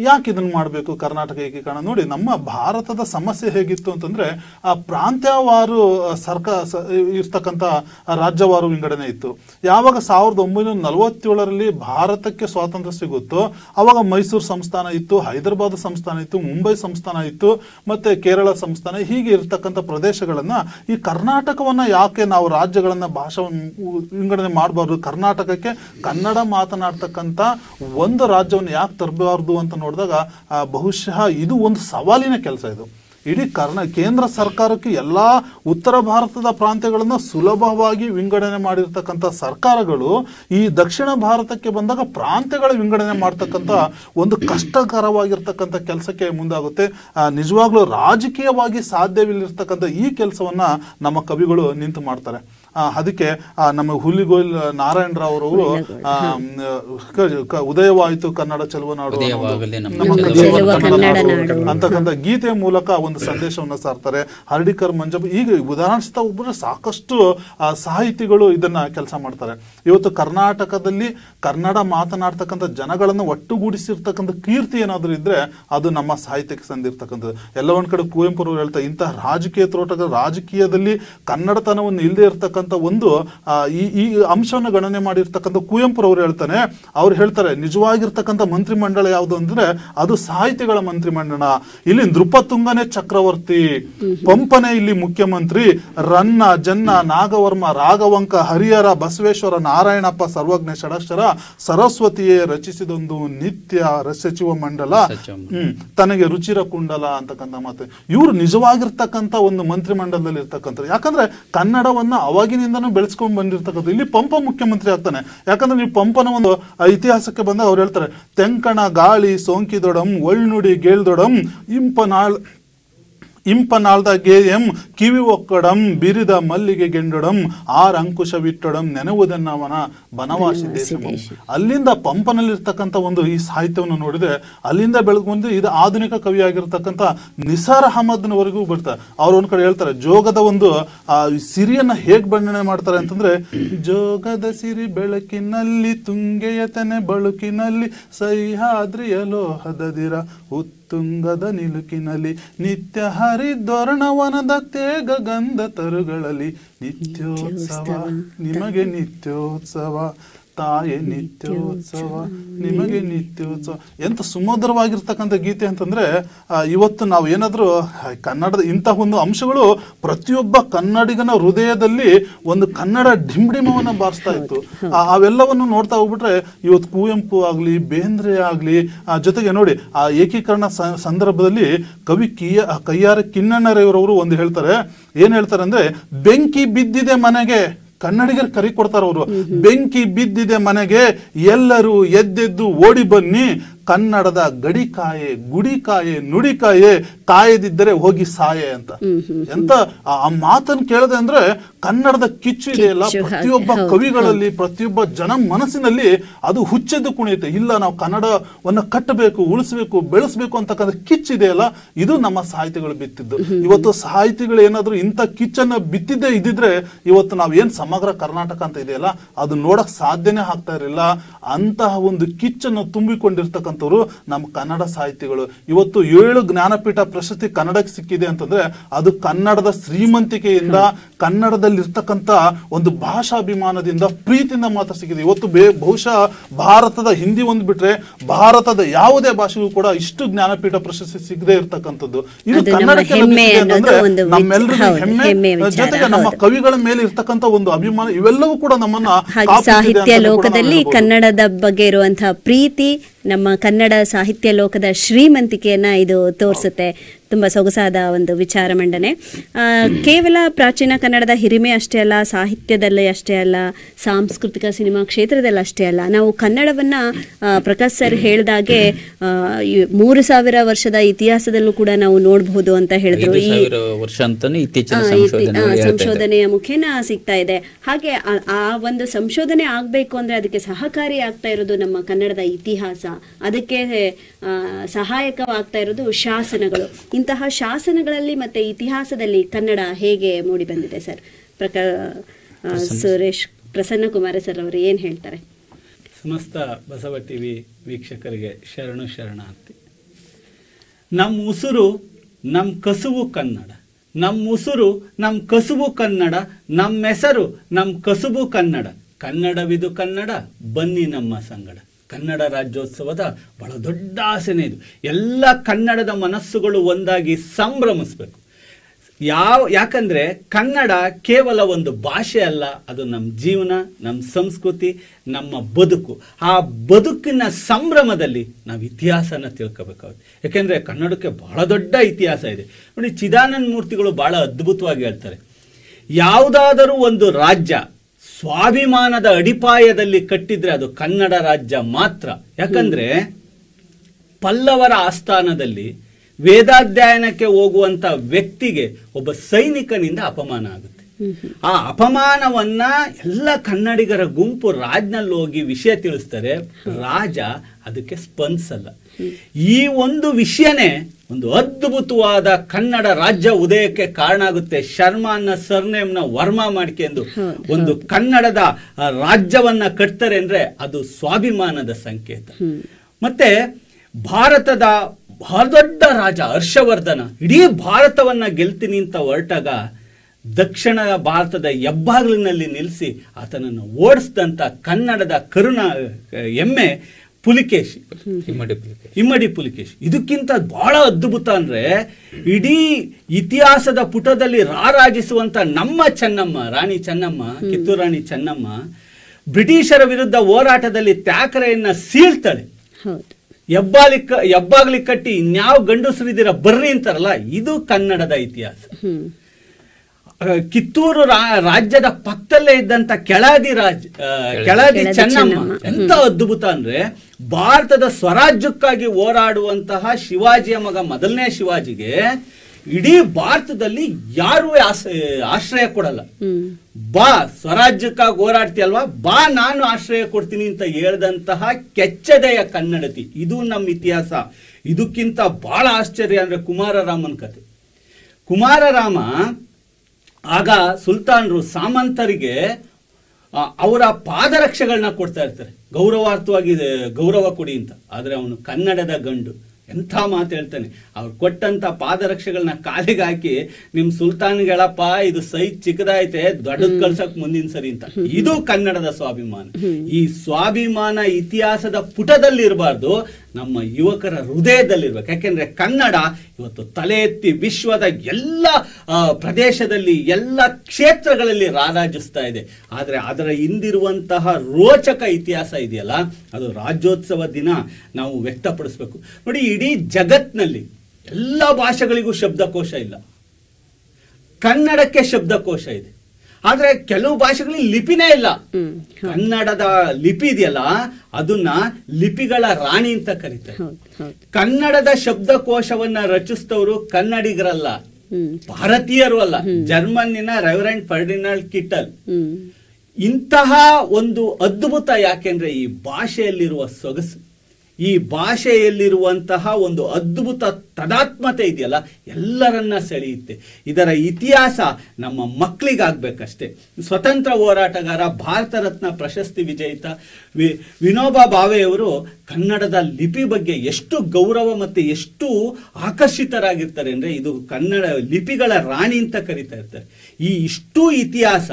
ಯಾಕೆ ಇದನ್ನು ಮಾಡಬೇಕು ಕರ್ನಾಟಕ ಏಕೀಕರಣ ನೋಡಿ ನಮ್ಮ ಭಾರತದ ಸಮಸ್ಯೆ ಹೇಗಿತ್ತು ಅಂತಂದರೆ ಆ ಪ್ರಾಂತ್ಯವಾರು ಸರ್ಕಾರ ಇರ್ತಕ್ಕಂಥ ರಾಜ್ಯವಾರು ವಿಂಗಡಣೆ ಇತ್ತು ಯಾವಾಗ ಸಾವಿರದ ಒಂಬೈನೂರ ನಲವತ್ತೇಳರಲ್ಲಿ ಭಾರತಕ್ಕೆ ಸ್ವಾತಂತ್ರ್ಯ ಸಿಗುತ್ತೋ ಅವಾಗ ಮೈಸೂರು ಸಂಸ್ಥಾನ ಇತ್ತು ಹೈದರಾಬಾದ್ ಸಂಸ್ಥಾನ ಇತ್ತು ಮುಂಬೈ ಸಂಸ್ಥಾನ ಇತ್ತು ಮತ್ತು ಕೇರಳ ಸಂಸ್ಥಾನ ಹೀಗೆ ಇರ್ತಕ್ಕಂಥ ಪ್ರದೇಶಗಳನ್ನು ಈ ಕರ್ನಾಟಕವನ್ನು ಯಾಕೆ ನಾವು ರಾಜ್ಯಗಳನ್ನು ಭಾಷಾ ವಿಂಗಡಣೆ ಮಾಡಬಾರ್ದು ಕರ್ನಾಟಕಕ್ಕೆ ಕನ್ನಡ ಮಾತನಾಡ್ತಕ್ಕಂಥ ಒಂದು ರಾಜ್ಯವನ್ನು ಯಾಕೆ ತರಬಾರ್ದು ಅಂತ ನೋಡಿದಾಗ ಬಹುಶಃ ಇದು ಒಂದು ಸವಾಲಿನ ಕೆಲಸ ಇದು ಇಡೀ ಕರ್ನ ಕೇಂದ್ರ ಸರ್ಕಾರಕ್ಕೆ ಎಲ್ಲ ಉತ್ತರ ಭಾರತದ ಪ್ರಾಂತ್ಯಗಳನ್ನು ಸುಲಭವಾಗಿ ವಿಂಗಡಣೆ ಮಾಡಿರ್ತಕ್ಕಂಥ ಸರ್ಕಾರಗಳು ಈ ದಕ್ಷಿಣ ಭಾರತಕ್ಕೆ ಬಂದಾಗ ಪ್ರಾಂತ್ಯಗಳ ವಿಂಗಡಣೆ ಮಾಡ್ತಕ್ಕಂಥ ಒಂದು ಕಷ್ಟಕರವಾಗಿರ್ತಕ್ಕಂಥ ಕೆಲಸಕ್ಕೆ ಮುಂದಾಗುತ್ತೆ ನಿಜವಾಗ್ಲೂ ರಾಜಕೀಯವಾಗಿ ಸಾಧ್ಯವಿಲ್ಲಿರ್ತಕ್ಕಂಥ ಈ ಕೆಲಸವನ್ನು ನಮ್ಮ ಕವಿಗಳು ನಿಂತು ಮಾಡ್ತಾರೆ ಅದಕ್ಕೆ ನಮ್ಮ ಹುಲಿಗೋಲ್ ನಾರಾಯಣ ರಾವ್ ಅವರು ಉದಯವಾಯಿತು ಕನ್ನಡ ನಾಡು ಅಂತಕ್ಕಂಥ ಗೀತೆ ಮೂಲಕ ಒಂದು ಸಂದೇಶವನ್ನ ಸಾರ್ತಾರೆ ಹರಡಿಕರ್ ಮಂಜಪ್ಪ ಈಗ ಉದಾಹರಣಿಸ್ತಾ ಒಬ್ಬರು ಸಾಕಷ್ಟು ಸಾಹಿತಿಗಳು ಇದನ್ನ ಕೆಲಸ ಮಾಡ್ತಾರೆ ಇವತ್ತು ಕರ್ನಾಟಕದಲ್ಲಿ ಕನ್ನಡ ಮಾತನಾಡ್ತಕ್ಕಂಥ ಜನಗಳನ್ನು ಒಟ್ಟುಗೂಡಿಸಿರ್ತಕ್ಕಂಥ ಕೀರ್ತಿ ಏನಾದರೂ ಇದ್ರೆ ಅದು ನಮ್ಮ ಸಾಹಿತ್ಯಕ್ಕೆ ಸಂದಿರ್ತಕ್ಕಂಥದ್ದು ಎಲ್ಲ ಒಂದ್ ಕಡೆ ಕುವೆಂಪುರವ್ರು ಹೇಳ್ತಾ ಇಂತಹ ರಾಜಕೀಯ ತೋಟಗಳ ರಾಜಕೀಯದಲ್ಲಿ ಕನ್ನಡತನವನ್ನು ಇಲ್ಲದೆ ಇರ್ತಕ್ಕಂಥ ಮಾಡಿರ್ತಕ್ಕಂಥ ಒಂದು ಈ ಈ ಅಂಶವನ್ನು ಗಣನೆ ಮಾಡಿರ್ತಕ್ಕಂಥ ಅವರು ಹೇಳ್ತಾನೆ ಅವ್ರು ಹೇಳ್ತಾರೆ ನಿಜವಾಗಿರ್ತಕ್ಕಂಥ ಮಂಡಳ ಯಾವುದು ಅಂದ್ರೆ ಅದು ಸಾಹಿತಿಗಳ ಮಂಡಳ ಇಲ್ಲಿ ನೃಪತುಂಗನೇ ಚಕ್ರವರ್ತಿ ಪಂಪನೆ ಇಲ್ಲಿ ಮುಖ್ಯಮಂತ್ರಿ ರನ್ನ ಜನ್ನ ನಾಗವರ್ಮ ರಾಘವಂಕ ಹರಿಹರ ಬಸವೇಶ್ವರ ನಾರಾಯಣಪ್ಪ ಸರ್ವಜ್ಞ ಷಡಕ್ಷರ ಸರಸ್ವತಿಯೇ ರಚಿಸಿದೊಂದು ನಿತ್ಯ ಸಚಿವ ಮಂಡಲ ಹ್ಮ್ ತನಗೆ ರುಚಿರ ಕುಂಡಲ ಅಂತಕ್ಕಂಥ ಮಾತು ಇವರು ನಿಜವಾಗಿರ್ತಕ್ಕಂಥ ಒಂದು ಮಂತ್ರಿಮಂಡಲದಲ್ಲಿ ಇರ್ತಕ್ಕಂಥ ಯಾಕಂದ್ರೆ ಕನ್ನಡವನ್ನ ಅವಾಗ ಆಗಿನಿಂದನೂ ಬೆಳೆಸ್ಕೊಂಡು ಬಂದಿರ್ತಕ್ಕಂಥ ಇಲ್ಲಿ ಪಂಪ ಮುಖ್ಯಮಂತ್ರಿ ಆಗ್ತಾನೆ ಯಾಕಂದ್ರೆ ನೀವು ಪಂಪನ ಒಂದು ಇತಿಹಾಸಕ್ಕೆ ಬಂದಾಗ ಅವ್ರು ಹೇಳ್ತಾರೆ ತೆಂಕಣ ಗಾಳಿ ಸೋಂಕಿದೊಡಂ ಒಳ್ನುಡಿ ಗೇಳ್ದೊಡಂ ಇಂಪನಾಳ್ ಇಂಪನಾಲ್ದ ಗೇಯಂ ಕಿವಿ ಒಕ್ಕಡಂ ಬಿರಿದ ಮಲ್ಲಿಗೆ ಗೆಂಡಡಂ ಆರ್ ಅಂಕುಶವಿಟ್ಟೊಡಂ ನೆನವುದನ್ನವನ ಬನವಾಸಿ ದೇಶಮಂ ಅಲ್ಲಿಂದ ಪಂಪನಲ್ಲಿರ್ತಕ್ಕಂಥ ಒಂದು ಈ ಸಾಹಿತ್ಯವನ್ನು ನೋಡಿದ್ರೆ ಅಲ್ಲಿಂದ ಬೆಳಗ್ಗೆ ಬಂದು ಇದು ಆಧುನಿಕ ಕವಿಯಾಗಿರ್ತಕ್ಕಂಥ ನಿಸಾರ್ ಅಹಮದ್ನವರೆಗೂ ಬರ್ತಾರೆ ಅವ್ರು ಒಂದ್ ಕಡೆ ಹೇಳ್ತಾರೆ ಜೋಗದ ಒಂದು ಆ ಸಿರಿಯನ್ನ ಹೇಗ್ ಬಣ್ಣನೆ ಮಾಡ್ತಾರೆ ಅಂತಂದ್ರೆ ಜೋಗದ ಸಿರಿ ಬೆಳಕಿನಲ್ಲಿ ತುಂಗೆಯತನೆ ಬಳುಕಿನಲ್ಲಿ ಸಹ್ಯಾದ್ರಿಯ ಲೋಹದದಿರ ಉತ್ತ ತುಂಗದ ನಿಲುಕಿನಲ್ಲಿ ನಿತ್ಯ ವನದ ತೇಗ ಗಂಧ ತರುಗಳಲ್ಲಿ ನಿತ್ಯೋತ್ಸವ ನಿಮಗೆ ನಿತ್ಯೋತ್ಸವ ತಾಯೇ ನಿತ್ಯೋತ್ಸವ ನಿಮಗೆ ನಿತ್ಯೋತ್ಸವ ಎಂತ ಸುಮಧುರವಾಗಿರ್ತಕ್ಕಂಥ ಗೀತೆ ಅಂತಂದ್ರೆ ಇವತ್ತು ನಾವು ಏನಾದರೂ ಕನ್ನಡದ ಇಂತಹ ಒಂದು ಅಂಶಗಳು ಪ್ರತಿಯೊಬ್ಬ ಕನ್ನಡಿಗನ ಹೃದಯದಲ್ಲಿ ಒಂದು ಕನ್ನಡ ಡಿಮ್ಡಿಮವನ್ನು ಬಾರಿಸ್ತಾ ಇತ್ತು ಅವೆಲ್ಲವನ್ನು ನೋಡ್ತಾ ಹೋಗ್ಬಿಟ್ರೆ ಇವತ್ತು ಕುವೆಂಪು ಆಗಲಿ ಬೇಂದ್ರೆ ಆಗಲಿ ಜೊತೆಗೆ ನೋಡಿ ಆ ಏಕೀಕರಣ ಸಂದರ್ಭದಲ್ಲಿ ಕವಿ ಕಿಯ ಕೈಯಾರ ಕಿನ್ನಣ್ಣರವರವರು ಒಂದು ಹೇಳ್ತಾರೆ ಏನು ಹೇಳ್ತಾರೆ ಅಂದರೆ ಬೆಂಕಿ ಬಿದ್ದಿದೆ ಮನೆಗೆ ಕನ್ನಡಿಗರು ಕರಿ ಕೊಡ್ತಾರ ಅವರು ಬೆಂಕಿ ಬಿದ್ದಿದೆ ಮನೆಗೆ ಎಲ್ಲರೂ ಎದ್ದೆದ್ದು ಓಡಿ ಬನ್ನಿ ಕನ್ನಡದ ಗಡಿಕಾಯೆ ಗುಡಿಕಾಯೆ ನುಡಿಕಾಯೆ ಕಾಯದಿದ್ದರೆ ಹೋಗಿ ಸಾಯೆ ಅಂತ ಎಂತ ಆ ಮಾತನ್ನು ಕೇಳದೆ ಅಂದ್ರೆ ಕನ್ನಡದ ಕಿಚ್ಚು ಇದೆಯಲ್ಲ ಪ್ರತಿಯೊಬ್ಬ ಕವಿಗಳಲ್ಲಿ ಪ್ರತಿಯೊಬ್ಬ ಜನ ಮನಸ್ಸಿನಲ್ಲಿ ಅದು ಹುಚ್ಚೆದ್ದು ಕುಣಿಯುತ್ತೆ ಇಲ್ಲ ನಾವು ಕನ್ನಡವನ್ನು ಕಟ್ಟಬೇಕು ಉಳಿಸಬೇಕು ಬೆಳೆಸಬೇಕು ಅಂತಕ್ಕಂಥ ಇದೆಯಲ್ಲ ಇದು ನಮ್ಮ ಸಾಹಿತಿಗಳು ಬಿತ್ತಿದ್ದು ಇವತ್ತು ಸಾಹಿತಿಗಳು ಏನಾದರೂ ಇಂಥ ಕಿಚ್ಚನ್ನ ಬಿತ್ತಿದ್ದೇ ಇದ್ದಿದ್ರೆ ಇವತ್ತು ನಾವು ಏನು ಸಮಗ್ರ ಕರ್ನಾಟಕ ಅಂತ ಇದೆಯಲ್ಲ ಅದು ನೋಡಕ್ ಸಾಧ್ಯನೇ ಆಗ್ತಾ ಇರಲಿಲ್ಲ ಅಂತಹ ಒಂದು ಕಿಚ್ಚನ್ನು ತುಂಬಿಕೊಂಡಿರ್ತಕ್ಕಂಥ ನಮ್ಮ ಕನ್ನಡ ಸಾಹಿತಿಗಳು ಇವತ್ತು ಏಳು ಜ್ಞಾನಪೀಠ ಪ್ರಶಸ್ತಿ ಕನ್ನಡಕ್ಕೆ ಸಿಕ್ಕಿದೆ ಅಂತಂದ್ರೆ ಅದು ಕನ್ನಡದ ಶ್ರೀಮಂತಿಕೆಯಿಂದ ಕನ್ನಡದಲ್ಲಿರ್ತಕ್ಕಂಥ ಒಂದು ಭಾಷಾಭಿಮಾನದಿಂದ ಪ್ರೀತಿಯಿಂದ ಮಾತ್ರ ಸಿಕ್ಕಿದೆ ಇವತ್ತು ಬೇ ಬಹುಶಃ ಭಾರತದ ಹಿಂದಿ ಒಂದು ಬಿಟ್ರೆ ಭಾರತದ ಯಾವುದೇ ಭಾಷೆಗೂ ಕೂಡ ಇಷ್ಟು ಜ್ಞಾನಪೀಠ ಪ್ರಶಸ್ತಿ ಸಿಗದೆ ಇರತಕ್ಕಂಥದ್ದು ಇದು ಕನ್ನಡಕ್ಕೆ ನಮ್ಮೆಲ್ಲರ ಹೆಮ್ಮೆ ಜೊತೆಗೆ ನಮ್ಮ ಕವಿಗಳ ಮೇಲೆ ಇರ್ತಕ್ಕಂಥ ಒಂದು ಅಭಿಮಾನ ಇವೆಲ್ಲವೂ ಕೂಡ ನಮ್ಮನ್ನ ಸಾಹಿತ್ಯ ಲೋಕದಲ್ಲಿ ಕನ್ನಡದ ಬಗ್ಗೆ ಇರುವಂತಹ ಪ್ರೀತಿ ನಮ್ಮ ಕನ್ನಡ ಸಾಹಿತ್ಯ ಲೋಕದ ಶ್ರೀಮಂತಿಕೆಯನ್ನು ಇದು ತೋರಿಸುತ್ತೆ ತುಂಬ ಸೊಗಸಾದ ಒಂದು ವಿಚಾರ ಮಂಡನೆ ಕೇವಲ ಪ್ರಾಚೀನ ಕನ್ನಡದ ಹಿರಿಮೆ ಅಷ್ಟೇ ಅಲ್ಲ ಸಾಹಿತ್ಯದಲ್ಲಿ ಅಷ್ಟೇ ಅಲ್ಲ ಸಾಂಸ್ಕೃತಿಕ ಸಿನಿಮಾ ಕ್ಷೇತ್ರದಲ್ಲಿ ಅಷ್ಟೇ ಅಲ್ಲ ನಾವು ಕನ್ನಡವನ್ನ ಪ್ರಕಾಶ್ ಸರ್ ಹೇಳಿದಾಗೆ ಮೂರು ಸಾವಿರ ವರ್ಷದ ಇತಿಹಾಸದಲ್ಲೂ ಕೂಡ ನಾವು ನೋಡಬಹುದು ಅಂತ ಹೇಳಿದ್ರು ಈ ಸಂಶೋಧನೆಯ ಮುಖೇನ ಸಿಗ್ತಾ ಇದೆ ಹಾಗೆ ಆ ಒಂದು ಸಂಶೋಧನೆ ಆಗಬೇಕು ಅಂದ್ರೆ ಅದಕ್ಕೆ ಸಹಕಾರಿ ಆಗ್ತಾ ಇರೋದು ನಮ್ಮ ಕನ್ನಡದ ಇತಿಹಾಸ ಅದಕ್ಕೆ ಸಹಾಯಕವಾಗ್ತಾ ಇರೋದು ಶಾಸನಗಳು ಇಂತಹ ಶಾಸನಗಳಲ್ಲಿ ಮತ್ತೆ ಇತಿಹಾಸದಲ್ಲಿ ಕನ್ನಡ ಹೇಗೆ ಮೂಡಿ ಬಂದಿದೆ ಸರ್ ಪ್ರಕ ಸುರೇಶ್ ಪ್ರಸನ್ನ ಕುಮಾರ ಸರ್ ಅವರು ಏನ್ ಹೇಳ್ತಾರೆ ಸಮಸ್ತ ಬಸವ ಟಿವಿ ವೀಕ್ಷಕರಿಗೆ ಶರಣು ಶರಣಾರ್ಥಿ ನಮ್ಮ ಉಸುರು ನಮ್ಮ ಕಸುವು ಕನ್ನಡ ನಮ್ಮ ಉಸುರು ನಮ್ಮ ಕಸುಬು ಕನ್ನಡ ನಮ್ಮ ಹೆಸರು ನಮ್ಮ ಕಸುಬು ಕನ್ನಡ ಕನ್ನಡವಿದು ಕನ್ನಡ ಬನ್ನಿ ನಮ್ಮ ಸಂಗಡ ಕನ್ನಡ ರಾಜ್ಯೋತ್ಸವದ ಬಹಳ ದೊಡ್ಡ ಆಸೆನೇ ಇದು ಎಲ್ಲ ಕನ್ನಡದ ಮನಸ್ಸುಗಳು ಒಂದಾಗಿ ಸಂಭ್ರಮಿಸಬೇಕು ಯಾವ ಯಾಕಂದರೆ ಕನ್ನಡ ಕೇವಲ ಒಂದು ಭಾಷೆ ಅಲ್ಲ ಅದು ನಮ್ಮ ಜೀವನ ನಮ್ಮ ಸಂಸ್ಕೃತಿ ನಮ್ಮ ಬದುಕು ಆ ಬದುಕಿನ ಸಂಭ್ರಮದಲ್ಲಿ ನಾವು ಇತಿಹಾಸನ ತಿಳ್ಕೋಬೇಕಾಗುತ್ತೆ ಯಾಕೆಂದರೆ ಕನ್ನಡಕ್ಕೆ ಬಹಳ ದೊಡ್ಡ ಇತಿಹಾಸ ಇದೆ ನೋಡಿ ಚಿದಾನಂದ ಮೂರ್ತಿಗಳು ಬಹಳ ಅದ್ಭುತವಾಗಿ ಹೇಳ್ತಾರೆ ಯಾವುದಾದರೂ ಒಂದು ರಾಜ್ಯ ಸ್ವಾಭಿಮಾನದ ಅಡಿಪಾಯದಲ್ಲಿ ಕಟ್ಟಿದ್ರೆ ಅದು ಕನ್ನಡ ರಾಜ್ಯ ಮಾತ್ರ ಯಾಕಂದ್ರೆ ಪಲ್ಲವರ ಆಸ್ಥಾನದಲ್ಲಿ ವೇದಾಧ್ಯಯನಕ್ಕೆ ಹೋಗುವಂತ ವ್ಯಕ್ತಿಗೆ ಒಬ್ಬ ಸೈನಿಕನಿಂದ ಅಪಮಾನ ಆಗುತ್ತೆ ಆ ಅಪಮಾನವನ್ನ ಎಲ್ಲ ಕನ್ನಡಿಗರ ಗುಂಪು ರಾಜ್ನಲ್ಲಿ ಹೋಗಿ ವಿಷಯ ತಿಳಿಸ್ತಾರೆ ರಾಜ ಅದಕ್ಕೆ ಸ್ಪಂದಿಸಲ್ಲ ಈ ಒಂದು ವಿಷಯನೇ ಒಂದು ಅದ್ಭುತವಾದ ಕನ್ನಡ ರಾಜ್ಯ ಉದಯಕ್ಕೆ ಕಾರಣ ಆಗುತ್ತೆ ಶರ್ಮಾ ಅನ್ನೋ ಸರ್ನೇಮ್ನ ವರ್ಮಾ ಮಾಡ್ಕೆಂದು ಒಂದು ಕನ್ನಡದ ರಾಜ್ಯವನ್ನ ಕಟ್ತಾರೆ ಅಂದ್ರೆ ಅದು ಸ್ವಾಭಿಮಾನದ ಸಂಕೇತ ಮತ್ತೆ ಭಾರತದ ದೊಡ್ಡ ರಾಜ ಹರ್ಷವರ್ಧನ ಇಡೀ ಭಾರತವನ್ನ ಗೆಲ್ತೀನಿ ಅಂತ ಹೊರಟಾಗ ದಕ್ಷಿಣ ಭಾರತದ ಹೆಬ್ಬಾಗಿಲಿನಲ್ಲಿ ನಿಲ್ಲಿಸಿ ಆತನನ್ನು ಓಡಿಸಿದಂಥ ಕನ್ನಡದ ಕರುಣ ಎಮ್ಮೆ ಪುಲಿಕೇಶಿ ಇಮ್ಮಡಿ ಪುಲಿಕೇಶಿ ಇದಕ್ಕಿಂತ ಬಹಳ ಅದ್ಭುತ ಅಂದ್ರೆ ಇಡೀ ಇತಿಹಾಸದ ಪುಟದಲ್ಲಿ ರಾರಾಜಿಸುವಂತ ನಮ್ಮ ಚೆನ್ನಮ್ಮ ರಾಣಿ ಚೆನ್ನಮ್ಮ ಕಿತ್ತೂರು ರಾಣಿ ಚೆನ್ನಮ್ಮ ಬ್ರಿಟಿಷರ ವಿರುದ್ಧ ಹೋರಾಟದಲ್ಲಿ ತ್ಯಾಕರೆಯನ್ನ ಸೀಳ್ತಾಳೆ ಹೆಬ್ಬಾಲಿ ಹೆಬ್ಬಾಗ್ಲಿ ಕಟ್ಟಿ ಇನ್ಯಾವ ಗಂಡಸರಿದ್ದೀರ ಬರ್ರಿ ಅಂತಾರಲ್ಲ ಇದು ಕನ್ನಡದ ಇತಿಹಾಸ ಕಿತ್ತೂರು ರಾಜ್ಯದ ಪಕ್ಕದಲ್ಲೇ ಇದ್ದಂತ ಕೆಳದಿ ರಾಜ್ ಕೆಳದಿ ಚೆನ್ನಮ್ಮ ಎಂತ ಅದ್ಭುತ ಅಂದ್ರೆ ಭಾರತದ ಸ್ವರಾಜ್ಯಕ್ಕಾಗಿ ಹೋರಾಡುವಂತಹ ಶಿವಾಜಿಯ ಮಗ ಮೊದಲನೇ ಶಿವಾಜಿಗೆ ಇಡೀ ಭಾರತದಲ್ಲಿ ಯಾರು ಆಶ್ರಯ ಕೊಡಲ್ಲ ಬಾ ಸ್ವರಾಜ್ಯಕ್ಕಾಗಿ ಅಲ್ವಾ ಬಾ ನಾನು ಆಶ್ರಯ ಕೊಡ್ತೀನಿ ಅಂತ ಹೇಳ್ದಂತಹ ಕೆಚ್ಚದೆಯ ಕನ್ನಡತಿ ಇದು ನಮ್ಮ ಇತಿಹಾಸ ಇದಕ್ಕಿಂತ ಬಹಳ ಆಶ್ಚರ್ಯ ಅಂದ್ರೆ ಕುಮಾರರಾಮನ್ ಕತೆ ಕುಮಾರರಾಮ ಆಗ ಸುಲ್ತಾನರು ಸಾಮಂತರಿಗೆ ಅವರ ಪಾದರಕ್ಷೆಗಳನ್ನ ಕೊಡ್ತಾ ಇರ್ತಾರೆ ಗೌರವಾರ್ಥವಾಗಿ ಗೌರವ ಕೊಡಿ ಅಂತ ಆದರೆ ಅವನು ಕನ್ನಡದ ಗಂಡು ಎಂಥ ಮಾತು ಹೇಳ್ತಾನೆ ಅವ್ರು ಕೊಟ್ಟಂಥ ಪಾದರಕ್ಷೆಗಳನ್ನ ಕಾಲಿಗೆ ಹಾಕಿ ನಿಮ್ಮ ಸುಲ್ತಾನ್ಗಳಪ್ಪ ಇದು ಸೈ ಚಿಕ್ಕದಾಯ್ತೆ ದೊಡ್ಡದ್ ಕಳ್ಸಕ್ ಮುಂದಿನ ಸರಿ ಅಂತ ಇದು ಕನ್ನಡದ ಸ್ವಾಭಿಮಾನ ಈ ಸ್ವಾಭಿಮಾನ ಇತಿಹಾಸದ ಪುಟದಲ್ಲಿ ನಮ್ಮ ಯುವಕರ ಹೃದಯದಲ್ಲಿರ್ಬೇಕು ಯಾಕೆಂದ್ರೆ ಕನ್ನಡ ಇವತ್ತು ತಲೆ ಎತ್ತಿ ವಿಶ್ವದ ಎಲ್ಲ ಪ್ರದೇಶದಲ್ಲಿ ಎಲ್ಲ ಕ್ಷೇತ್ರಗಳಲ್ಲಿ ರಾರಾಜಿಸ್ತಾ ಇದೆ ಆದರೆ ಅದರ ಹಿಂದಿರುವಂತಹ ರೋಚಕ ಇತಿಹಾಸ ಇದೆಯಲ್ಲ ಅದು ರಾಜ್ಯೋತ್ಸವ ದಿನ ನಾವು ವ್ಯಕ್ತಪಡಿಸಬೇಕು ನೋಡಿ ಇಡೀ ಜಗತ್ನಲ್ಲಿ ಎಲ್ಲ ಭಾಷೆಗಳಿಗೂ ಶಬ್ದಕೋಶ ಇಲ್ಲ ಕನ್ನಡಕ್ಕೆ ಶಬ್ದಕೋಶ ಇದೆ ಆದರೆ ಕೆಲವು ಭಾಷೆಗಳಲ್ಲಿ ಲಿಪಿನೇ ಇಲ್ಲ ಕನ್ನಡದ ಲಿಪಿ ಇದೆಯಲ್ಲ ಅದನ್ನ ಲಿಪಿಗಳ ರಾಣಿ ಅಂತ ಕರೀತಾರೆ ಕನ್ನಡದ ಶಬ್ದಕೋಶವನ್ನ ರಚಿಸಿದವರು ಕನ್ನಡಿಗರಲ್ಲ ಭಾರತೀಯರು ಅಲ್ಲ ಜರ್ಮನ್ನಿನ ರೆವರೆಂಟ್ ಫರ್ಡಿನಾಲ್ಡ್ ಕಿಟಲ್ ಇಂತಹ ಒಂದು ಅದ್ಭುತ ಯಾಕೆಂದ್ರೆ ಈ ಭಾಷೆಯಲ್ಲಿರುವ ಸೊಗಸು ಈ ಭಾಷೆಯಲ್ಲಿರುವಂತಹ ಒಂದು ಅದ್ಭುತ ತದಾತ್ಮತೆ ಇದೆಯಲ್ಲ ಎಲ್ಲರನ್ನ ಸೆಳೆಯುತ್ತೆ ಇದರ ಇತಿಹಾಸ ನಮ್ಮ ಮಕ್ಕಳಿಗಾಗಬೇಕಷ್ಟೇ ಸ್ವತಂತ್ರ ಹೋರಾಟಗಾರ ಭಾರತ ರತ್ನ ಪ್ರಶಸ್ತಿ ವಿಜೇತ ವಿ ವಿನೋಬಾ ಭಾವೆಯವರು ಕನ್ನಡದ ಲಿಪಿ ಬಗ್ಗೆ ಎಷ್ಟು ಗೌರವ ಮತ್ತು ಎಷ್ಟು ಆಕರ್ಷಿತರಾಗಿರ್ತಾರೆ ಅಂದರೆ ಇದು ಕನ್ನಡ ಲಿಪಿಗಳ ರಾಣಿ ಅಂತ ಕರಿತಾ ಇರ್ತಾರೆ ಈ ಇಷ್ಟು ಇತಿಹಾಸ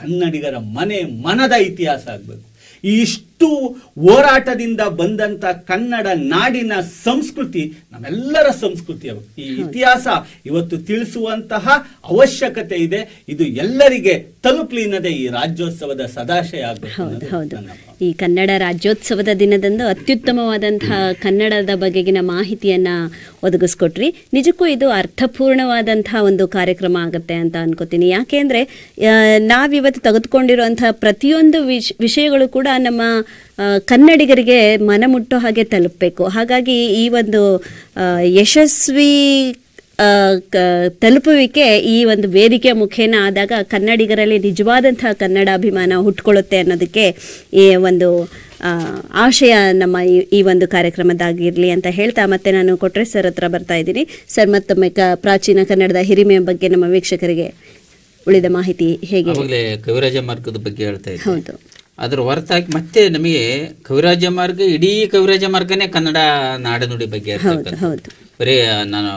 ಕನ್ನಡಿಗರ ಮನೆ ಮನದ ಇತಿಹಾಸ ಆಗಬೇಕು ಈ ಇಷ್ಟು ಎಷ್ಟು ಹೋರಾಟದಿಂದ ಬಂದಂತ ಕನ್ನಡ ನಾಡಿನ ಸಂಸ್ಕೃತಿ ನಮ್ಮೆಲ್ಲರ ಸಂಸ್ಕೃತಿ ಈ ಇತಿಹಾಸ ಇವತ್ತು ತಿಳಿಸುವಂತಹ ಅವಶ್ಯಕತೆ ಇದೆ ಇದು ಎಲ್ಲರಿಗೆ ತಲುಪಲಿ ಈ ರಾಜ್ಯೋತ್ಸವದ ಸದಾಶಯ ಆಗಬೇಕು ಈ ಕನ್ನಡ ರಾಜ್ಯೋತ್ಸವದ ದಿನದಂದು ಅತ್ಯುತ್ತಮವಾದಂತಹ ಕನ್ನಡದ ಬಗೆಗಿನ ಮಾಹಿತಿಯನ್ನ ಒದಗಿಸ್ಕೊಟ್ರಿ ನಿಜಕ್ಕೂ ಇದು ಅರ್ಥಪೂರ್ಣವಾದಂತಹ ಒಂದು ಕಾರ್ಯಕ್ರಮ ಆಗುತ್ತೆ ಅಂತ ಅನ್ಕೋತೀನಿ ಯಾಕೆ ಅಂದ್ರೆ ನಾವಿವತ್ತು ತೆಗೆದುಕೊಂಡಿರುವಂತಹ ಪ್ರತಿಯೊಂದು ವಿಷಯಗಳು ಕೂಡ ನಮ್ಮ ಕನ್ನಡಿಗರಿಗೆ ಮನ ಮುಟ್ಟೋ ಹಾಗೆ ತಲುಪಬೇಕು ಹಾಗಾಗಿ ಈ ಒಂದು ಯಶಸ್ವಿ ತಲುಪುವಿಕೆ ಈ ಒಂದು ವೇದಿಕೆಯ ಮುಖೇನ ಆದಾಗ ಕನ್ನಡಿಗರಲ್ಲಿ ನಿಜವಾದಂತಹ ಕನ್ನಡ ಅಭಿಮಾನ ಹುಟ್ಕೊಳ್ಳುತ್ತೆ ಅನ್ನೋದಕ್ಕೆ ಈ ಒಂದು ಆಶಯ ನಮ್ಮ ಈ ಒಂದು ಕಾರ್ಯಕ್ರಮದಾಗಿರಲಿ ಅಂತ ಹೇಳ್ತಾ ಮತ್ತೆ ನಾನು ಕೊಟ್ರೆ ಸರ್ ಹತ್ರ ಬರ್ತಾ ಇದ್ದೀನಿ ಸರ್ ಮತ್ತೊಮ್ಮೆ ಕ ಪ್ರಾಚೀನ ಕನ್ನಡದ ಹಿರಿಮೆಯ ಬಗ್ಗೆ ನಮ್ಮ ವೀಕ್ಷಕರಿಗೆ ಉಳಿದ ಮಾಹಿತಿ ಹೇಗೆ ಕವಿರಾಜ ಮಾರ್ಗದ ಬಗ್ಗೆ ಹೇಳ್ತಾ ಹೌದು ಅದರ ಹೊರತಾಗಿ ಮತ್ತೆ ನಮಗೆ ಕವಿರಾಜ ಮಾರ್ಗ ಇಡೀ ಕವಿರಾಜ ಮಾರ್ಗನೇ ಕನ್ನಡ ನಾಡನುಡಿ ಬಗ್ಗೆ ಬರೀ ನಾನು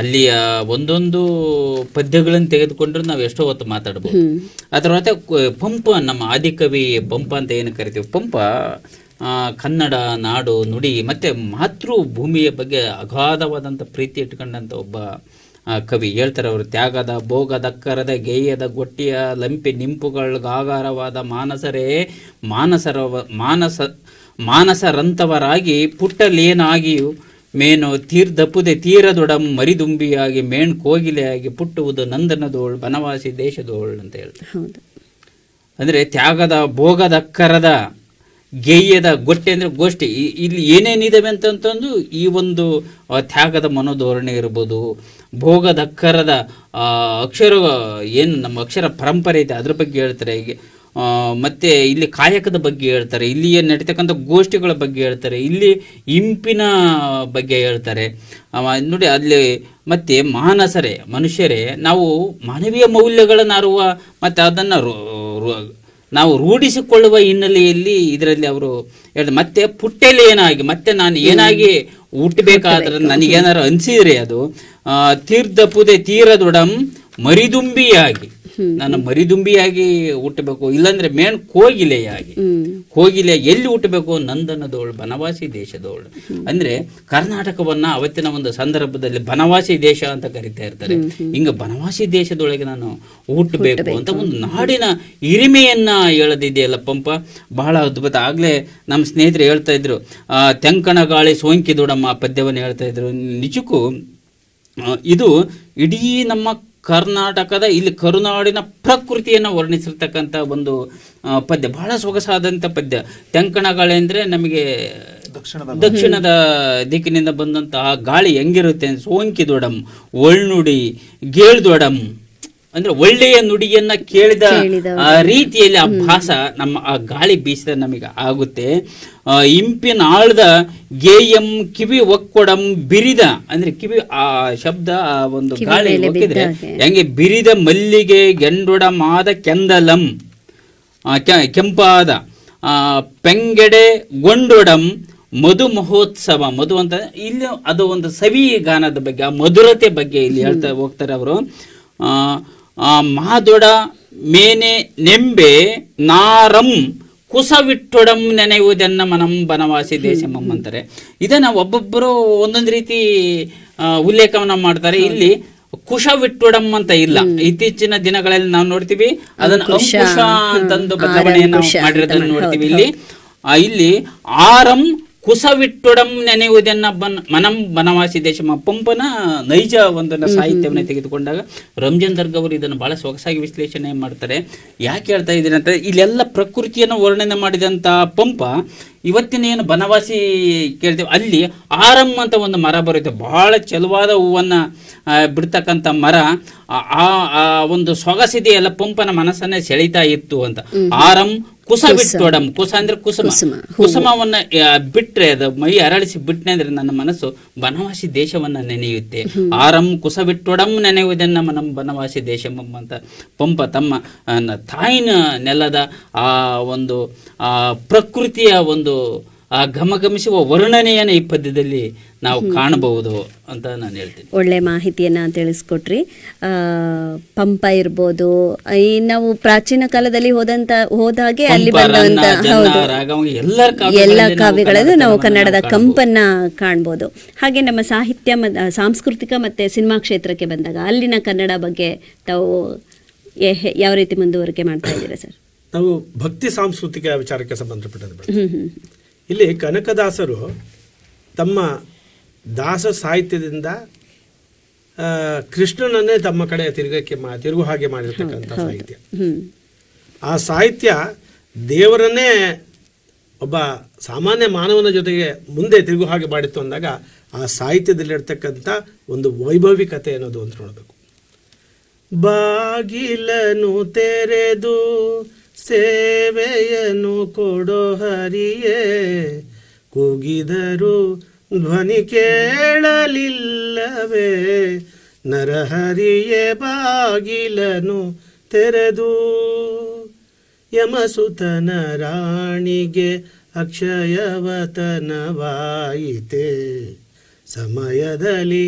ಅಲ್ಲಿಯ ಒಂದೊಂದು ಪದ್ಯಗಳನ್ನು ತೆಗೆದುಕೊಂಡ್ರೆ ನಾವು ಎಷ್ಟೋ ಹೊತ್ತು ಮಾತಾಡ್ಬೋದು ಅದರ ಮತ್ತೆ ಪಂಪ ನಮ್ಮ ಆದಿಕವಿ ಪಂಪ ಅಂತ ಏನು ಕರಿತೀವಿ ಪಂಪ ಕನ್ನಡ ನಾಡು ನುಡಿ ಮತ್ತೆ ಮಾತೃಭೂಮಿಯ ಬಗ್ಗೆ ಅಗಾಧವಾದಂಥ ಪ್ರೀತಿ ಇಟ್ಕೊಂಡಂಥ ಒಬ್ಬ ಕವಿ ಹೇಳ್ತಾರೆ ಅವರು ತ್ಯಾಗದ ಭೋಗದಕ್ಕರದ ಗೇಯದ ಗೊಟ್ಟಿಯ ಲಂಪಿ ನಿಂಪುಗಳಿಗಾಗಾರವಾದ ಮಾನಸರೇ ಮಾನಸರವ ಮಾನಸ ಮಾನಸರಂತವರಾಗಿ ಪುಟ್ಟಲೇನಾಗಿಯೂ ಮೇನು ತೀರ್ಧಪುದೆ ತೀರದೊಡ ಮರಿದುಂಬಿಯಾಗಿ ಮೇಣ್ ಕೋಗಿಲೆಯಾಗಿ ಪುಟ್ಟುವುದು ನಂದನದೋಳ್ ಬನವಾಸಿ ದೇಶದೋಳ್ ಅಂತ ಹೇಳ್ತಾರೆ ಅಂದರೆ ತ್ಯಾಗದ ಭೋಗದಕ್ಕರದ ಗೇಯದ ಗೊಟ್ಟೆ ಅಂದರೆ ಗೋಷ್ಠಿ ಇಲ್ಲಿ ಏನೇನಿದ್ದಾವೆ ಅಂತಂತಂದು ಈ ಒಂದು ತ್ಯಾಗದ ಮನೋಧೋರಣೆ ಇರ್ಬೋದು ಭೋಗದಕ್ಕರದ ಅಕ್ಷರ ಏನು ನಮ್ಮ ಅಕ್ಷರ ಪರಂಪರೆ ಇದೆ ಅದ್ರ ಬಗ್ಗೆ ಹೇಳ್ತಾರೆ ಹೀಗೆ ಮತ್ತು ಇಲ್ಲಿ ಕಾಯಕದ ಬಗ್ಗೆ ಹೇಳ್ತಾರೆ ಇಲ್ಲಿ ಏನು ನಡೀತಕ್ಕಂಥ ಗೋಷ್ಠಿಗಳ ಬಗ್ಗೆ ಹೇಳ್ತಾರೆ ಇಲ್ಲಿ ಇಂಪಿನ ಬಗ್ಗೆ ಹೇಳ್ತಾರೆ ನೋಡಿ ಅಲ್ಲಿ ಮತ್ತು ಮಾನಸರೇ ಮನುಷ್ಯರೇ ನಾವು ಮಾನವೀಯ ಮೌಲ್ಯಗಳನ್ನು ಅರುವ ಮತ್ತು ಅದನ್ನು ನಾವು ರೂಢಿಸಿಕೊಳ್ಳುವ ಹಿನ್ನೆಲೆಯಲ್ಲಿ ಇದರಲ್ಲಿ ಅವರು ಹೇಳಿದ ಮತ್ತೆ ಪುಟ್ಟೆಲೆ ಏನಾಗಿ ಮತ್ತೆ ನಾನು ಏನಾಗಿ ಹುಟ್ಟಬೇಕಾದ್ರೆ ನನಗೇನಾರು ಅನಿಸಿದ್ರೆ ಅದು ತೀರ್ಧ ಪುದೆ ತೀರದೊಡಂ ಮರಿದುಂಬಿಯಾಗಿ ನಾನು ಮರಿದುಂಬಿಯಾಗಿ ಹುಟ್ಟಬೇಕು ಇಲ್ಲಾಂದ್ರೆ ಮೇನ್ ಕೋಗಿಲೆಯಾಗಿ ಕೋಗಿಲೆ ಎಲ್ಲಿ ಹುಟ್ಟಬೇಕು ನಂದನದವಳು ಬನವಾಸಿ ದೇಶದೋಳು ಅಂದ್ರೆ ಕರ್ನಾಟಕವನ್ನ ಅವತ್ತಿನ ಒಂದು ಸಂದರ್ಭದಲ್ಲಿ ಬನವಾಸಿ ದೇಶ ಅಂತ ಕರಿತಾ ಇರ್ತಾರೆ ಹಿಂಗ ಬನವಾಸಿ ದೇಶದೊಳಗೆ ನಾನು ಹುಟ್ಟಬೇಕು ಅಂತ ಒಂದು ನಾಡಿನ ಹಿರಿಮೆಯನ್ನ ಹೇಳದಿದೆಯಲ್ಲ ಪಂಪ ಬಹಳ ಅದ್ಭುತ ಆಗ್ಲೇ ನಮ್ಮ ಸ್ನೇಹಿತರು ಹೇಳ್ತಾ ಇದ್ರು ತೆಂಕಣ ಗಾಳಿ ಸೋಂಕಿದೊಡಮ್ಮ ಪದ್ಯವನ್ನು ಹೇಳ್ತಾ ಇದ್ರು ನಿಜಕ್ಕೂ ಇದು ಇಡೀ ನಮ್ಮ ಕರ್ನಾಟಕದ ಇಲ್ಲಿ ಕರುನಾಡಿನ ಪ್ರಕೃತಿಯನ್ನು ವರ್ಣಿಸಿರ್ತಕ್ಕಂಥ ಒಂದು ಪದ್ಯ ಬಹಳ ಸೊಗಸಾದಂಥ ಪದ್ಯ ಅಂದರೆ ನಮಗೆ ದಕ್ಷಿಣದ ದಿಕ್ಕಿನಿಂದ ಬಂದಂತಹ ಗಾಳಿ ಹೆಂಗಿರುತ್ತೆ ಸೋಂಕಿ ದೊಡಂ ಒಳ್ನುಡಿ ಗೇಳ್ ದೊಡಂ ಅಂದ್ರೆ ಒಳ್ಳೆಯ ನುಡಿಯನ್ನ ಕೇಳಿದ ರೀತಿಯಲ್ಲಿ ಆ ಭಾಸ ನಮ್ಮ ಆ ಗಾಳಿ ಬೀಸಿದ ನಮಗೆ ಆಗುತ್ತೆ ಇಂಪಿನ ಆಳ್ದ ಗೇಯಂ ಕಿವಿ ಒಕ್ಕೊಡಂ ಬಿರಿದ ಅಂದ್ರೆ ಕಿವಿ ಆ ಶಬ್ದ ಆ ಒಂದು ಗಾಳಿ ಒಕ್ಕಿದ್ರೆ ಹೆಂಗೆ ಬಿರಿದ ಮಲ್ಲಿಗೆ ಗೆಂಡೊಡ ಮಾದ ಕೆಂದಲಂ ಕೆಂಪಾದ ಪೆಂಗಡೆ ಗೊಂಡೊಡಂ ಮಧು ಮಹೋತ್ಸವ ಮಧು ಅಂತ ಇಲ್ಲಿ ಅದು ಒಂದು ಸವಿ ಗಾನದ ಬಗ್ಗೆ ಆ ಮಧುರತೆ ಬಗ್ಗೆ ಇಲ್ಲಿ ಹೇಳ್ತಾ ಹೋಗ್ತಾರೆ ಅವರು ಆ ಮಹಾದೊಡ ಮೇನೆ ನೆಂಬೆ ನಾರಂ ಕುಸವಿಟ್ಟೊಡಂ ನೆನೆಯುವುದನ್ನ ಮನಂ ಬನವಾಸಿ ದೇಶ ಅಂತಾರೆ ಇದನ್ನ ಒಬ್ಬೊಬ್ಬರು ಒಂದೊಂದು ರೀತಿ ಉಲ್ಲೇಖವನ್ನ ಮಾಡ್ತಾರೆ ಇಲ್ಲಿ ಕುಶವಿಟ್ಟುಡಂ ಅಂತ ಇಲ್ಲ ಇತ್ತೀಚಿನ ದಿನಗಳಲ್ಲಿ ನಾವು ನೋಡ್ತೀವಿ ಅದನ್ನ ಅಂತಂದು ಬದಲಾವಣೆಯನ್ನು ಮಾಡಿರೋದನ್ನು ನೋಡ್ತೀವಿ ಇಲ್ಲಿ ಇಲ್ಲಿ ಆರಂ ಕುಸವಿಟ್ಟುಡಂ ನೆನೆಯುವುದನ್ನ ಬನ್ ಮನಂ ಬನವಾಸಿ ದೇಶಮ ಪಂಪನ ನೈಜ ಒಂದನ್ನು ಸಾಹಿತ್ಯವನ್ನು ತೆಗೆದುಕೊಂಡಾಗ ರಂಜನ್ ದರ್ಗ್ ಅವರು ಇದನ್ನು ಬಹಳ ಸೊಗಸಾಗಿ ವಿಶ್ಲೇಷಣೆ ಮಾಡ್ತಾರೆ ಯಾಕೆ ಹೇಳ್ತಾ ಇದ್ದೀನಿ ಅಂತ ಇಲ್ಲೆಲ್ಲ ಪ್ರಕೃತಿಯನ್ನು ವರ್ಣನೆ ಮಾಡಿದಂಥ ಪಂಪ ಇವತ್ತಿನ ಏನು ಬನವಾಸಿ ಕೇಳ್ತೇವೆ ಅಲ್ಲಿ ಆರಂ ಅಂತ ಒಂದು ಮರ ಬರುತ್ತೆ ಬಹಳ ಚೆಲುವಾದ ಹೂವನ್ನು ಬಿಡ್ತಕ್ಕಂಥ ಮರ ಆ ಒಂದು ಸೊಗಸಿದೆಯಲ್ಲ ಪಂಪನ ಮನಸ್ಸನ್ನೇ ಸೆಳೀತಾ ಇತ್ತು ಅಂತ ಆರಂ ಕುಸ ಬಿಟ್ಟೋಡಮ್ ಕುಸ ಅಂದ್ರೆ ಕುಸುಮ ಕುಸುಮವನ್ನ ಬಿಟ್ರೆ ಅದು ಮೈ ಅರಳಿಸಿ ಬಿಟ್ಟನೆ ಅಂದ್ರೆ ನನ್ನ ಮನಸ್ಸು ಬನವಾಸಿ ದೇಶವನ್ನ ನೆನೆಯುತ್ತೆ ಆರಂ ಕುಸ ಬಿಟ್ಟೊಡಂ ನೆನೆಯುವುದೇ ನಮ್ಮ ನಮ್ಮ ಬನವಾಸಿ ದೇಶ ಅಂತ ಪಂಪ ತಮ್ಮ ತಾಯಿನ ನೆಲದ ಆ ಒಂದು ಪ್ರಕೃತಿಯ ಒಂದು ಆ ಘಮಘಮಿಸುವ ವರ್ಣನೆಯನ್ನು ಈ ಪದ್ಯದಲ್ಲಿ ನಾವು ಕಾಣಬಹುದು ಅಂತ ನಾನು ಹೇಳ್ತೀನಿ ಒಳ್ಳೆ ಮಾಹಿತಿಯನ್ನು ತಿಳಿಸ್ಕೊಟ್ರಿ ಪಂಪ ಇರ್ಬೋದು ಈ ನಾವು ಪ್ರಾಚೀನ ಕಾಲದಲ್ಲಿ ಹೋದಂತ ಹೋದಾಗೆ ಅಲ್ಲಿ ಬಂದಂತ ಎಲ್ಲ ಕಾವ್ಯಗಳಲ್ಲೂ ನಾವು ಕನ್ನಡದ ಕಂಪನ್ನ ಕಾಣ್ಬೋದು ಹಾಗೆ ನಮ್ಮ ಸಾಹಿತ್ಯ ಸಾಂಸ್ಕೃತಿಕ ಮತ್ತೆ ಸಿನಿಮಾ ಕ್ಷೇತ್ರಕ್ಕೆ ಬಂದಾಗ ಅಲ್ಲಿನ ಕನ್ನಡ ಬಗ್ಗೆ ತಾವು ಯಾವ ರೀತಿ ಮುಂದುವರಿಕೆ ಮಾಡ್ತಾ ಇದ್ದೀರಾ ಸರ್ ನಾವು ಭಕ್ತಿ ಸಾಂಸ್ಕೃತಿಕ ವಿಚಾರಕ್ಕೆ ಸಂಬಂಧಪಟ್ಟದ್ದು ಇಲ್ಲಿ ಕನಕದಾಸರು ತಮ್ಮ ದಾಸ ಸಾಹಿತ್ಯದಿಂದ ಕೃಷ್ಣನನ್ನೇ ತಮ್ಮ ಕಡೆ ತಿರುಗಕ್ಕೆ ಮಾ ತಿರುಗು ಹಾಗೆ ಮಾಡಿರ್ತಕ್ಕಂಥ ಸಾಹಿತ್ಯ ಆ ಸಾಹಿತ್ಯ ದೇವರನ್ನೇ ಒಬ್ಬ ಸಾಮಾನ್ಯ ಮಾನವನ ಜೊತೆಗೆ ಮುಂದೆ ತಿರುಗು ಹಾಗೆ ಮಾಡಿತ್ತು ಅಂದಾಗ ಆ ಸಾಹಿತ್ಯದಲ್ಲಿರ್ತಕ್ಕಂಥ ಒಂದು ವೈಭವಿಕತೆ ಅನ್ನೋದು ಅಂತ ನೋಡಬೇಕು ಬಾಗಿಲನು ತೆರೆದು ಸೇವೆಯನ್ನು ಕೊಡೋ ಹರಿಯೇ ಕೂಗಿದರು ಧ್ವನಿ ಕೇಳಲಿಲ್ಲವೇ ನರಹರಿಯೇ ಬಾಗಿಲನು ತೆರೆದು ಯಮಸುತನ ರಾಣಿಗೆ ಅಕ್ಷಯವತನವಾಯಿತೆ ಸಮಯದಲ್ಲಿ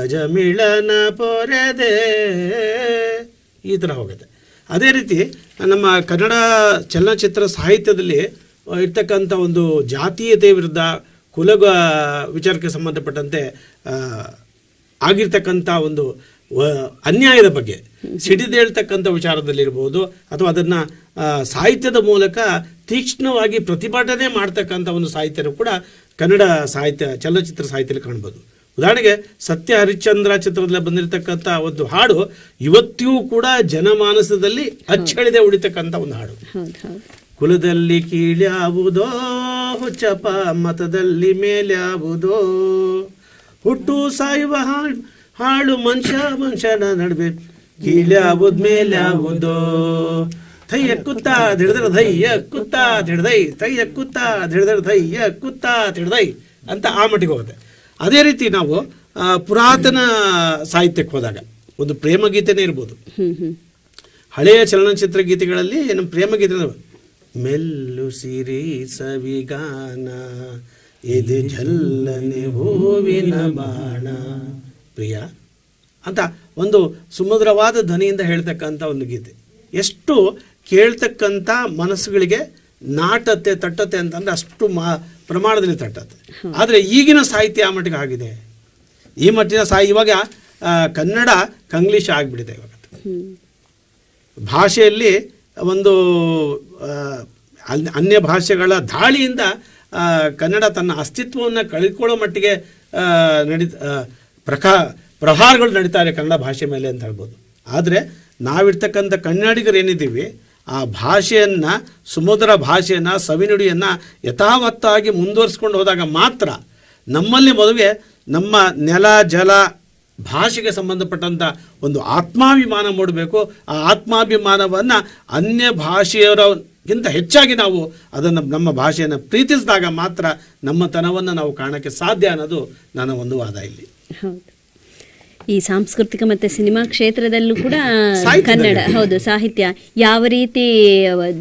ಅಜಮಿಳನ ಪೊರೆದೆ ಈ ಥರ ಹೋಗುತ್ತೆ ಅದೇ ರೀತಿ ನಮ್ಮ ಕನ್ನಡ ಚಲನಚಿತ್ರ ಸಾಹಿತ್ಯದಲ್ಲಿ ಇರ್ತಕ್ಕಂಥ ಒಂದು ಜಾತೀಯತೆ ವಿರುದ್ಧ ಕುಲ ವಿಚಾರಕ್ಕೆ ಸಂಬಂಧಪಟ್ಟಂತೆ ಆಗಿರ್ತಕ್ಕಂಥ ಒಂದು ಅನ್ಯಾಯದ ಬಗ್ಗೆ ಸಿಡಿದೇಳ್ತಕ್ಕಂಥ ವಿಚಾರದಲ್ಲಿರ್ಬೋದು ಅಥವಾ ಅದನ್ನು ಸಾಹಿತ್ಯದ ಮೂಲಕ ತೀಕ್ಷ್ಣವಾಗಿ ಪ್ರತಿಭಟನೆ ಮಾಡ್ತಕ್ಕಂಥ ಒಂದು ಸಾಹಿತ್ಯನೂ ಕೂಡ ಕನ್ನಡ ಸಾಹಿತ್ಯ ಚಲನಚಿತ್ರ ಸಾಹಿತ್ಯದಲ್ಲಿ ಕಾಣ್ಬೋದು ಉದಾಹರಣೆಗೆ ಸತ್ಯ ಹರಿಶ್ಚಂದ್ರ ಚಿತ್ರದಲ್ಲಿ ಬಂದಿರತಕ್ಕಂಥ ಒಂದು ಹಾಡು ಇವತ್ತಿಯೂ ಕೂಡ ಜನಮಾನಸದಲ್ಲಿ ಅಚ್ಚಳಿದೆ ಉಳಿತಕ್ಕಂಥ ಒಂದು ಹಾಡು ಕುಲದಲ್ಲಿ ಕೀಳ್ಯಾವುದೋ ಹುಚ್ಚಪ ಮತದಲ್ಲಿ ಮೇಲ್ಯಾವುದೋ ಹುಟ್ಟು ಸಾಯುವ ಹಾಡು ಹಾಡು ಮನುಷ್ಯ ಮನುಷ್ಯನ ನಡುವೆ ಕೀಳ್ಯಾವುದ್ ಮೇಲ್ಯಾವುದೋ ಥೈ ಕುತ್ತ ಹಿಡಿದ್ರ ಧೈಯ ಕುತ್ತ ಹಿಡ್ದೈ ಥೈಯ ಕುತ್ತ ಹಿಡಿದ್ರ ಧೈಯ ಕುತ್ತ ಅಂತ ಆ ಮಟ್ಟಿಗೆ ಹೋಗುತ್ತೆ ಅದೇ ರೀತಿ ನಾವು ಪುರಾತನ ಸಾಹಿತ್ಯಕ್ಕೆ ಹೋದಾಗ ಒಂದು ಪ್ರೇಮ ಗೀತೆನೇ ಇರ್ಬೋದು ಹಳೆಯ ಚಲನಚಿತ್ರ ಗೀತೆಗಳಲ್ಲಿ ನಮ್ಮ ಪ್ರೇಮಗೀತೆ ಮೆಲ್ಲು ಸಿರಿ ಸವಿಗಾನ ಎದೆ ಜಲ್ಲನೆ ಹೂವಿನ ಬಾಣ ಪ್ರಿಯ ಅಂತ ಒಂದು ಸುಮಧುರವಾದ ಧ್ವನಿಯಿಂದ ಹೇಳ್ತಕ್ಕಂಥ ಒಂದು ಗೀತೆ ಎಷ್ಟು ಕೇಳ್ತಕ್ಕಂಥ ಮನಸ್ಸುಗಳಿಗೆ ನಾಟತೆ ತಟ್ಟತೆ ಅಂತಂದರೆ ಅಷ್ಟು ಮಾ ಪ್ರಮಾಣದಲ್ಲಿ ತಟ್ಟತ್ತೆ ಆದರೆ ಈಗಿನ ಸಾಹಿತ್ಯ ಆ ಮಟ್ಟಿಗೆ ಆಗಿದೆ ಈ ಮಟ್ಟಿನ ಸಾಹಿತಿ ಇವಾಗ ಕನ್ನಡ ಕಂಗ್ಲೀಷ್ ಆಗಿಬಿಡಿದೆ ಇವಾಗ ಭಾಷೆಯಲ್ಲಿ ಒಂದು ಅನ್ಯ ಭಾಷೆಗಳ ದಾಳಿಯಿಂದ ಕನ್ನಡ ತನ್ನ ಅಸ್ತಿತ್ವವನ್ನು ಕಳ್ಕೊಳ್ಳೋ ಮಟ್ಟಿಗೆ ನಡೀತ ಪ್ರಕಾ ಪ್ರಹಾರಗಳು ನಡೀತಾರೆ ಕನ್ನಡ ಭಾಷೆ ಮೇಲೆ ಅಂತ ಹೇಳ್ಬೋದು ಆದರೆ ನಾವಿರ್ತಕ್ಕಂಥ ಕನ್ನಡಿಗರು ಏನಿದ್ದೀವಿ ಆ ಭಾಷೆಯನ್ನು ಸುಮಧುರ ಭಾಷೆಯನ್ನು ಸವಿನುಡಿಯನ್ನು ಯಥಾವತ್ತಾಗಿ ಮುಂದುವರಿಸ್ಕೊಂಡು ಹೋದಾಗ ಮಾತ್ರ ನಮ್ಮಲ್ಲಿ ಮದುವೆ ನಮ್ಮ ನೆಲ ಜಲ ಭಾಷೆಗೆ ಸಂಬಂಧಪಟ್ಟಂಥ ಒಂದು ಆತ್ಮಾಭಿಮಾನ ಮೂಡಬೇಕು ಆ ಆತ್ಮಾಭಿಮಾನವನ್ನು ಅನ್ಯ ಭಾಷೆಯವರಗಿಂತ ಹೆಚ್ಚಾಗಿ ನಾವು ಅದನ್ನು ನಮ್ಮ ಭಾಷೆಯನ್ನು ಪ್ರೀತಿಸಿದಾಗ ಮಾತ್ರ ನಮ್ಮತನವನ್ನು ನಾವು ಕಾಣೋಕ್ಕೆ ಸಾಧ್ಯ ಅನ್ನೋದು ನನ್ನ ಒಂದು ವಾದ ಇಲ್ಲಿ ಈ ಸಾಂಸ್ಕೃತಿಕ ಮತ್ತೆ ಸಿನಿಮಾ ಕ್ಷೇತ್ರದಲ್ಲೂ ಕೂಡ ಕನ್ನಡ ಹೌದು ಸಾಹಿತ್ಯ ಯಾವ ರೀತಿ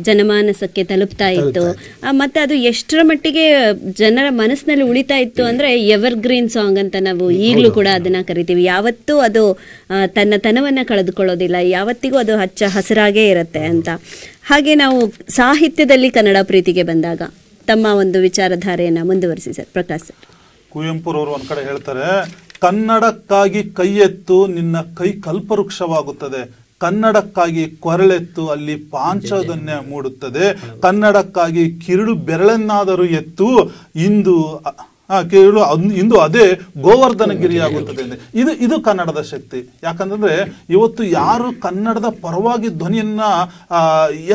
ಜನಮಾನಸಕ್ಕೆ ತಲುಪ್ತಾ ಇತ್ತು ಮತ್ತೆ ಅದು ಎಷ್ಟರ ಮಟ್ಟಿಗೆ ಜನರ ಮನಸ್ಸಿನಲ್ಲಿ ಉಳಿತಾ ಇತ್ತು ಅಂದ್ರೆ ಎವರ್ ಗ್ರೀನ್ ಸಾಂಗ್ ಅಂತ ನಾವು ಈಗಲೂ ಕೂಡ ಅದನ್ನ ಕರಿತೀವಿ ಯಾವತ್ತೂ ಅದು ತನ್ನ ತನವನ್ನ ಕಳೆದುಕೊಳ್ಳೋದಿಲ್ಲ ಯಾವತ್ತಿಗೂ ಅದು ಹಚ್ಚ ಹಸಿರಾಗೇ ಇರುತ್ತೆ ಅಂತ ಹಾಗೆ ನಾವು ಸಾಹಿತ್ಯದಲ್ಲಿ ಕನ್ನಡ ಪ್ರೀತಿಗೆ ಬಂದಾಗ ತಮ್ಮ ಒಂದು ವಿಚಾರಧಾರೆಯನ್ನ ಮುಂದುವರಿಸಿ ಸರ್ ಪ್ರಕಾಶ್ ಸರ್ ಕುವೆಂಪುರವರು ಒಂದು ಕಡೆ ಹೇಳ್ತಾರೆ ಕನ್ನಡಕ್ಕಾಗಿ ಕೈಯೆತ್ತು ನಿನ್ನ ಕೈ ಕಲ್ಪವೃಕ್ಷವಾಗುತ್ತದೆ ಕನ್ನಡಕ್ಕಾಗಿ ಕೊರಳೆತ್ತು ಅಲ್ಲಿ ಪಾಂಚದನ್ನೇ ಮೂಡುತ್ತದೆ ಕನ್ನಡಕ್ಕಾಗಿ ಕಿರುಳು ಬೆರಳನ್ನಾದರೂ ಎತ್ತು ಇಂದು ಕೇಳು ಇಂದು ಅದೇ ಗೋವರ್ಧನಗಿರಿ ಆಗುತ್ತದೆ ಇದು ಇದು ಕನ್ನಡದ ಶಕ್ತಿ ಯಾಕಂದ್ರೆ ಇವತ್ತು ಯಾರು ಕನ್ನಡದ ಪರವಾಗಿ ಧ್ವನಿಯನ್ನ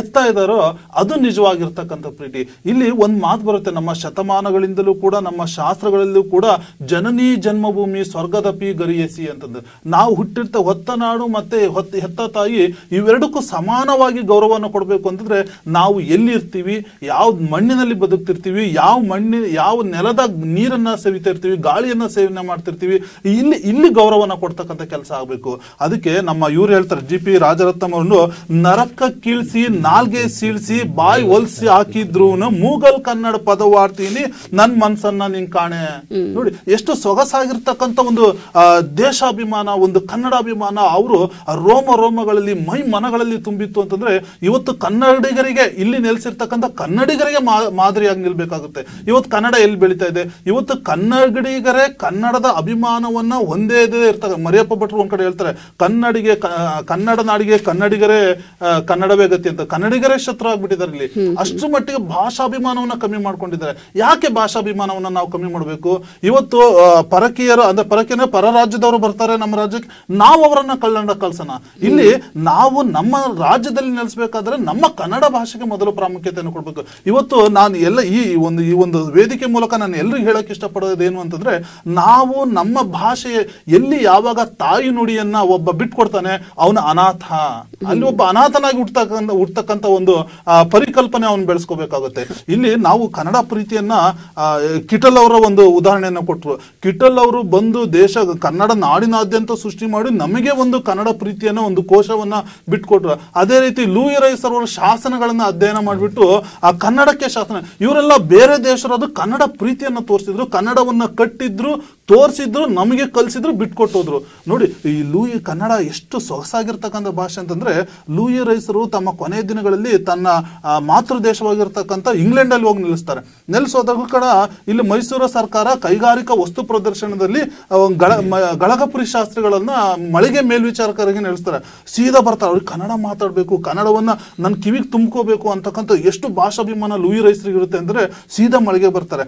ಎತ್ತಾ ಇದ್ದಾರೋ ಅದು ನಿಜವಾಗಿರ್ತಕ್ಕಂಥ ಪ್ರೀತಿ ಇಲ್ಲಿ ಒಂದು ಮಾತು ಬರುತ್ತೆ ನಮ್ಮ ಶತಮಾನಗಳಿಂದಲೂ ಕೂಡ ನಮ್ಮ ಶಾಸ್ತ್ರಗಳಲ್ಲೂ ಕೂಡ ಜನನಿ ಜನ್ಮಭೂಮಿ ಸ್ವರ್ಗದ ಪಿ ಗರಿಯಸಿ ಅಂತಂದು ನಾವು ಹುಟ್ಟಿರ್ತ ಹೊತ್ತ ನಾಡು ಮತ್ತೆ ಹೊತ್ತ ಹೆತ್ತ ತಾಯಿ ಇವೆರಡಕ್ಕೂ ಸಮಾನವಾಗಿ ಗೌರವವನ್ನು ಕೊಡಬೇಕು ಅಂತಂದ್ರೆ ನಾವು ಎಲ್ಲಿರ್ತೀವಿ ಯಾವ ಮಣ್ಣಿನಲ್ಲಿ ಬದುಕ್ತಿರ್ತೀವಿ ಯಾವ ಮಣ್ಣಿನ ಯಾವ ನೆಲದ ನೀರನ್ನ ಸವಿತಾ ಇರ್ತೀವಿ ಗಾಳಿಯನ್ನ ಸೇವನೆ ಮಾಡ್ತಿರ್ತೀವಿ ಇಲ್ಲಿ ಇಲ್ಲಿ ಗೌರವನ ಕೊಡ್ತಕ್ಕಂಥ ಕೆಲಸ ಆಗಬೇಕು ಅದಕ್ಕೆ ನಮ್ಮ ಇವ್ರು ಹೇಳ್ತಾರೆ ಜಿ ಪಿ ರಾಜರತ್ನಂ ಅವ್ರನ್ನು ನರಕ ಕೀಳ್ಸಿ ನಾಲ್ಗೆ ಸೀಳ್ಸಿ ಬಾಯಿ ಹೊಲ್ಸಿ ಹಾಕಿದ್ರು ಮೂಗಲ್ ಕನ್ನಡ ಪದವಾಡ್ತೀನಿ ನನ್ ಮನ್ಸನ್ನ ನೀನ್ ಕಾಣೆ ನೋಡಿ ಎಷ್ಟು ಸೊಗಸಾಗಿರ್ತಕ್ಕಂಥ ಒಂದು ದೇಶಾಭಿಮಾನ ಒಂದು ಕನ್ನಡಾಭಿಮಾನ ಅವರು ರೋಮ ರೋಮಗಳಲ್ಲಿ ಮೈ ಮನಗಳಲ್ಲಿ ತುಂಬಿತ್ತು ಅಂತಂದ್ರೆ ಇವತ್ತು ಕನ್ನಡಿಗರಿಗೆ ಇಲ್ಲಿ ನೆಲೆಸಿರ್ತಕ್ಕಂಥ ಕನ್ನಡಿಗರಿಗೆ ಮಾದರಿಯಾಗಿ ನಿಲ್ಬೇಕಾಗುತ್ತೆ ಇವತ್ತು ಕನ್ನಡ ಎಲ್ಲಿ ಬೆಳೀತಾ ಇದೆ ಇವತ್ತು ಕನ್ನಡಿಗರೇ ಕನ್ನಡದ ಅಭಿಮಾನವನ್ನ ಒಂದೇ ಇದೇ ಇರ್ತಾರೆ ಮರಿಯಪ್ಪ ಭಟ್ರು ಒಂದ್ ಕಡೆ ಹೇಳ್ತಾರೆ ಕನ್ನಡಿಗೆ ಕನ್ನಡ ನಾಡಿಗೆ ಕನ್ನಡಿಗರೇ ಕನ್ನಡವೇ ಗತಿ ಅಂತ ಕನ್ನಡಿಗರೇ ಶತ್ರು ಆಗ್ಬಿಟ್ಟಿದ್ದಾರೆ ಇಲ್ಲಿ ಅಷ್ಟು ಮಟ್ಟಿಗೆ ಭಾಷಾಭಿಮಾನವನ್ನು ಕಮ್ಮಿ ಮಾಡ್ಕೊಂಡಿದ್ದಾರೆ ಯಾಕೆ ಭಾಷಾಭಿಮಾನವನ್ನು ನಾವು ಕಮ್ಮಿ ಮಾಡಬೇಕು ಇವತ್ತು ಪರಕೀಯರು ಅಂದ್ರೆ ಪರಕೀಯ ಪರ ರಾಜ್ಯದವರು ಬರ್ತಾರೆ ನಮ್ಮ ರಾಜ್ಯಕ್ಕೆ ನಾವು ಅವರನ್ನ ಕಳ್ಳಂಡ ಕಲ್ಸನ ಇಲ್ಲಿ ನಾವು ನಮ್ಮ ರಾಜ್ಯದಲ್ಲಿ ನೆಲೆಸಬೇಕಾದ್ರೆ ನಮ್ಮ ಕನ್ನಡ ಭಾಷೆಗೆ ಮೊದಲು ಪ್ರಾಮುಖ್ಯತೆಯನ್ನು ಕೊಡಬೇಕು ಇವತ್ತು ನಾನು ಎಲ್ಲ ಈ ಒಂದು ಈ ಒಂದು ವೇದಿಕೆ ಮೂಲಕ ನಾನು ಎಲ್ಲರಿಗೂ ಹೇಳ ಹೇಳಕ್ಕೆ ಇಷ್ಟಪಡೋದೇನು ನಾವು ನಮ್ಮ ಭಾಷೆ ಎಲ್ಲಿ ಯಾವಾಗ ತಾಯಿ ನುಡಿಯನ್ನ ಒಬ್ಬ ಬಿಟ್ಕೊಡ್ತಾನೆ ಅವನ ಅನಾಥ ಅಲ್ಲಿ ಒಬ್ಬ ಅನಾಥನಾಗಿ ಹುಟ್ಟತಕ್ಕಂಥ ಹುಟ್ಟತಕ್ಕಂಥ ಒಂದು ಪರಿಕಲ್ಪನೆ ಅವನು ಬೆಳೆಸ್ಕೋಬೇಕಾಗುತ್ತೆ ಇಲ್ಲಿ ನಾವು ಕನ್ನಡ ಪ್ರೀತಿಯನ್ನ ಕಿಟಲ್ ಅವರ ಒಂದು ಉದಾಹರಣೆಯನ್ನು ಕೊಟ್ಟರು ಕಿಟಲ್ ಅವರು ಬಂದು ದೇಶ ಕನ್ನಡ ನಾಡಿನಾದ್ಯಂತ ಸೃಷ್ಟಿ ಮಾಡಿ ನಮಗೆ ಒಂದು ಕನ್ನಡ ಪ್ರೀತಿಯನ್ನು ಒಂದು ಕೋಶವನ್ನು ಬಿಟ್ಕೊಟ್ರು ಅದೇ ರೀತಿ ಲೂಯಿ ರೈಸ್ ಅವರ ಶಾಸನಗಳನ್ನು ಅಧ್ಯಯನ ಮಾಡಿಬಿಟ್ಟು ಆ ಕನ್ನಡಕ್ಕೆ ಶಾಸನ ಇವರೆಲ್ಲ ಬೇರೆ ದೇಶರದು ಕನ್ನಡ ಪ್ರೀತಿಯನ್ನು ತೋರಿಸಿ ಉಳಿಸಿದ್ರು ಕನ್ನಡವನ್ನು ಕಟ್ಟಿದ್ರು ತೋರಿಸಿದ್ರು ನಮಗೆ ಕಲಿಸಿದ್ರು ಬಿಟ್ಕೊಟ್ಟೋದ್ರು ನೋಡಿ ಈ ಲೂಯಿ ಕನ್ನಡ ಎಷ್ಟು ಸೊಗಸಾಗಿರ್ತಕ್ಕಂಥ ಭಾಷೆ ಅಂತಂದರೆ ಲೂಯಿ ರೈಸರು ತಮ್ಮ ಕೊನೆಯ ದಿನಗಳಲ್ಲಿ ತನ್ನ ಮಾತೃ ದೇಶವಾಗಿರ್ತಕ್ಕಂಥ ಇಂಗ್ಲೆಂಡಲ್ಲಿ ಹೋಗಿ ನಿಲ್ಲಿಸ್ತಾರೆ ನೆಲೆಸೋದಾಗ ಕೂಡ ಇಲ್ಲಿ ಮೈಸೂರು ಸರ್ಕಾರ ಕೈಗಾರಿಕಾ ವಸ್ತು ಪ್ರದರ್ಶನದಲ್ಲಿ ಗಳ ಗಳಗಪುರಿ ಶಾಸ್ತ್ರಿಗಳನ್ನು ಮಳಿಗೆ ಮೇಲ್ವಿಚಾರಕರಿಗೆ ನೆಲೆಸ್ತಾರೆ ಸೀದಾ ಬರ್ತಾರೆ ಅವ್ರಿಗೆ ಕನ್ನಡ ಮಾತಾಡಬೇಕು ಕನ್ನಡವನ್ನು ನನ್ನ ಕಿವಿಗೆ ತುಂಬ್ಕೋಬೇಕು ಅಂತಕ್ಕಂಥ ಎಷ್ಟು ಭಾಷಾಭಿಮಾನ ಲೂಯಿ ರೈಸರಿಗೆ ಇರುತ್ತೆ ಅಂದರೆ ಸೀದಾ ಮಳಿಗೆ ಬರ್ತಾರೆ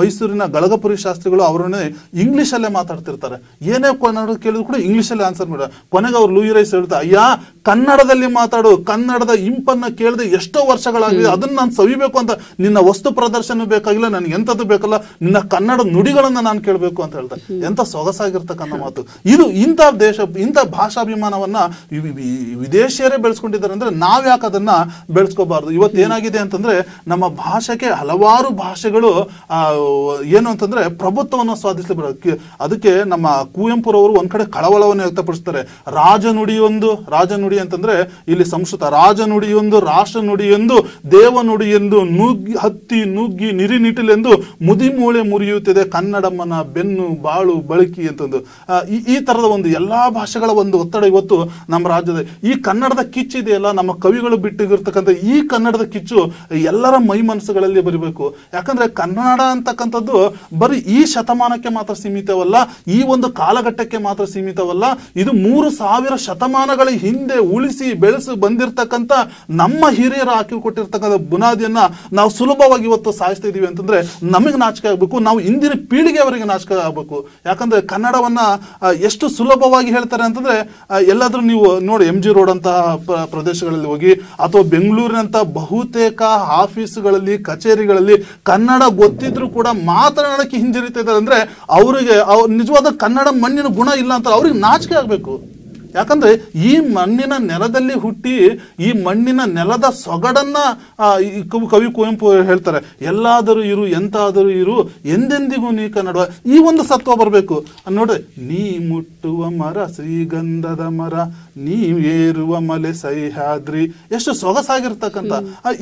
ಮೈಸೂರಿನ ಗಳಗಪುರಿ ಶಾಸ್ತ್ರಿಗಳು ಅವರನ್ನೇ ಇಂಗ್ಲೀಷಲ್ಲೇ ಮಾತಾಡ್ತಿರ್ತಾರೆ ಏನೇ ಕನ್ನಡ ಕೇಳಿದ್ರು ಕೂಡ ಇಂಗ್ಲೀಷಲ್ಲೇ ಆನ್ಸರ್ ಮಾಡ ಕೊನೆಗೆ ಅವ್ರು ಲೂಯಿ ರೈಸ್ ಹೇಳ್ತಾ ಅಯ್ಯ ಕನ್ನಡದಲ್ಲಿ ಮಾತಾಡು ಕನ್ನಡದ ಇಂಪನ್ನ ಕೇಳದೆ ಎಷ್ಟೋ ವರ್ಷಗಳಾಗಿದೆ ಅದನ್ನ ನಾನು ಸವಿಬೇಕು ಅಂತ ನಿನ್ನ ವಸ್ತು ಪ್ರದರ್ಶನ ಬೇಕಾಗಿಲ್ಲ ನನಗೆ ಎಂಥದ್ದು ಬೇಕಲ್ಲ ನಿನ್ನ ಕನ್ನಡ ನುಡಿಗಳನ್ನ ನಾನು ಕೇಳಬೇಕು ಅಂತ ಹೇಳ್ತಾರೆ ಎಂಥ ಸೊಗಸಾಗಿರ್ತಕ್ಕಂಥ ಮಾತು ಇದು ಇಂಥ ದೇಶ ಇಂಥ ಭಾಷಾಭಿಮಾನವನ್ನ ವಿದೇಶಿಯರೇ ಬೆಳೆಸ್ಕೊಂಡಿದ್ದಾರೆ ಅಂದ್ರೆ ನಾವ್ಯಾಕೆ ಅದನ್ನ ಬೆಳೆಸ್ಕೋಬಾರ್ದು ಇವತ್ತೇನಾಗಿದೆ ಅಂತಂದ್ರೆ ನಮ್ಮ ಭಾಷೆಗೆ ಹಲವಾರು ಭಾಷೆಗಳು ಏನು ಅಂತಂದ್ರೆ ಪ್ರಭುತ್ವವನ್ನು ಸ್ವಾಧಿಸಲು ಅದಕ್ಕೆ ನಮ್ಮ ಕುವೆಂಪುರವರು ಒಂದ್ ಕಡೆ ಕಳವಳವನ್ನು ವ್ಯಕ್ತಪಡಿಸ್ತಾರೆ ರಾಜನುಡಿಯೊಂದು ರಾಜನುಡಿ ಅಂತಂದ್ರೆ ಇಲ್ಲಿ ಸಂಸ್ಕೃತ ಒಂದು ರಾಷ್ಟ್ರ ಎಂದು ದೇವನುಡಿ ಎಂದು ನುಗ್ಗಿ ಹತ್ತಿ ನುಗ್ಗಿ ನಿರಿನಿಟಿಲೆಂದು ಮುದಿಮೂಳೆ ಮುರಿಯುತ್ತಿದೆ ಕನ್ನಡಮ್ಮನ ಬೆನ್ನು ಬಾಳು ಬಳಕಿ ಅಂತಂದು ಈ ತರದ ಒಂದು ಎಲ್ಲಾ ಭಾಷೆಗಳ ಒಂದು ಒತ್ತಡ ಇವತ್ತು ನಮ್ಮ ರಾಜ್ಯದ ಈ ಕನ್ನಡದ ಕಿಚ್ಚಿದೆಯಲ್ಲ ನಮ್ಮ ಕವಿಗಳು ಬಿಟ್ಟಿಗಿರ್ತಕ್ಕಂಥ ಈ ಕನ್ನಡದ ಕಿಚ್ಚು ಎಲ್ಲರ ಮೈ ಮನಸ್ಸುಗಳಲ್ಲಿ ಬರಿಬೇಕು ಯಾಕಂದ್ರೆ ಕನ್ನಡ ಅಂತಕ್ಕಂಥದ್ದು ಬರೀ ಈ ಶತಮಾನಕ್ಕೆ ಮಾತ್ರ ಮಾತ್ರ ಸೀಮಿತವಲ್ಲ ಈ ಒಂದು ಕಾಲಘಟ್ಟಕ್ಕೆ ಮಾತ್ರ ಸೀಮಿತವಲ್ಲ ಇದು ಮೂರು ಸಾವಿರ ಶತಮಾನಗಳ ಹಿಂದೆ ಉಳಿಸಿ ಬೆಳೆಸಿ ಬಂದಿರತಕ್ಕಂತ ನಮ್ಮ ಹಿರಿಯರು ಕೊಟ್ಟಿರ್ತಕ್ಕಂಥ ಬುನಾದಿಯನ್ನ ನಾವು ಸುಲಭವಾಗಿ ಇವತ್ತು ಸಾಯಿಸ್ತಾ ಇದೀವಿ ಅಂತಂದ್ರೆ ನಮಗೆ ನಾಚಿಕೆ ಆಗ್ಬೇಕು ನಾವು ಇಂದಿನ ಅವರಿಗೆ ನಾಚಿಕೆ ಆಗ್ಬೇಕು ಯಾಕಂದ್ರೆ ಕನ್ನಡವನ್ನ ಎಷ್ಟು ಸುಲಭವಾಗಿ ಹೇಳ್ತಾರೆ ಅಂತಂದ್ರೆ ಎಲ್ಲಾದ್ರೂ ನೀವು ನೋಡಿ ಎಂ ಜಿ ರೋಡ್ ಅಂತ ಪ್ರದೇಶಗಳಲ್ಲಿ ಹೋಗಿ ಅಥವಾ ಬೆಂಗಳೂರಿನಂತ ಬಹುತೇಕ ಆಫೀಸ್ಗಳಲ್ಲಿ ಕಚೇರಿಗಳಲ್ಲಿ ಕನ್ನಡ ಗೊತ್ತಿದ್ರು ಕೂಡ ಮಾತನಾಡಕ್ಕೆ ಹಿಂಜರಿತಾ ಇದ್ದಾರೆ ಅಂದ್ರೆ ಅವರಿಗೆ ನಿಜವಾದ ಕನ್ನಡ ಮಣ್ಣಿನ ಗುಣ ಇಲ್ಲ ಅಂತ ಅವ್ರಿಗೆ ನಾಚಿಕೆ ಆಗಬೇಕು ಯಾಕಂದ್ರೆ ಈ ಮಣ್ಣಿನ ನೆಲದಲ್ಲಿ ಹುಟ್ಟಿ ಈ ಮಣ್ಣಿನ ನೆಲದ ಸೊಗಡನ್ನ ಕವಿ ಕುವೆಂಪು ಹೇಳ್ತಾರೆ ಎಲ್ಲಾದರೂ ಇರು ಎಂತಾದರೂ ಇರು ಎಂದೆಂದಿಗೂ ನೀ ಕನ್ನಡ ಈ ಒಂದು ಸತ್ವ ಬರಬೇಕು ನೋಡ್ರಿ ನೀ ಮುಟ್ಟುವ ಮರ ಶ್ರೀಗಂಧದ ಮರ ನೀ ಏರುವ ಮಲೆ ಸಹ್ಯಾದ್ರಿ ಎಷ್ಟು ಸೊಗಸಾಗಿರ್ತಕ್ಕಂಥ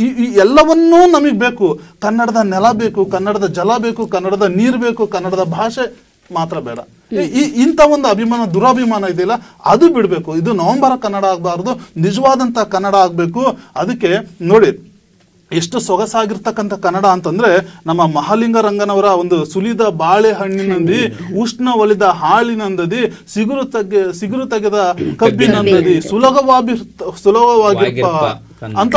ಈ ಎಲ್ಲವನ್ನೂ ನಮಗ್ ಬೇಕು ಕನ್ನಡದ ನೆಲ ಬೇಕು ಕನ್ನಡದ ಜಲ ಬೇಕು ಕನ್ನಡದ ನೀರು ಬೇಕು ಕನ್ನಡದ ಭಾಷೆ ಮಾತ್ರ ಬೇಡ ಈ ಇಂಥ ಒಂದು ಅಭಿಮಾನ ದುರಾಭಿಮಾನ ಇದೆಯಲ್ಲ ಅದು ಬಿಡಬೇಕು ಇದು ನವೆಂಬರ್ ಕನ್ನಡ ಆಗಬಾರ್ದು ನಿಜವಾದಂಥ ಕನ್ನಡ ಆಗಬೇಕು ಅದಕ್ಕೆ ನೋಡಿ ಎಷ್ಟು ಸೊಗಸಾಗಿರ್ತಕ್ಕಂಥ ಕನ್ನಡ ಅಂತಂದ್ರೆ ನಮ್ಮ ಮಹಾಲಿಂಗ ರಂಗನವರ ಒಂದು ಸುಲಿದ ಬಾಳೆಹಣ್ಣಿನದಿ ಉಷ್ಣ ಒಲಿದ ಹಾಳಿನಂದದಿ ಸಿಗುರು ತೆಗೆ ಸಿಗುರು ತೆಗೆದ ಕಬ್ಬಿನಂದದಿ ಸುಲಭವಾಗಿ ಸುಲಭವಾಗಿ ಅಂತ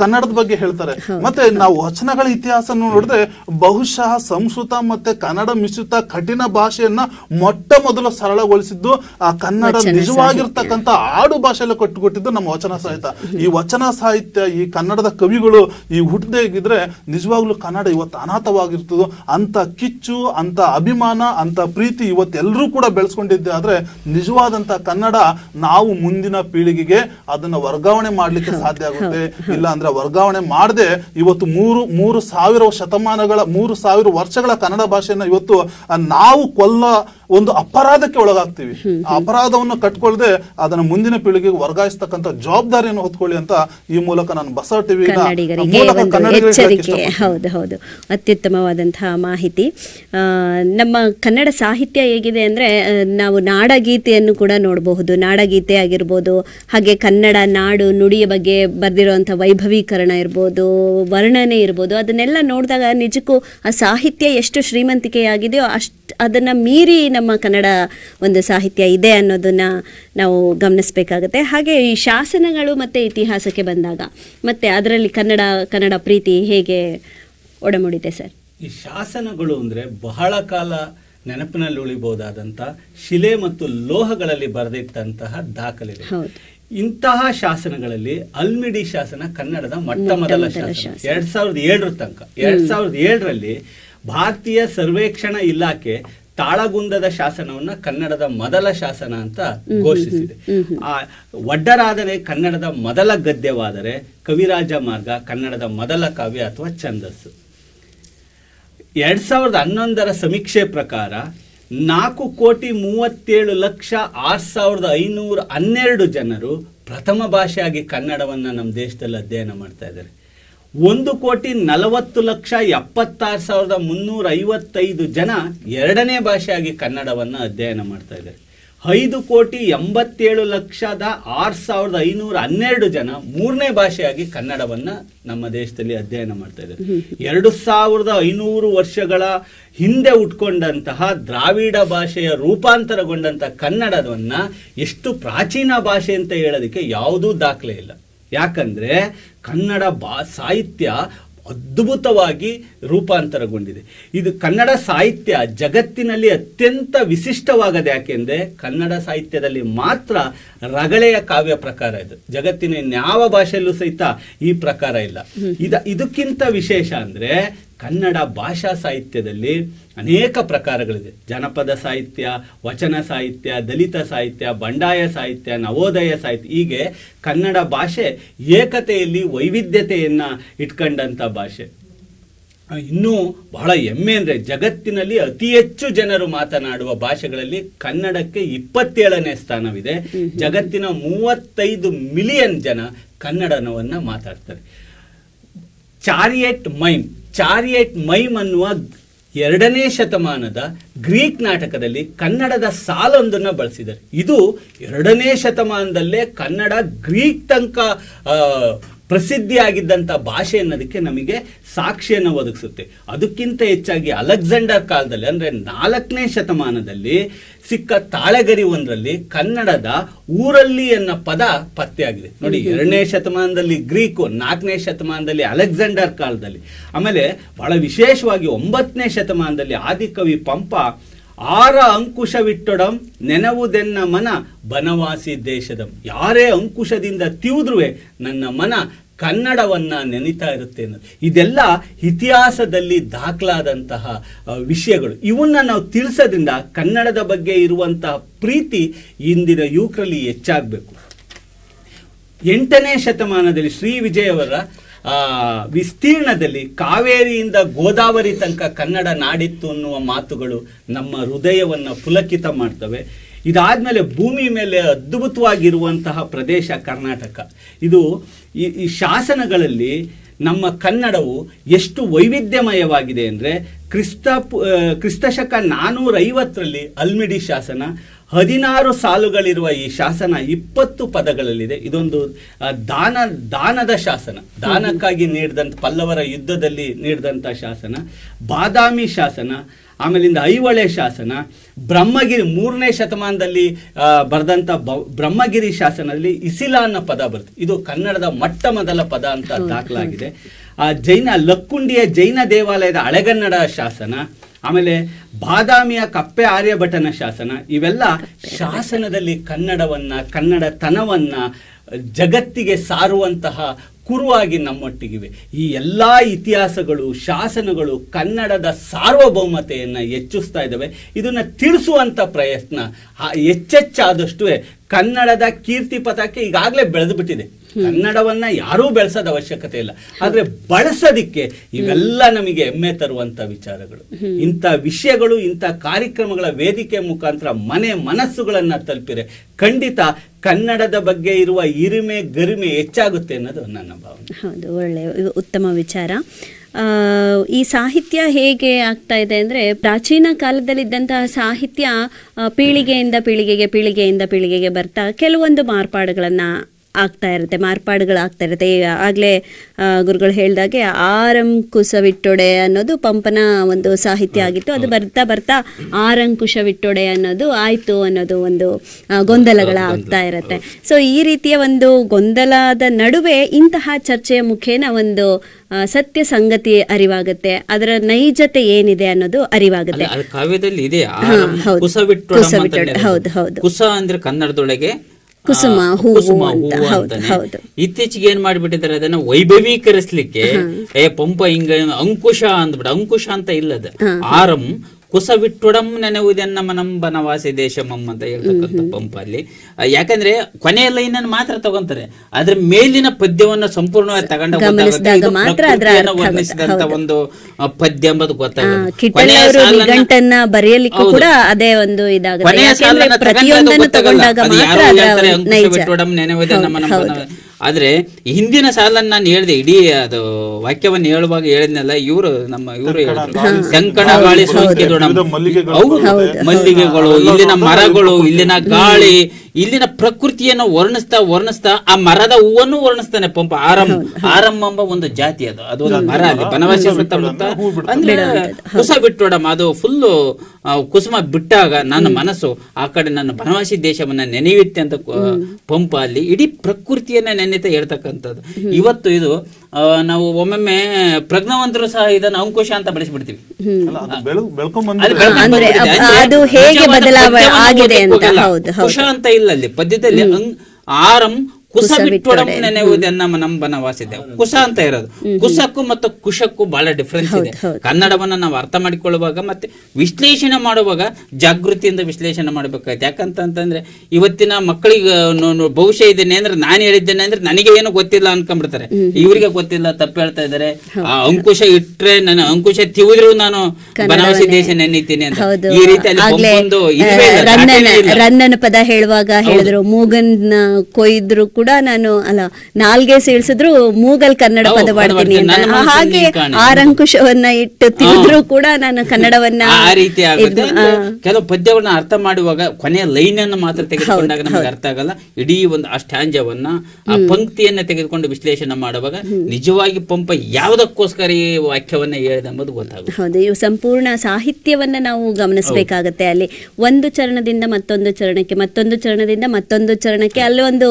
ಕನ್ನಡದ ಬಗ್ಗೆ ಹೇಳ್ತಾರೆ ಮತ್ತೆ ನಾವು ವಚನಗಳ ಇತಿಹಾಸ ನೋಡಿದ್ರೆ ಬಹುಶಃ ಸಂಸ್ಕೃತ ಮತ್ತೆ ಕನ್ನಡ ಮಿಶ್ರಿತ ಕಠಿಣ ಭಾಷೆಯನ್ನ ಮೊಟ್ಟ ಮೊದಲು ಸರಳಗೊಳಿಸಿದ್ದು ಆ ಕನ್ನಡ ನಿಜವಾಗಿರ್ತಕ್ಕಂಥ ಆಡು ಭಾಷೆಯಲ್ಲಿ ಕೊಟ್ಟುಕೊಟ್ಟಿದ್ದು ನಮ್ಮ ವಚನ ಸಾಹಿತ್ಯ ಈ ವಚನ ಸಾಹಿತ್ಯ ಈ ಕನ್ನಡದ ಕವಿಗಳು ಈ ಹುಟ್ಟದೇ ಇದ್ರೆ ನಿಜವಾಗ್ಲೂ ಕನ್ನಡ ಇವತ್ತು ಅನಾಥವಾಗಿರ್ತದೋ ಅಂತ ಕಿಚ್ಚು ಅಂತ ಅಭಿಮಾನ ಅಂತ ಪ್ರೀತಿ ಇವತ್ತೆಲ್ಲರೂ ಕೂಡ ಬೆಳೆಸ್ಕೊಂಡಿದ್ದೆ ಆದ್ರೆ ನಿಜವಾದಂತ ಕನ್ನಡ ನಾವು ಮುಂದಿನ ಪೀಳಿಗೆಗೆ ಅದನ್ನ ವರ್ಗಾವಣೆ ಮಾಡ್ಲಿಕ್ಕೆ ಸಾಧ್ಯ ಆಗುತ್ತೆ ಆಗುತ್ತೆ ಇಲ್ಲ ಅಂದ್ರೆ ವರ್ಗಾವಣೆ ಮಾಡದೆ ಇವತ್ತು ಮೂರು ಮೂರು ಸಾವಿರ ಶತಮಾನಗಳ ಮೂರು ಸಾವಿರ ವರ್ಷಗಳ ಕನ್ನಡ ಭಾಷೆಯನ್ನ ಇವತ್ತು ನಾವು ಕೊಲ್ಲ ಒಂದು ಅಪರಾಧಕ್ಕೆ ಒಳಗಾಗ್ತೀವಿ ಅಪರಾಧವನ್ನು ಕಟ್ಕೊಳ್ಳದೆ ಅದನ್ನ ಮುಂದಿನ ಪೀಳಿಗೆಗೆ ವರ್ಗಾಯಿಸ್ತಕ್ಕಂತ ಜವಾಬ್ದಾರಿಯನ್ನು ಹೊತ್ಕೊಳ್ಳಿ ಅಂತ ಈ ಮೂಲಕ ನಾನು ಬಸ ಟಿವಿ ಹೌದು ಹೌದು ಅತ್ಯುತ್ತಮವಾದಂತಹ ಮಾಹಿತಿ ನಮ್ಮ ಕನ್ನಡ ಸಾಹಿತ್ಯ ಹೇಗಿದೆ ಅಂದ್ರೆ ನಾವು ನಾಡಗೀತೆಯನ್ನು ಕೂಡ ನೋಡಬಹುದು ನಾಡಗೀತೆ ಆಗಿರ್ಬೋದು ಹಾಗೆ ಕನ್ನಡ ನಾಡು ನುಡಿಯ ಬಗ್ಗೆ ಬರೆದಿರೋಂಥ ವೈಭವೀಕರಣ ಇರ್ಬೋದು ವರ್ಣನೆ ಇರ್ಬೋದು ಅದನ್ನೆಲ್ಲ ನೋಡಿದಾಗ ನಿಜಕ್ಕೂ ಆ ಸಾಹಿತ್ಯ ಎಷ್ಟು ಶ್ರೀಮಂತಿಕೆಯಾಗಿದೆಯೋ ಅಷ್ಟು ಅದನ್ನು ಮೀರಿ ನಮ್ಮ ಕನ್ನಡ ಒಂದು ಸಾಹಿತ್ಯ ಇದೆ ಅನ್ನೋದನ್ನು ನಾವು ಗಮನಿಸಬೇಕಾಗುತ್ತೆ ಹಾಗೆ ಈ ಶಾಸನಗಳು ಮತ್ತು ಇತಿಹಾಸಕ್ಕೆ ಬಂದಾಗ ಮತ್ತು ಅದರಲ್ಲಿ ಕನ್ನಡ ಕನ್ನಡ ಪ್ರೀತಿ ಹೇಗೆ ಒಡಮೂಡಿದೆ ಸರ್ ಈ ಶಾಸನಗಳು ಅಂದರೆ ಬಹಳ ಕಾಲ ನೆನಪಿನಲ್ಲಿ ಉಳಿಬಹುದಾದಂತಹ ಶಿಲೆ ಮತ್ತು ಲೋಹಗಳಲ್ಲಿ ಬರೆದಿಟ್ಟಂತಹ ದಾಖಲೆಗಳು ಇಂತಹ ಶಾಸನಗಳಲ್ಲಿ ಅಲ್ಮಿಡಿ ಶಾಸನ ಕನ್ನಡದ ಮೊಟ್ಟ ಮೊದಲ ಶಾಸನ ಎರಡ್ ಸಾವಿರದ ಏಳರ ತನಕ ಎರಡ್ ಸಾವಿರದ ಏಳರಲ್ಲಿ ಭಾರತೀಯ ಸರ್ವೇಕ್ಷಣ ಇಲಾಖೆ ತಾಳಗುಂದದ ಶಾಸನವನ್ನ ಕನ್ನಡದ ಮೊದಲ ಶಾಸನ ಅಂತ ಘೋಷಿಸಿದೆ ಆ ಒಡ್ಡರಾದರೆ ಕನ್ನಡದ ಮೊದಲ ಗದ್ಯವಾದರೆ ಕವಿರಾಜ ಮಾರ್ಗ ಕನ್ನಡದ ಮೊದಲ ಕಾವ್ಯ ಅಥವಾ ಛಂದಸ್ಸು ಎರಡ್ ಸಾವಿರದ ಹನ್ನೊಂದರ ಸಮೀಕ್ಷೆ ಪ್ರಕಾರ ನಾಲ್ಕು ಕೋಟಿ ಮೂವತ್ತೇಳು ಲಕ್ಷ ಆರು ಸಾವಿರದ ಐನೂರ ಹನ್ನೆರಡು ಜನರು ಪ್ರಥಮ ಭಾಷೆಯಾಗಿ ಕನ್ನಡವನ್ನು ನಮ್ಮ ದೇಶದಲ್ಲಿ ಅಧ್ಯಯನ ಮಾಡ್ತಾ ಇದ್ದಾರೆ ಒಂದು ಕೋಟಿ ನಲವತ್ತು ಲಕ್ಷ ಎಪ್ಪತ್ತಾರು ಸಾವಿರದ ಮುನ್ನೂರ ಐವತ್ತೈದು ಜನ ಎರಡನೇ ಭಾಷೆಯಾಗಿ ಕನ್ನಡವನ್ನು ಅಧ್ಯಯನ ಮಾಡ್ತಾ ಇದ್ದಾರೆ ಐದು ಕೋಟಿ ಎಂಬತ್ತೇಳು ಲಕ್ಷದ ಆರ್ ಸಾವಿರದ ಐನೂರ ಹನ್ನೆರಡು ಜನ ಮೂರನೇ ಭಾಷೆಯಾಗಿ ಕನ್ನಡವನ್ನ ನಮ್ಮ ದೇಶದಲ್ಲಿ ಅಧ್ಯಯನ ಮಾಡ್ತಾ ಇದ್ದಾರೆ ಎರಡು ಸಾವಿರದ ಐನೂರು ವರ್ಷಗಳ ಹಿಂದೆ ಉಟ್ಕೊಂಡಂತಹ ದ್ರಾವಿಡ ಭಾಷೆಯ ರೂಪಾಂತರಗೊಂಡಂತಹ ಕನ್ನಡವನ್ನ ಎಷ್ಟು ಪ್ರಾಚೀನ ಭಾಷೆ ಅಂತ ಹೇಳೋದಕ್ಕೆ ಯಾವುದೂ ದಾಖಲೆ ಇಲ್ಲ ಯಾಕಂದ್ರೆ ಕನ್ನಡ ಬಾ ಸಾಹಿತ್ಯ ಅದ್ಭುತವಾಗಿ ರೂಪಾಂತರಗೊಂಡಿದೆ ಇದು ಕನ್ನಡ ಸಾಹಿತ್ಯ ಜಗತ್ತಿನಲ್ಲಿ ಅತ್ಯಂತ ವಿಶಿಷ್ಟವಾಗದ ಯಾಕೆಂದರೆ ಕನ್ನಡ ಸಾಹಿತ್ಯದಲ್ಲಿ ಮಾತ್ರ ರಗಳೆಯ ಕಾವ್ಯ ಪ್ರಕಾರ ಇದು ಜಗತ್ತಿನ ಯಾವ ಭಾಷೆಯಲ್ಲೂ ಸಹಿತ ಈ ಪ್ರಕಾರ ಇಲ್ಲ ಇದ ಇದಕ್ಕಿಂತ ವಿಶೇಷ ಅಂದ್ರೆ ಕನ್ನಡ ಭಾಷಾ ಸಾಹಿತ್ಯದಲ್ಲಿ ಅನೇಕ ಪ್ರಕಾರಗಳಿದೆ ಜನಪದ ಸಾಹಿತ್ಯ ವಚನ ಸಾಹಿತ್ಯ ದಲಿತ ಸಾಹಿತ್ಯ ಬಂಡಾಯ ಸಾಹಿತ್ಯ ನವೋದಯ ಸಾಹಿತ್ಯ ಹೀಗೆ ಕನ್ನಡ ಭಾಷೆ ಏಕತೆಯಲ್ಲಿ ವೈವಿಧ್ಯತೆಯನ್ನು ಇಟ್ಕೊಂಡಂಥ ಭಾಷೆ ಇನ್ನೂ ಬಹಳ ಹೆಮ್ಮೆ ಅಂದರೆ ಜಗತ್ತಿನಲ್ಲಿ ಅತಿ ಹೆಚ್ಚು ಜನರು ಮಾತನಾಡುವ ಭಾಷೆಗಳಲ್ಲಿ ಕನ್ನಡಕ್ಕೆ ಇಪ್ಪತ್ತೇಳನೇ ಸ್ಥಾನವಿದೆ ಜಗತ್ತಿನ ಮೂವತ್ತೈದು ಮಿಲಿಯನ್ ಜನ ಕನ್ನಡವನ್ನು ಮಾತಾಡ್ತಾರೆ ಚಾರಿಯೆಟ್ ಮೈಂಡ್ ಚಾರಿಯೆಟ್ ಮೈಮ್ ಅನ್ನುವ ಎರಡನೇ ಶತಮಾನದ ಗ್ರೀಕ್ ನಾಟಕದಲ್ಲಿ ಕನ್ನಡದ ಸಾಲೊಂದನ್ನು ಬಳಸಿದ್ದಾರೆ ಇದು ಎರಡನೇ ಶತಮಾನದಲ್ಲೇ ಕನ್ನಡ ಗ್ರೀಕ್ ತನಕ ಪ್ರಸಿದ್ಧಿಯಾಗಿದ್ದಂಥ ಭಾಷೆ ಅನ್ನೋದಕ್ಕೆ ನಮಗೆ ಸಾಕ್ಷಿಯನ್ನು ಒದಗಿಸುತ್ತೆ ಅದಕ್ಕಿಂತ ಹೆಚ್ಚಾಗಿ ಅಲೆಕ್ಸಾಂಡರ್ ಕಾಲದಲ್ಲಿ ಅಂದರೆ ನಾಲ್ಕನೇ ಶತಮಾನದಲ್ಲಿ ಸಿಕ್ಕ ತಾಳೆಗರಿ ಒಂದರಲ್ಲಿ ಕನ್ನಡದ ಊರಲ್ಲಿ ಎನ್ನ ಪದ ಪತ್ತೆಯಾಗಿದೆ ನೋಡಿ ಎರಡನೇ ಶತಮಾನದಲ್ಲಿ ಗ್ರೀಕು ನಾಲ್ಕನೇ ಶತಮಾನದಲ್ಲಿ ಅಲೆಕ್ಸಾಂಡರ್ ಕಾಲದಲ್ಲಿ ಆಮೇಲೆ ಬಹಳ ವಿಶೇಷವಾಗಿ ಒಂಬತ್ತನೇ ಶತಮಾನದಲ್ಲಿ ಆದಿಕವಿ ಪಂಪ ಆರ ಅಂಕುಶವಿಟ್ಟೊಡಂ ನೆನವುದೆನ್ನ ಮನ ಬನವಾಸಿ ದೇಶದಂ ಯಾರೇ ಅಂಕುಶದಿಂದ ತಿವಿದ್ರೂ ನನ್ನ ಮನ ಕನ್ನಡವನ್ನ ನೆನೀತಾ ಇರುತ್ತೆ ಅನ್ನೋದು ಇದೆಲ್ಲ ಇತಿಹಾಸದಲ್ಲಿ ದಾಖಲಾದಂತಹ ವಿಷಯಗಳು ಇವನ್ನ ನಾವು ತಿಳಿಸೋದ್ರಿಂದ ಕನ್ನಡದ ಬಗ್ಗೆ ಇರುವಂತಹ ಪ್ರೀತಿ ಇಂದಿನ ಯುವಕರಲ್ಲಿ ಹೆಚ್ಚಾಗಬೇಕು ಎಂಟನೇ ಶತಮಾನದಲ್ಲಿ ಶ್ರೀ ವಿಜಯವರ ವಿಸ್ತೀರ್ಣದಲ್ಲಿ ಕಾವೇರಿಯಿಂದ ಗೋದಾವರಿ ತನಕ ಕನ್ನಡ ನಾಡಿತ್ತು ಅನ್ನುವ ಮಾತುಗಳು ನಮ್ಮ ಹೃದಯವನ್ನು ಪುಲಕಿತ ಮಾಡ್ತವೆ ಇದಾದಮೇಲೆ ಭೂಮಿ ಮೇಲೆ ಅದ್ಭುತವಾಗಿರುವಂತಹ ಪ್ರದೇಶ ಕರ್ನಾಟಕ ಇದು ಈ ಶಾಸನಗಳಲ್ಲಿ ನಮ್ಮ ಕನ್ನಡವು ಎಷ್ಟು ವೈವಿಧ್ಯಮಯವಾಗಿದೆ ಅಂದರೆ ಕ್ರಿಸ್ತ ಕ್ರಿಸ್ತಶಕ ನಾನ್ನೂರೈವತ್ತರಲ್ಲಿ ಅಲ್ಮಿಡಿ ಶಾಸನ ಹದಿನಾರು ಸಾಲುಗಳಿರುವ ಈ ಶಾಸನ ಇಪ್ಪತ್ತು ಪದಗಳಲ್ಲಿದೆ ಇದೊಂದು ದಾನ ದಾನದ ಶಾಸನ ದಾನಕ್ಕಾಗಿ ನೀಡಿದಂಥ ಪಲ್ಲವರ ಯುದ್ಧದಲ್ಲಿ ನೀಡಿದಂಥ ಶಾಸನ ಬಾದಾಮಿ ಶಾಸನ ಆಮೇಲಿಂದ ಐಹೊಳೆ ಶಾಸನ ಬ್ರಹ್ಮಗಿರಿ ಮೂರನೇ ಶತಮಾನದಲ್ಲಿ ಬರೆದಂಥ ಬ್ರಹ್ಮಗಿರಿ ಶಾಸನದಲ್ಲಿ ಇಸಿಲಾನ್ ಅನ್ನೋ ಪದ ಬರುತ್ತೆ ಇದು ಕನ್ನಡದ ಮೊಟ್ಟ ಮೊದಲ ಪದ ಅಂತ ದಾಖಲಾಗಿದೆ ಆ ಜೈನ ಲಕ್ಕುಂಡಿಯ ಜೈನ ದೇವಾಲಯದ ಹಳೆಗನ್ನಡ ಶಾಸನ ಆಮೇಲೆ ಬಾದಾಮಿಯ ಕಪ್ಪೆ ಆರ್ಯಭಟನ ಶಾಸನ ಇವೆಲ್ಲ ಶಾಸನದಲ್ಲಿ ಕನ್ನಡವನ್ನ ಕನ್ನಡತನವನ್ನ ಜಗತ್ತಿಗೆ ಸಾರುವಂತಹ ಕುರುವಾಗಿ ನಮ್ಮೊಟ್ಟಿಗಿವೆ ಈ ಎಲ್ಲ ಇತಿಹಾಸಗಳು ಶಾಸನಗಳು ಕನ್ನಡದ ಸಾರ್ವಭೌಮತೆಯನ್ನು ಹೆಚ್ಚಿಸ್ತಾ ಇದ್ದಾವೆ ಇದನ್ನು ತಿಳಿಸುವಂಥ ಪ್ರಯತ್ನ ಹೆಚ್ಚೆಚ್ಚಾದಷ್ಟು ಕನ್ನಡದ ಕೀರ್ತಿ ಪಥಕ್ಕೆ ಈಗಾಗಲೇ ಬೆಳೆದು ಬಿಟ್ಟಿದೆ ಕನ್ನಡವನ್ನ ಯಾರೂ ಬೆಳೆಸೋದ ಅವಶ್ಯಕತೆ ಇಲ್ಲ ಆದ್ರೆ ಬಳಸೋದಿಕ್ಕೆ ಇವೆಲ್ಲ ನಮಗೆ ಹೆಮ್ಮೆ ತರುವಂತ ವಿಚಾರಗಳು ಇಂಥ ವಿಷಯಗಳು ಇಂಥ ಕಾರ್ಯಕ್ರಮಗಳ ವೇದಿಕೆ ಮುಖಾಂತರ ಮನೆ ಮನಸ್ಸುಗಳನ್ನ ತಲುಪಿರೆ ಖಂಡಿತ ಕನ್ನಡದ ಬಗ್ಗೆ ಇರುವ ಇರಿಮೆ ಗರಿಮೆ ಹೆಚ್ಚಾಗುತ್ತೆ ಅನ್ನೋದು ನನ್ನ ಭಾವನೆ ಹೌದು ಒಳ್ಳೆ ಉತ್ತಮ ವಿಚಾರ ಈ ಸಾಹಿತ್ಯ ಹೇಗೆ ಆಗ್ತಾ ಇದೆ ಅಂದರೆ ಪ್ರಾಚೀನ ಕಾಲದಲ್ಲಿದ್ದಂತಹ ಸಾಹಿತ್ಯ ಪೀಳಿಗೆಯಿಂದ ಪೀಳಿಗೆಗೆ ಪೀಳಿಗೆಯಿಂದ ಪೀಳಿಗೆಗೆ ಬರ್ತಾ ಕೆಲವೊಂದು ಮಾರ್ಪಾಡುಗಳನ್ನು ಆಗ್ತಾ ಇರುತ್ತೆ ಮಾರ್ಪಾಡುಗಳಾಗ್ತಾ ಇರುತ್ತೆ ಆಗಲೇ ಗುರುಗಳು ಹೇಳ್ದಾಗೆ ಆರಂಕುಶವಿಟ್ಟೊಡೆ ಅನ್ನೋದು ಪಂಪನ ಒಂದು ಸಾಹಿತ್ಯ ಆಗಿತ್ತು ಅದು ಬರ್ತಾ ಬರ್ತಾ ಆರಂಕುಶವಿಟ್ಟೊಡೆ ಅನ್ನೋದು ಆಯ್ತು ಅನ್ನೋದು ಒಂದು ಗೊಂದಲಗಳ ಆಗ್ತಾ ಇರುತ್ತೆ ಸೊ ಈ ರೀತಿಯ ಒಂದು ಗೊಂದಲದ ನಡುವೆ ಇಂತಹ ಚರ್ಚೆಯ ಮುಖೇನ ಒಂದು ಸತ್ಯ ಸಂಗತಿ ಅರಿವಾಗುತ್ತೆ ಅದರ ನೈಜತೆ ಏನಿದೆ ಅನ್ನೋದು ಅರಿವಾಗುತ್ತೆ ಕಾವ್ಯದಲ್ಲಿ ಇದೆ ಹೌದು ಹೌದು ಕುಸ ಅಂದ್ರೆ ಕನ್ನಡದೊಳಗೆ ಕುಸುಮ ಕುಸುಮ ಅಂತ ಅಂತಾನೆ ಇತ್ತೀಚೆಗೆ ಏನ್ ಮಾಡ್ಬಿಟ್ಟಿದ್ದಾರೆ ಅದನ್ನ ವೈಭವೀಕರಿಸ್ಲಿಕ್ಕೆ ಏ ಪಂಪ ಹಿಂಗ ಅಂಕುಶ ಅಂದ್ಬಿಟ್ಟು ಅಂಕುಶ ಅಂತ ಇಲ್ಲದ ಆರಂ ಕುಸವಿಟ್ಟುಡಂ ನೆನವುದೆನ್ನ ಮನಂಬನ ವಾಸಿ ಮಮ್ಮ ಅಂತ ಹೇಳ್ತಕ್ಕಂಥ ಪಂಪ ಅಲ್ಲಿ ಯಾಕಂದ್ರೆ ಕೊನೆಯ ಲೈನ್ ಅನ್ನು ಮಾತ್ರ ತಗೊಂತಾರೆ ಅದ್ರ ಮೇಲಿನ ಪದ್ಯವನ್ನು ಸಂಪೂರ್ಣವಾಗಿ ತಗೊಂಡ ವರ್ಣಿಸಿದಂತ ಒಂದು ಪದ್ಯ ಎಂಬುದು ಗೊತ್ತಾಗುತ್ತೆ ಬರೆಯಲಿಕ್ಕೂ ಕೂಡ ಅದೇ ಒಂದು ಆದರೆ ಹಿಂದಿನ ಸಾಲನ್ನ ನಾನು ಹೇಳಿದೆ ಇಡೀ ಅದು ವಾಕ್ಯವನ್ನು ಹೇಳುವಾಗ ಹೇಳಿದ್ನಲ್ಲ ಇವರು ನಮ್ಮ ಇವರು ಕಂಕಣ ಗಾಳಿ ಮಲ್ಲಿಗೆಗಳು ಇಲ್ಲಿನ ಮರಗಳು ಇಲ್ಲಿನ ಗಾಳಿ ಇಲ್ಲಿನ ಪ್ರಕೃತಿಯನ್ನು ವರ್ಣಿಸ್ತಾ ವರ್ಣಿಸ್ತಾ ಆ ಮರದ ಹೂವನ್ನು ವರ್ಣಿಸ್ತಾನೆ ಪಂಪ ಆರಂ ಆರಂ ಎಂಬ ಒಂದು ಜಾತಿ ಅದು ಅದು ಮರ ಅಲ್ಲಿ ಬನವಾಸಿ ಸುತ್ತಮುತ್ತ ಅಂದ್ರೆ ಕುಸ ಬಿಟ್ಟೋಡಮ್ಮ ಅದು ಫುಲ್ಲು ಕುಸುಮ ಬಿಟ್ಟಾಗ ನನ್ನ ಮನಸ್ಸು ಆ ಕಡೆ ನನ್ನ ಬನವಾಸಿ ದೇಶವನ್ನ ನೆನೆಯುತ್ತೆ ಅಂತ ಪಂಪ ಅಲ್ಲಿ ಇಡೀ ಪ್ರಕೃತಿಯನ್ನ ಸಾಮಾನ್ಯತೆ ಹೇಳ್ತಕ್ಕಂಥದ್ದು ಇವತ್ತು ಇದು ನಾವು ಒಮ್ಮೊಮ್ಮೆ ಪ್ರಜ್ಞಾವಂತರು ಸಹ ಇದನ್ನ ಅಂಕುಶ ಅಂತ ಬಳಸಿಬಿಡ್ತೀವಿ ಕುಶ ಅಂತ ಇಲ್ಲ ಅಲ್ಲಿ ಪದ್ಯದಲ್ಲಿ ಆರಂ ಕುಸ ಬಿಟ್ಟೊಡಮ್ ನೆನೆಯುವುದೇ ನಮ್ಮ ವಾಸಿದೆ ಕುಸ ಅಂತ ಇರೋದು ಕುಸಕ್ಕೂ ಮತ್ತು ಕುಶಕ್ಕೂ ಬಹಳ ಡಿಫ್ರೆನ್ಸ್ ಇದೆ ಕನ್ನಡವನ್ನ ನಾವು ಅರ್ಥ ಮಾಡಿಕೊಳ್ಳುವಾಗ ಮತ್ತೆ ವಿಶ್ಲೇಷಣೆ ಮಾಡುವಾಗ ಜಾಗೃತಿಯಿಂದ ವಿಶ್ಲೇಷಣೆ ಯಾಕಂತ ಯಾಕಂತಂದ್ರೆ ಇವತ್ತಿನ ಮಕ್ಕಳಿಗೆ ಭವಿಷ್ಯ ಇದ್ದೇನೆ ಅಂದ್ರೆ ನಾನು ಹೇಳಿದ್ದೇನೆ ಅಂದ್ರೆ ನನಗೆ ಏನು ಗೊತ್ತಿಲ್ಲ ಅನ್ಕೊಂಡ್ಬಿಡ್ತಾರೆ ಇವರಿಗೆ ಗೊತ್ತಿಲ್ಲ ತಪ್ಪು ಹೇಳ್ತಾ ಇದ್ದಾರೆ ಆ ಅಂಕುಶ ಇಟ್ಟರೆ ನನ್ನ ಅಂಕುಶ ತಿವಿದ್ರು ನಾನು ಬನವಾಸಿ ದೇಶ ನೆನೀತೀನಿ ಅಂತ ಈ ರೀತಿಯಲ್ಲಿ ರನ್ನನ ಪದ ಹೇಳುವಾಗ ಹೇಳಿದ್ರು ಮೂಗನ್ ಕೊಯ್ದ್ರು ಕೂಡ ನಾನು ಅಲ್ಲ ನಾಲ್ಗೆ ಸೀಳ್ಸಿದ್ರು ಮೂಗಲ್ ಕನ್ನಡ ಪದ ಮಾಡ್ತೀನಿ ಹಾಗೆ ಆರಂಕುಶವನ್ನ ಇಟ್ಟು ತಿಳಿದ್ರು ಕೂಡ ನಾನು ಕನ್ನಡವನ್ನ ಆ ರೀತಿ ಆಗುತ್ತೆ ಕೆಲವು ಪದ್ಯವನ್ನ ಅರ್ಥ ಮಾಡುವಾಗ ಕೊನೆಯ ಲೈನ್ ಅನ್ನು ಮಾತ್ರ ತೆಗೆದುಕೊಂಡಾಗ ನಮಗೆ ಅರ್ಥ ಆಗಲ್ಲ ಇಡೀ ಒಂದು ಅಷ್ಟಾಂಜವನ್ನ ಆ ಪಂಕ್ತಿಯನ್ನ ತೆಗೆದುಕೊಂಡು ವಿಶ್ಲೇಷಣೆ ಮಾಡುವಾಗ ನಿಜವಾಗಿ ಪಂಪ ಯಾವುದಕ್ಕೋಸ್ಕರ ಈ ವಾಕ್ಯವನ್ನ ಹೇಳಿದೆ ಎಂಬುದು ಗೊತ್ತಾಗುತ್ತೆ ಹೌದು ಇವು ಸಂಪೂರ್ಣ ಸಾಹಿತ್ಯವನ್ನ ನಾವು ಗಮನಿಸಬೇಕಾಗತ್ತೆ ಅಲ್ಲಿ ಒಂದು ಚರಣದಿಂದ ಮತ್ತೊಂದು ಚರಣಕ್ಕೆ ಮತ್ತೊಂದು ಚರಣದಿಂದ ಮತ್ತೊಂದು ಚರಣಕ್ಕೆ ಅಲ್ಲಿ ಒಂದು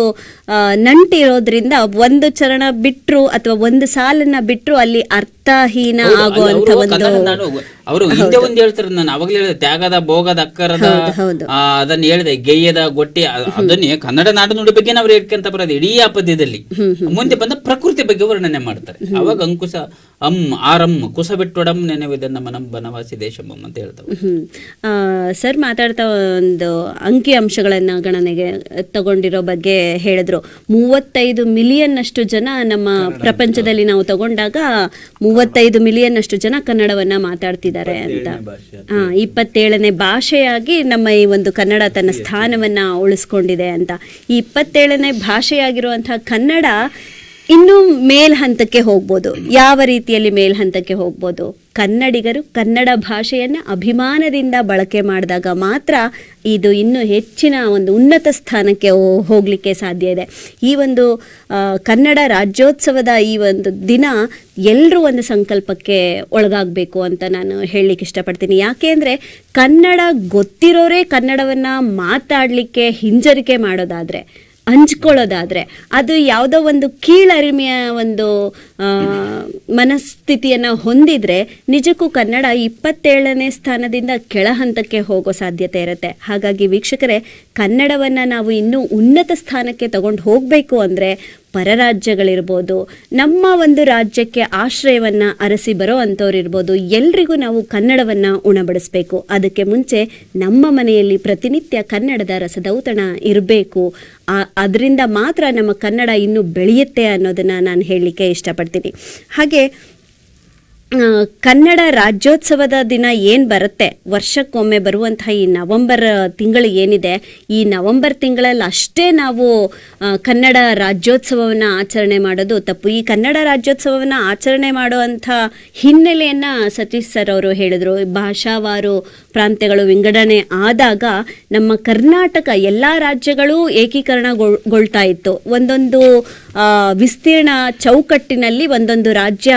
ನಂಟಿರೋದ್ರಿಂದ ಒಂದು ಚರಣ ಬಿಟ್ಟರು ಅಥವಾ ಒಂದು ಸಾಲನ್ನ ಬಿಟ್ಟರು ಅಲ್ಲಿ ಅರ್ಥ ಅರ್ಥಹೀನ ಆಗುವಂತ ಅವರು ಹಿಂದೆ ಒಂದು ಹೇಳ್ತಾರೆ ನಾನು ಅವಾಗಲೇ ಹೇಳಿದೆ ತ್ಯಾಗದ ಭೋಗದ ಅಕ್ಕರದ ಅದನ್ನ ಹೇಳಿದೆ ಗೆಯ್ಯದ ಗೊಟ್ಟಿ ಅದನ್ನೇ ಕನ್ನಡ ನೋಡಿ ಬಗ್ಗೆ ಅವ್ರು ಹೇಳ್ಕೊಂತ ಬರೋದು ಇಡೀ ಆ ಪದ್ಯದಲ್ಲಿ ಮುಂದೆ ಬಂದ ಪ್ರಕೃತಿ ಬಗ್ಗೆ ವರ್ಣನೆ ಮಾಡ್ತಾರೆ ಅವಾಗ ಅಂಕುಶ ಅಮ್ ಆರಂ ಕುಸ ಬಿಟ್ಟೊಡಂ ನಮ್ಮ ನಮ್ಮ ಬನವಾಸಿ ದೇಶಮ್ಮ ಅಂತ ಹೇಳ್ತವೆ ಸರ್ ಮಾತಾಡ್ತಾ ಒಂದು ಅಂಕಿ ಅಂಶಗಳನ್ನ ಗಣನೆಗೆ ತಗೊಂಡಿರೋ ಬಗ್ಗೆ ಹೇಳಿದ್ರು ಮೂವತ್ತೈದು ಮಿಲಿಯನ್ ಅಷ್ಟು ಜನ ನಮ್ಮ ಪ್ರಪಂಚದಲ್ಲಿ ನಾವು ತಗೊಂಡಾಗ ಮೂವತ್ತೈದು ಮಿಲಿಯನ್ ಅಷ್ಟು ಜನ ಕನ್ನಡವನ್ನ ಮಾತಾಡ್ತಿದ್ದಾರೆ ಅಂತ ಹಾ ಇಪ್ಪತ್ತೇಳನೇ ಭಾಷೆಯಾಗಿ ನಮ್ಮ ಈ ಒಂದು ಕನ್ನಡ ತನ್ನ ಸ್ಥಾನವನ್ನ ಉಳಿಸ್ಕೊಂಡಿದೆ ಅಂತ ಈ ಇಪ್ಪತ್ತೇಳನೇ ಭಾಷೆಯಾಗಿರುವಂತಹ ಕನ್ನಡ ಇನ್ನೂ ಮೇಲ್ ಹಂತಕ್ಕೆ ಹೋಗ್ಬೋದು ಯಾವ ರೀತಿಯಲ್ಲಿ ಮೇಲ್ ಹಂತಕ್ಕೆ ಹೋಗ್ಬೋದು ಕನ್ನಡಿಗರು ಕನ್ನಡ ಭಾಷೆಯನ್ನು ಅಭಿಮಾನದಿಂದ ಬಳಕೆ ಮಾಡಿದಾಗ ಮಾತ್ರ ಇದು ಇನ್ನೂ ಹೆಚ್ಚಿನ ಒಂದು ಉನ್ನತ ಸ್ಥಾನಕ್ಕೆ ಹೋಗಲಿಕ್ಕೆ ಸಾಧ್ಯ ಇದೆ ಈ ಒಂದು ಕನ್ನಡ ರಾಜ್ಯೋತ್ಸವದ ಈ ಒಂದು ದಿನ ಎಲ್ಲರೂ ಒಂದು ಸಂಕಲ್ಪಕ್ಕೆ ಒಳಗಾಗಬೇಕು ಅಂತ ನಾನು ಹೇಳಲಿಕ್ಕೆ ಇಷ್ಟಪಡ್ತೀನಿ ಯಾಕೆ ಅಂದರೆ ಕನ್ನಡ ಗೊತ್ತಿರೋರೇ ಕನ್ನಡವನ್ನು ಮಾತಾಡಲಿಕ್ಕೆ ಹಿಂಜರಿಕೆ ಮಾಡೋದಾದರೆ ಹಂಚ್ಕೊಳ್ಳೋದಾದರೆ ಅದು ಯಾವುದೋ ಒಂದು ಕೀಳರಿಮೆಯ ಒಂದು ಮನಸ್ಥಿತಿಯನ್ನು ಹೊಂದಿದರೆ ನಿಜಕ್ಕೂ ಕನ್ನಡ ಇಪ್ಪತ್ತೇಳನೇ ಸ್ಥಾನದಿಂದ ಕೆಳ ಹಂತಕ್ಕೆ ಹೋಗೋ ಸಾಧ್ಯತೆ ಇರುತ್ತೆ ಹಾಗಾಗಿ ವೀಕ್ಷಕರೇ ಕನ್ನಡವನ್ನು ನಾವು ಇನ್ನೂ ಉನ್ನತ ಸ್ಥಾನಕ್ಕೆ ತಗೊಂಡು ಹೋಗಬೇಕು ಅಂದರೆ ಪರರಾಜ್ಯಗಳಿರ್ಬೋದು ನಮ್ಮ ಒಂದು ರಾಜ್ಯಕ್ಕೆ ಆಶ್ರಯವನ್ನು ಅರಸಿ ಬರೋ ಅಂಥವ್ರಿರ್ಬೋದು ಎಲ್ರಿಗೂ ನಾವು ಕನ್ನಡವನ್ನು ಉಣಬಡಿಸಬೇಕು ಅದಕ್ಕೆ ಮುಂಚೆ ನಮ್ಮ ಮನೆಯಲ್ಲಿ ಪ್ರತಿನಿತ್ಯ ಕನ್ನಡದ ರಸದೌತಣ ಇರಬೇಕು ಅದರಿಂದ ಮಾತ್ರ ನಮ್ಮ ಕನ್ನಡ ಇನ್ನೂ ಬೆಳೆಯುತ್ತೆ ಅನ್ನೋದನ್ನು ನಾನು ಹೇಳಲಿಕ್ಕೆ ಇಷ್ಟಪಡ್ತೀನಿ ಹಾಗೆ ಕನ್ನಡ ರಾಜ್ಯೋತ್ಸವದ ದಿನ ಏನು ಬರುತ್ತೆ ವರ್ಷಕ್ಕೊಮ್ಮೆ ಬರುವಂತಹ ಈ ನವಂಬರ್ ತಿಂಗಳು ಏನಿದೆ ಈ ನವಂಬರ್ ತಿಂಗಳಲ್ಲಿ ಅಷ್ಟೇ ನಾವು ಕನ್ನಡ ರಾಜ್ಯೋತ್ಸವವನ್ನು ಆಚರಣೆ ಮಾಡೋದು ತಪ್ಪು ಈ ಕನ್ನಡ ರಾಜ್ಯೋತ್ಸವವನ್ನು ಆಚರಣೆ ಮಾಡುವಂಥ ಹಿನ್ನೆಲೆಯನ್ನು ಸತೀಶ್ ಸರ್ ಅವರು ಹೇಳಿದರು ಭಾಷಾವಾರು ಪ್ರಾಂತ್ಯಗಳು ವಿಂಗಡಣೆ ಆದಾಗ ನಮ್ಮ ಕರ್ನಾಟಕ ಎಲ್ಲ ರಾಜ್ಯಗಳು ಏಕೀಕರಣಗೊಳ್ತಾ ಇತ್ತು ಒಂದೊಂದು ವಿಸ್ತೀರ್ಣ ಚೌಕಟ್ಟಿನಲ್ಲಿ ಒಂದೊಂದು ರಾಜ್ಯ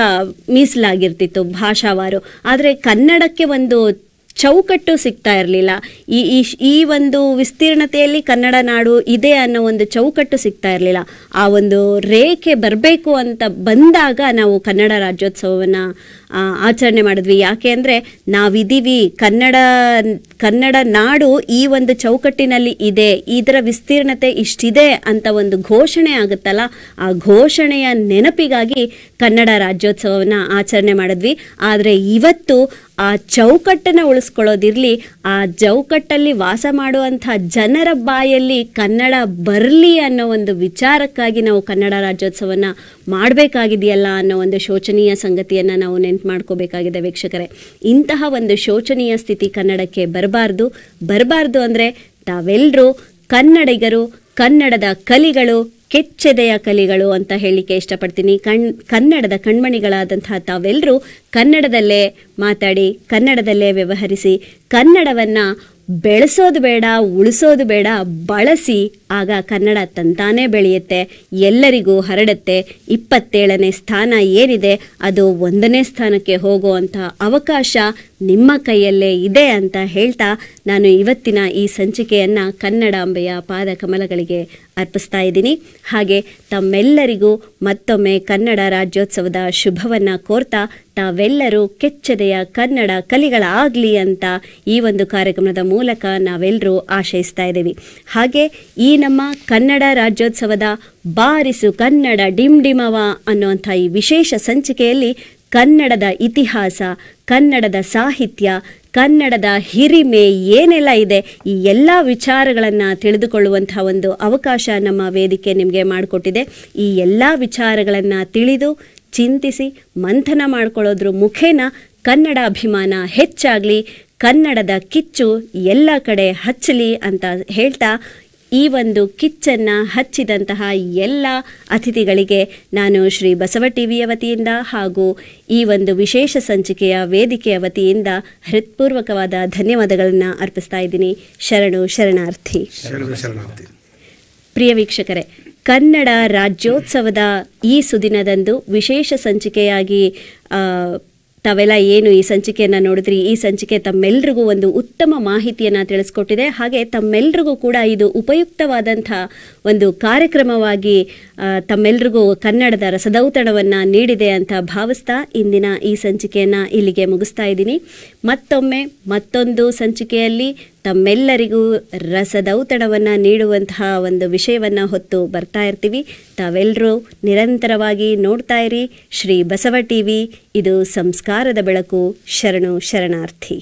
ಮೀಸಲಾಗಿರ್ತದೆ ಇರ್ತಿತ್ತು ಭಾಷಾವಾರು ಆದರೆ ಕನ್ನಡಕ್ಕೆ ಒಂದು ಚೌಕಟ್ಟು ಸಿಗ್ತಾ ಇರಲಿಲ್ಲ ಈ ಈ ಒಂದು ವಿಸ್ತೀರ್ಣತೆಯಲ್ಲಿ ಕನ್ನಡ ನಾಡು ಇದೆ ಅನ್ನೋ ಒಂದು ಚೌಕಟ್ಟು ಸಿಗ್ತಾ ಇರಲಿಲ್ಲ ಆ ಒಂದು ರೇಖೆ ಬರಬೇಕು ಅಂತ ಬಂದಾಗ ನಾವು ಕನ್ನಡ ರಾಜ್ಯೋತ್ಸವವನ್ನು ಆಚರಣೆ ಮಾಡಿದ್ವಿ ಯಾಕೆ ಅಂದರೆ ನಾವಿದ್ದೀವಿ ಕನ್ನಡ ಕನ್ನಡ ನಾಡು ಈ ಒಂದು ಚೌಕಟ್ಟಿನಲ್ಲಿ ಇದೆ ಇದರ ವಿಸ್ತೀರ್ಣತೆ ಇಷ್ಟಿದೆ ಅಂತ ಒಂದು ಘೋಷಣೆ ಆಗುತ್ತಲ್ಲ ಆ ಘೋಷಣೆಯ ನೆನಪಿಗಾಗಿ ಕನ್ನಡ ರಾಜ್ಯೋತ್ಸವವನ್ನು ಆಚರಣೆ ಮಾಡಿದ್ವಿ ಆದರೆ ಇವತ್ತು ಆ ಚೌಕಟ್ಟನ್ನು ಉಳಿಸ್ಕೊಳ್ಳೋದಿರಲಿ ಆ ಚೌಕಟ್ಟಲ್ಲಿ ವಾಸ ಮಾಡುವಂಥ ಜನರ ಬಾಯಲ್ಲಿ ಕನ್ನಡ ಬರಲಿ ಅನ್ನೋ ಒಂದು ವಿಚಾರಕ್ಕಾಗಿ ನಾವು ಕನ್ನಡ ರಾಜ್ಯೋತ್ಸವನ ಮಾಡಬೇಕಾಗಿದೆಯಲ್ಲ ಅನ್ನೋ ಒಂದು ಶೋಚನೀಯ ಸಂಗತಿಯನ್ನು ನಾವು ನೆನ್ಪು ಮಾಡ್ಕೋಬೇಕಾಗಿದೆ ವೀಕ್ಷಕರೇ ಇಂತಹ ಒಂದು ಶೋಚನೀಯ ಸ್ಥಿತಿ ಕನ್ನಡಕ್ಕೆ ಬರಬಾರ್ದು ಬರಬಾರ್ದು ಅಂದರೆ ತಾವೆಲ್ಲರೂ ಕನ್ನಡಿಗರು ಕನ್ನಡದ ಕಲಿಗಳು ಕೆಚ್ಚೆದೆಯ ಕಲಿಗಳು ಅಂತ ಹೇಳಲಿಕ್ಕೆ ಇಷ್ಟಪಡ್ತೀನಿ ಕಣ್ ಕನ್ನಡದ ಕಣ್ಮಣಿಗಳಾದಂತಹ ತಾವೆಲ್ಲರೂ ಕನ್ನಡದಲ್ಲೇ ಮಾತಾಡಿ ಕನ್ನಡದಲ್ಲೇ ವ್ಯವಹರಿಸಿ ಕನ್ನಡವನ್ನು ಬೆಳೆಸೋದು ಬೇಡ ಉಳಿಸೋದು ಬೇಡ ಬಳಸಿ ಆಗ ಕನ್ನಡ ತಂತಾನೇ ಬೆಳೆಯುತ್ತೆ ಎಲ್ಲರಿಗೂ ಹರಡುತ್ತೆ ಇಪ್ಪತ್ತೇಳನೇ ಸ್ಥಾನ ಏನಿದೆ ಅದು ಒಂದನೇ ಸ್ಥಾನಕ್ಕೆ ಹೋಗುವಂಥ ಅವಕಾಶ ನಿಮ್ಮ ಕೈಯಲ್ಲೇ ಇದೆ ಅಂತ ಹೇಳ್ತಾ ನಾನು ಇವತ್ತಿನ ಈ ಸಂಚಿಕೆಯನ್ನು ಕನ್ನಡಾಂಬೆಯ ಪಾದ ಕಮಲಗಳಿಗೆ ಅರ್ಪಿಸ್ತಾ ಇದ್ದೀನಿ ಹಾಗೆ ತಮ್ಮೆಲ್ಲರಿಗೂ ಮತ್ತೊಮ್ಮೆ ಕನ್ನಡ ರಾಜ್ಯೋತ್ಸವದ ಶುಭವನ್ನು ಕೋರ್ತಾ ತಾವೆಲ್ಲರೂ ಕೆಚ್ಚದೆಯ ಕನ್ನಡ ಕಲಿಗಳಾಗಲಿ ಅಂತ ಈ ಒಂದು ಕಾರ್ಯಕ್ರಮದ ಮೂಲಕ ನಾವೆಲ್ಲರೂ ಆಶಯಿಸ್ತಾ ಇದ್ದೀವಿ ಹಾಗೆ ಈ ನಮ್ಮ ಕನ್ನಡ ರಾಜ್ಯೋತ್ಸವದ ಬಾರಿಸು ಕನ್ನಡ ಡಿಮ್ ಡಿಮವ ಅನ್ನುವಂಥ ಈ ವಿಶೇಷ ಸಂಚಿಕೆಯಲ್ಲಿ ಕನ್ನಡದ ಇತಿಹಾಸ ಕನ್ನಡದ ಸಾಹಿತ್ಯ ಕನ್ನಡದ ಹಿರಿಮೆ ಏನೆಲ್ಲ ಇದೆ ಈ ಎಲ್ಲ ವಿಚಾರಗಳನ್ನು ತಿಳಿದುಕೊಳ್ಳುವಂಥ ಒಂದು ಅವಕಾಶ ನಮ್ಮ ವೇದಿಕೆ ನಿಮಗೆ ಮಾಡಿಕೊಟ್ಟಿದೆ ಈ ಎಲ್ಲ ವಿಚಾರಗಳನ್ನು ತಿಳಿದು ಚಿಂತಿಸಿ ಮಂಥನ ಮಾಡಿಕೊಳ್ಳೋದ್ರ ಮುಖೇನ ಕನ್ನಡ ಅಭಿಮಾನ ಹೆಚ್ಚಾಗಲಿ ಕನ್ನಡದ ಕಿಚ್ಚು ಎಲ್ಲ ಕಡೆ ಹಚ್ಚಲಿ ಅಂತ ಹೇಳ್ತಾ ಈ ಒಂದು ಕಿಚ್ಚನ್ನು ಹಚ್ಚಿದಂತಹ ಎಲ್ಲ ಅತಿಥಿಗಳಿಗೆ ನಾನು ಶ್ರೀ ಬಸವ ಟಿವಿಯ ವತಿಯಿಂದ ಹಾಗೂ ಈ ಒಂದು ವಿಶೇಷ ಸಂಚಿಕೆಯ ವೇದಿಕೆಯ ವತಿಯಿಂದ ಹೃತ್ಪೂರ್ವಕವಾದ ಧನ್ಯವಾದಗಳನ್ನು ಅರ್ಪಿಸ್ತಾ ಇದ್ದೀನಿ ಶರಣು ಶರಣಾರ್ಥಿ ಪ್ರಿಯ ವೀಕ್ಷಕರೇ ಕನ್ನಡ ರಾಜ್ಯೋತ್ಸವದ ಈ ಸುದಿನದಂದು ವಿಶೇಷ ಸಂಚಿಕೆಯಾಗಿ ತಾವೆಲ್ಲ ಏನು ಈ ಸಂಚಿಕೆಯನ್ನು ನೋಡಿದ್ರಿ ಈ ಸಂಚಿಕೆ ತಮ್ಮೆಲ್ರಿಗೂ ಒಂದು ಉತ್ತಮ ಮಾಹಿತಿಯನ್ನು ತಿಳಿಸ್ಕೊಟ್ಟಿದೆ ಹಾಗೆ ತಮ್ಮೆಲ್ರಿಗೂ ಕೂಡ ಇದು ಉಪಯುಕ್ತವಾದಂಥ ಒಂದು ಕಾರ್ಯಕ್ರಮವಾಗಿ ತಮ್ಮೆಲ್ರಿಗೂ ಕನ್ನಡದ ರಸದೌತಣವನ್ನು ನೀಡಿದೆ ಅಂತ ಭಾವಿಸ್ತಾ ಇಂದಿನ ಈ ಸಂಚಿಕೆಯನ್ನು ಇಲ್ಲಿಗೆ ಮುಗಿಸ್ತಾ ಇದ್ದೀನಿ ಮತ್ತೊಮ್ಮೆ ಮತ್ತೊಂದು ಸಂಚಿಕೆಯಲ್ಲಿ ತಮ್ಮೆಲ್ಲರಿಗೂ ರಸದೌತಣವನ್ನು ನೀಡುವಂತಹ ಒಂದು ವಿಷಯವನ್ನು ಹೊತ್ತು ಬರ್ತಾ ಇರ್ತೀವಿ ತಾವೆಲ್ಲರೂ ನಿರಂತರವಾಗಿ ನೋಡ್ತಾ ಇರಿ ಶ್ರೀ ಬಸವ ಟಿ ಇದು ಸಂಸ್ಕಾರದ ಬೆಳಕು ಶರಣು ಶರಣಾರ್ಥಿ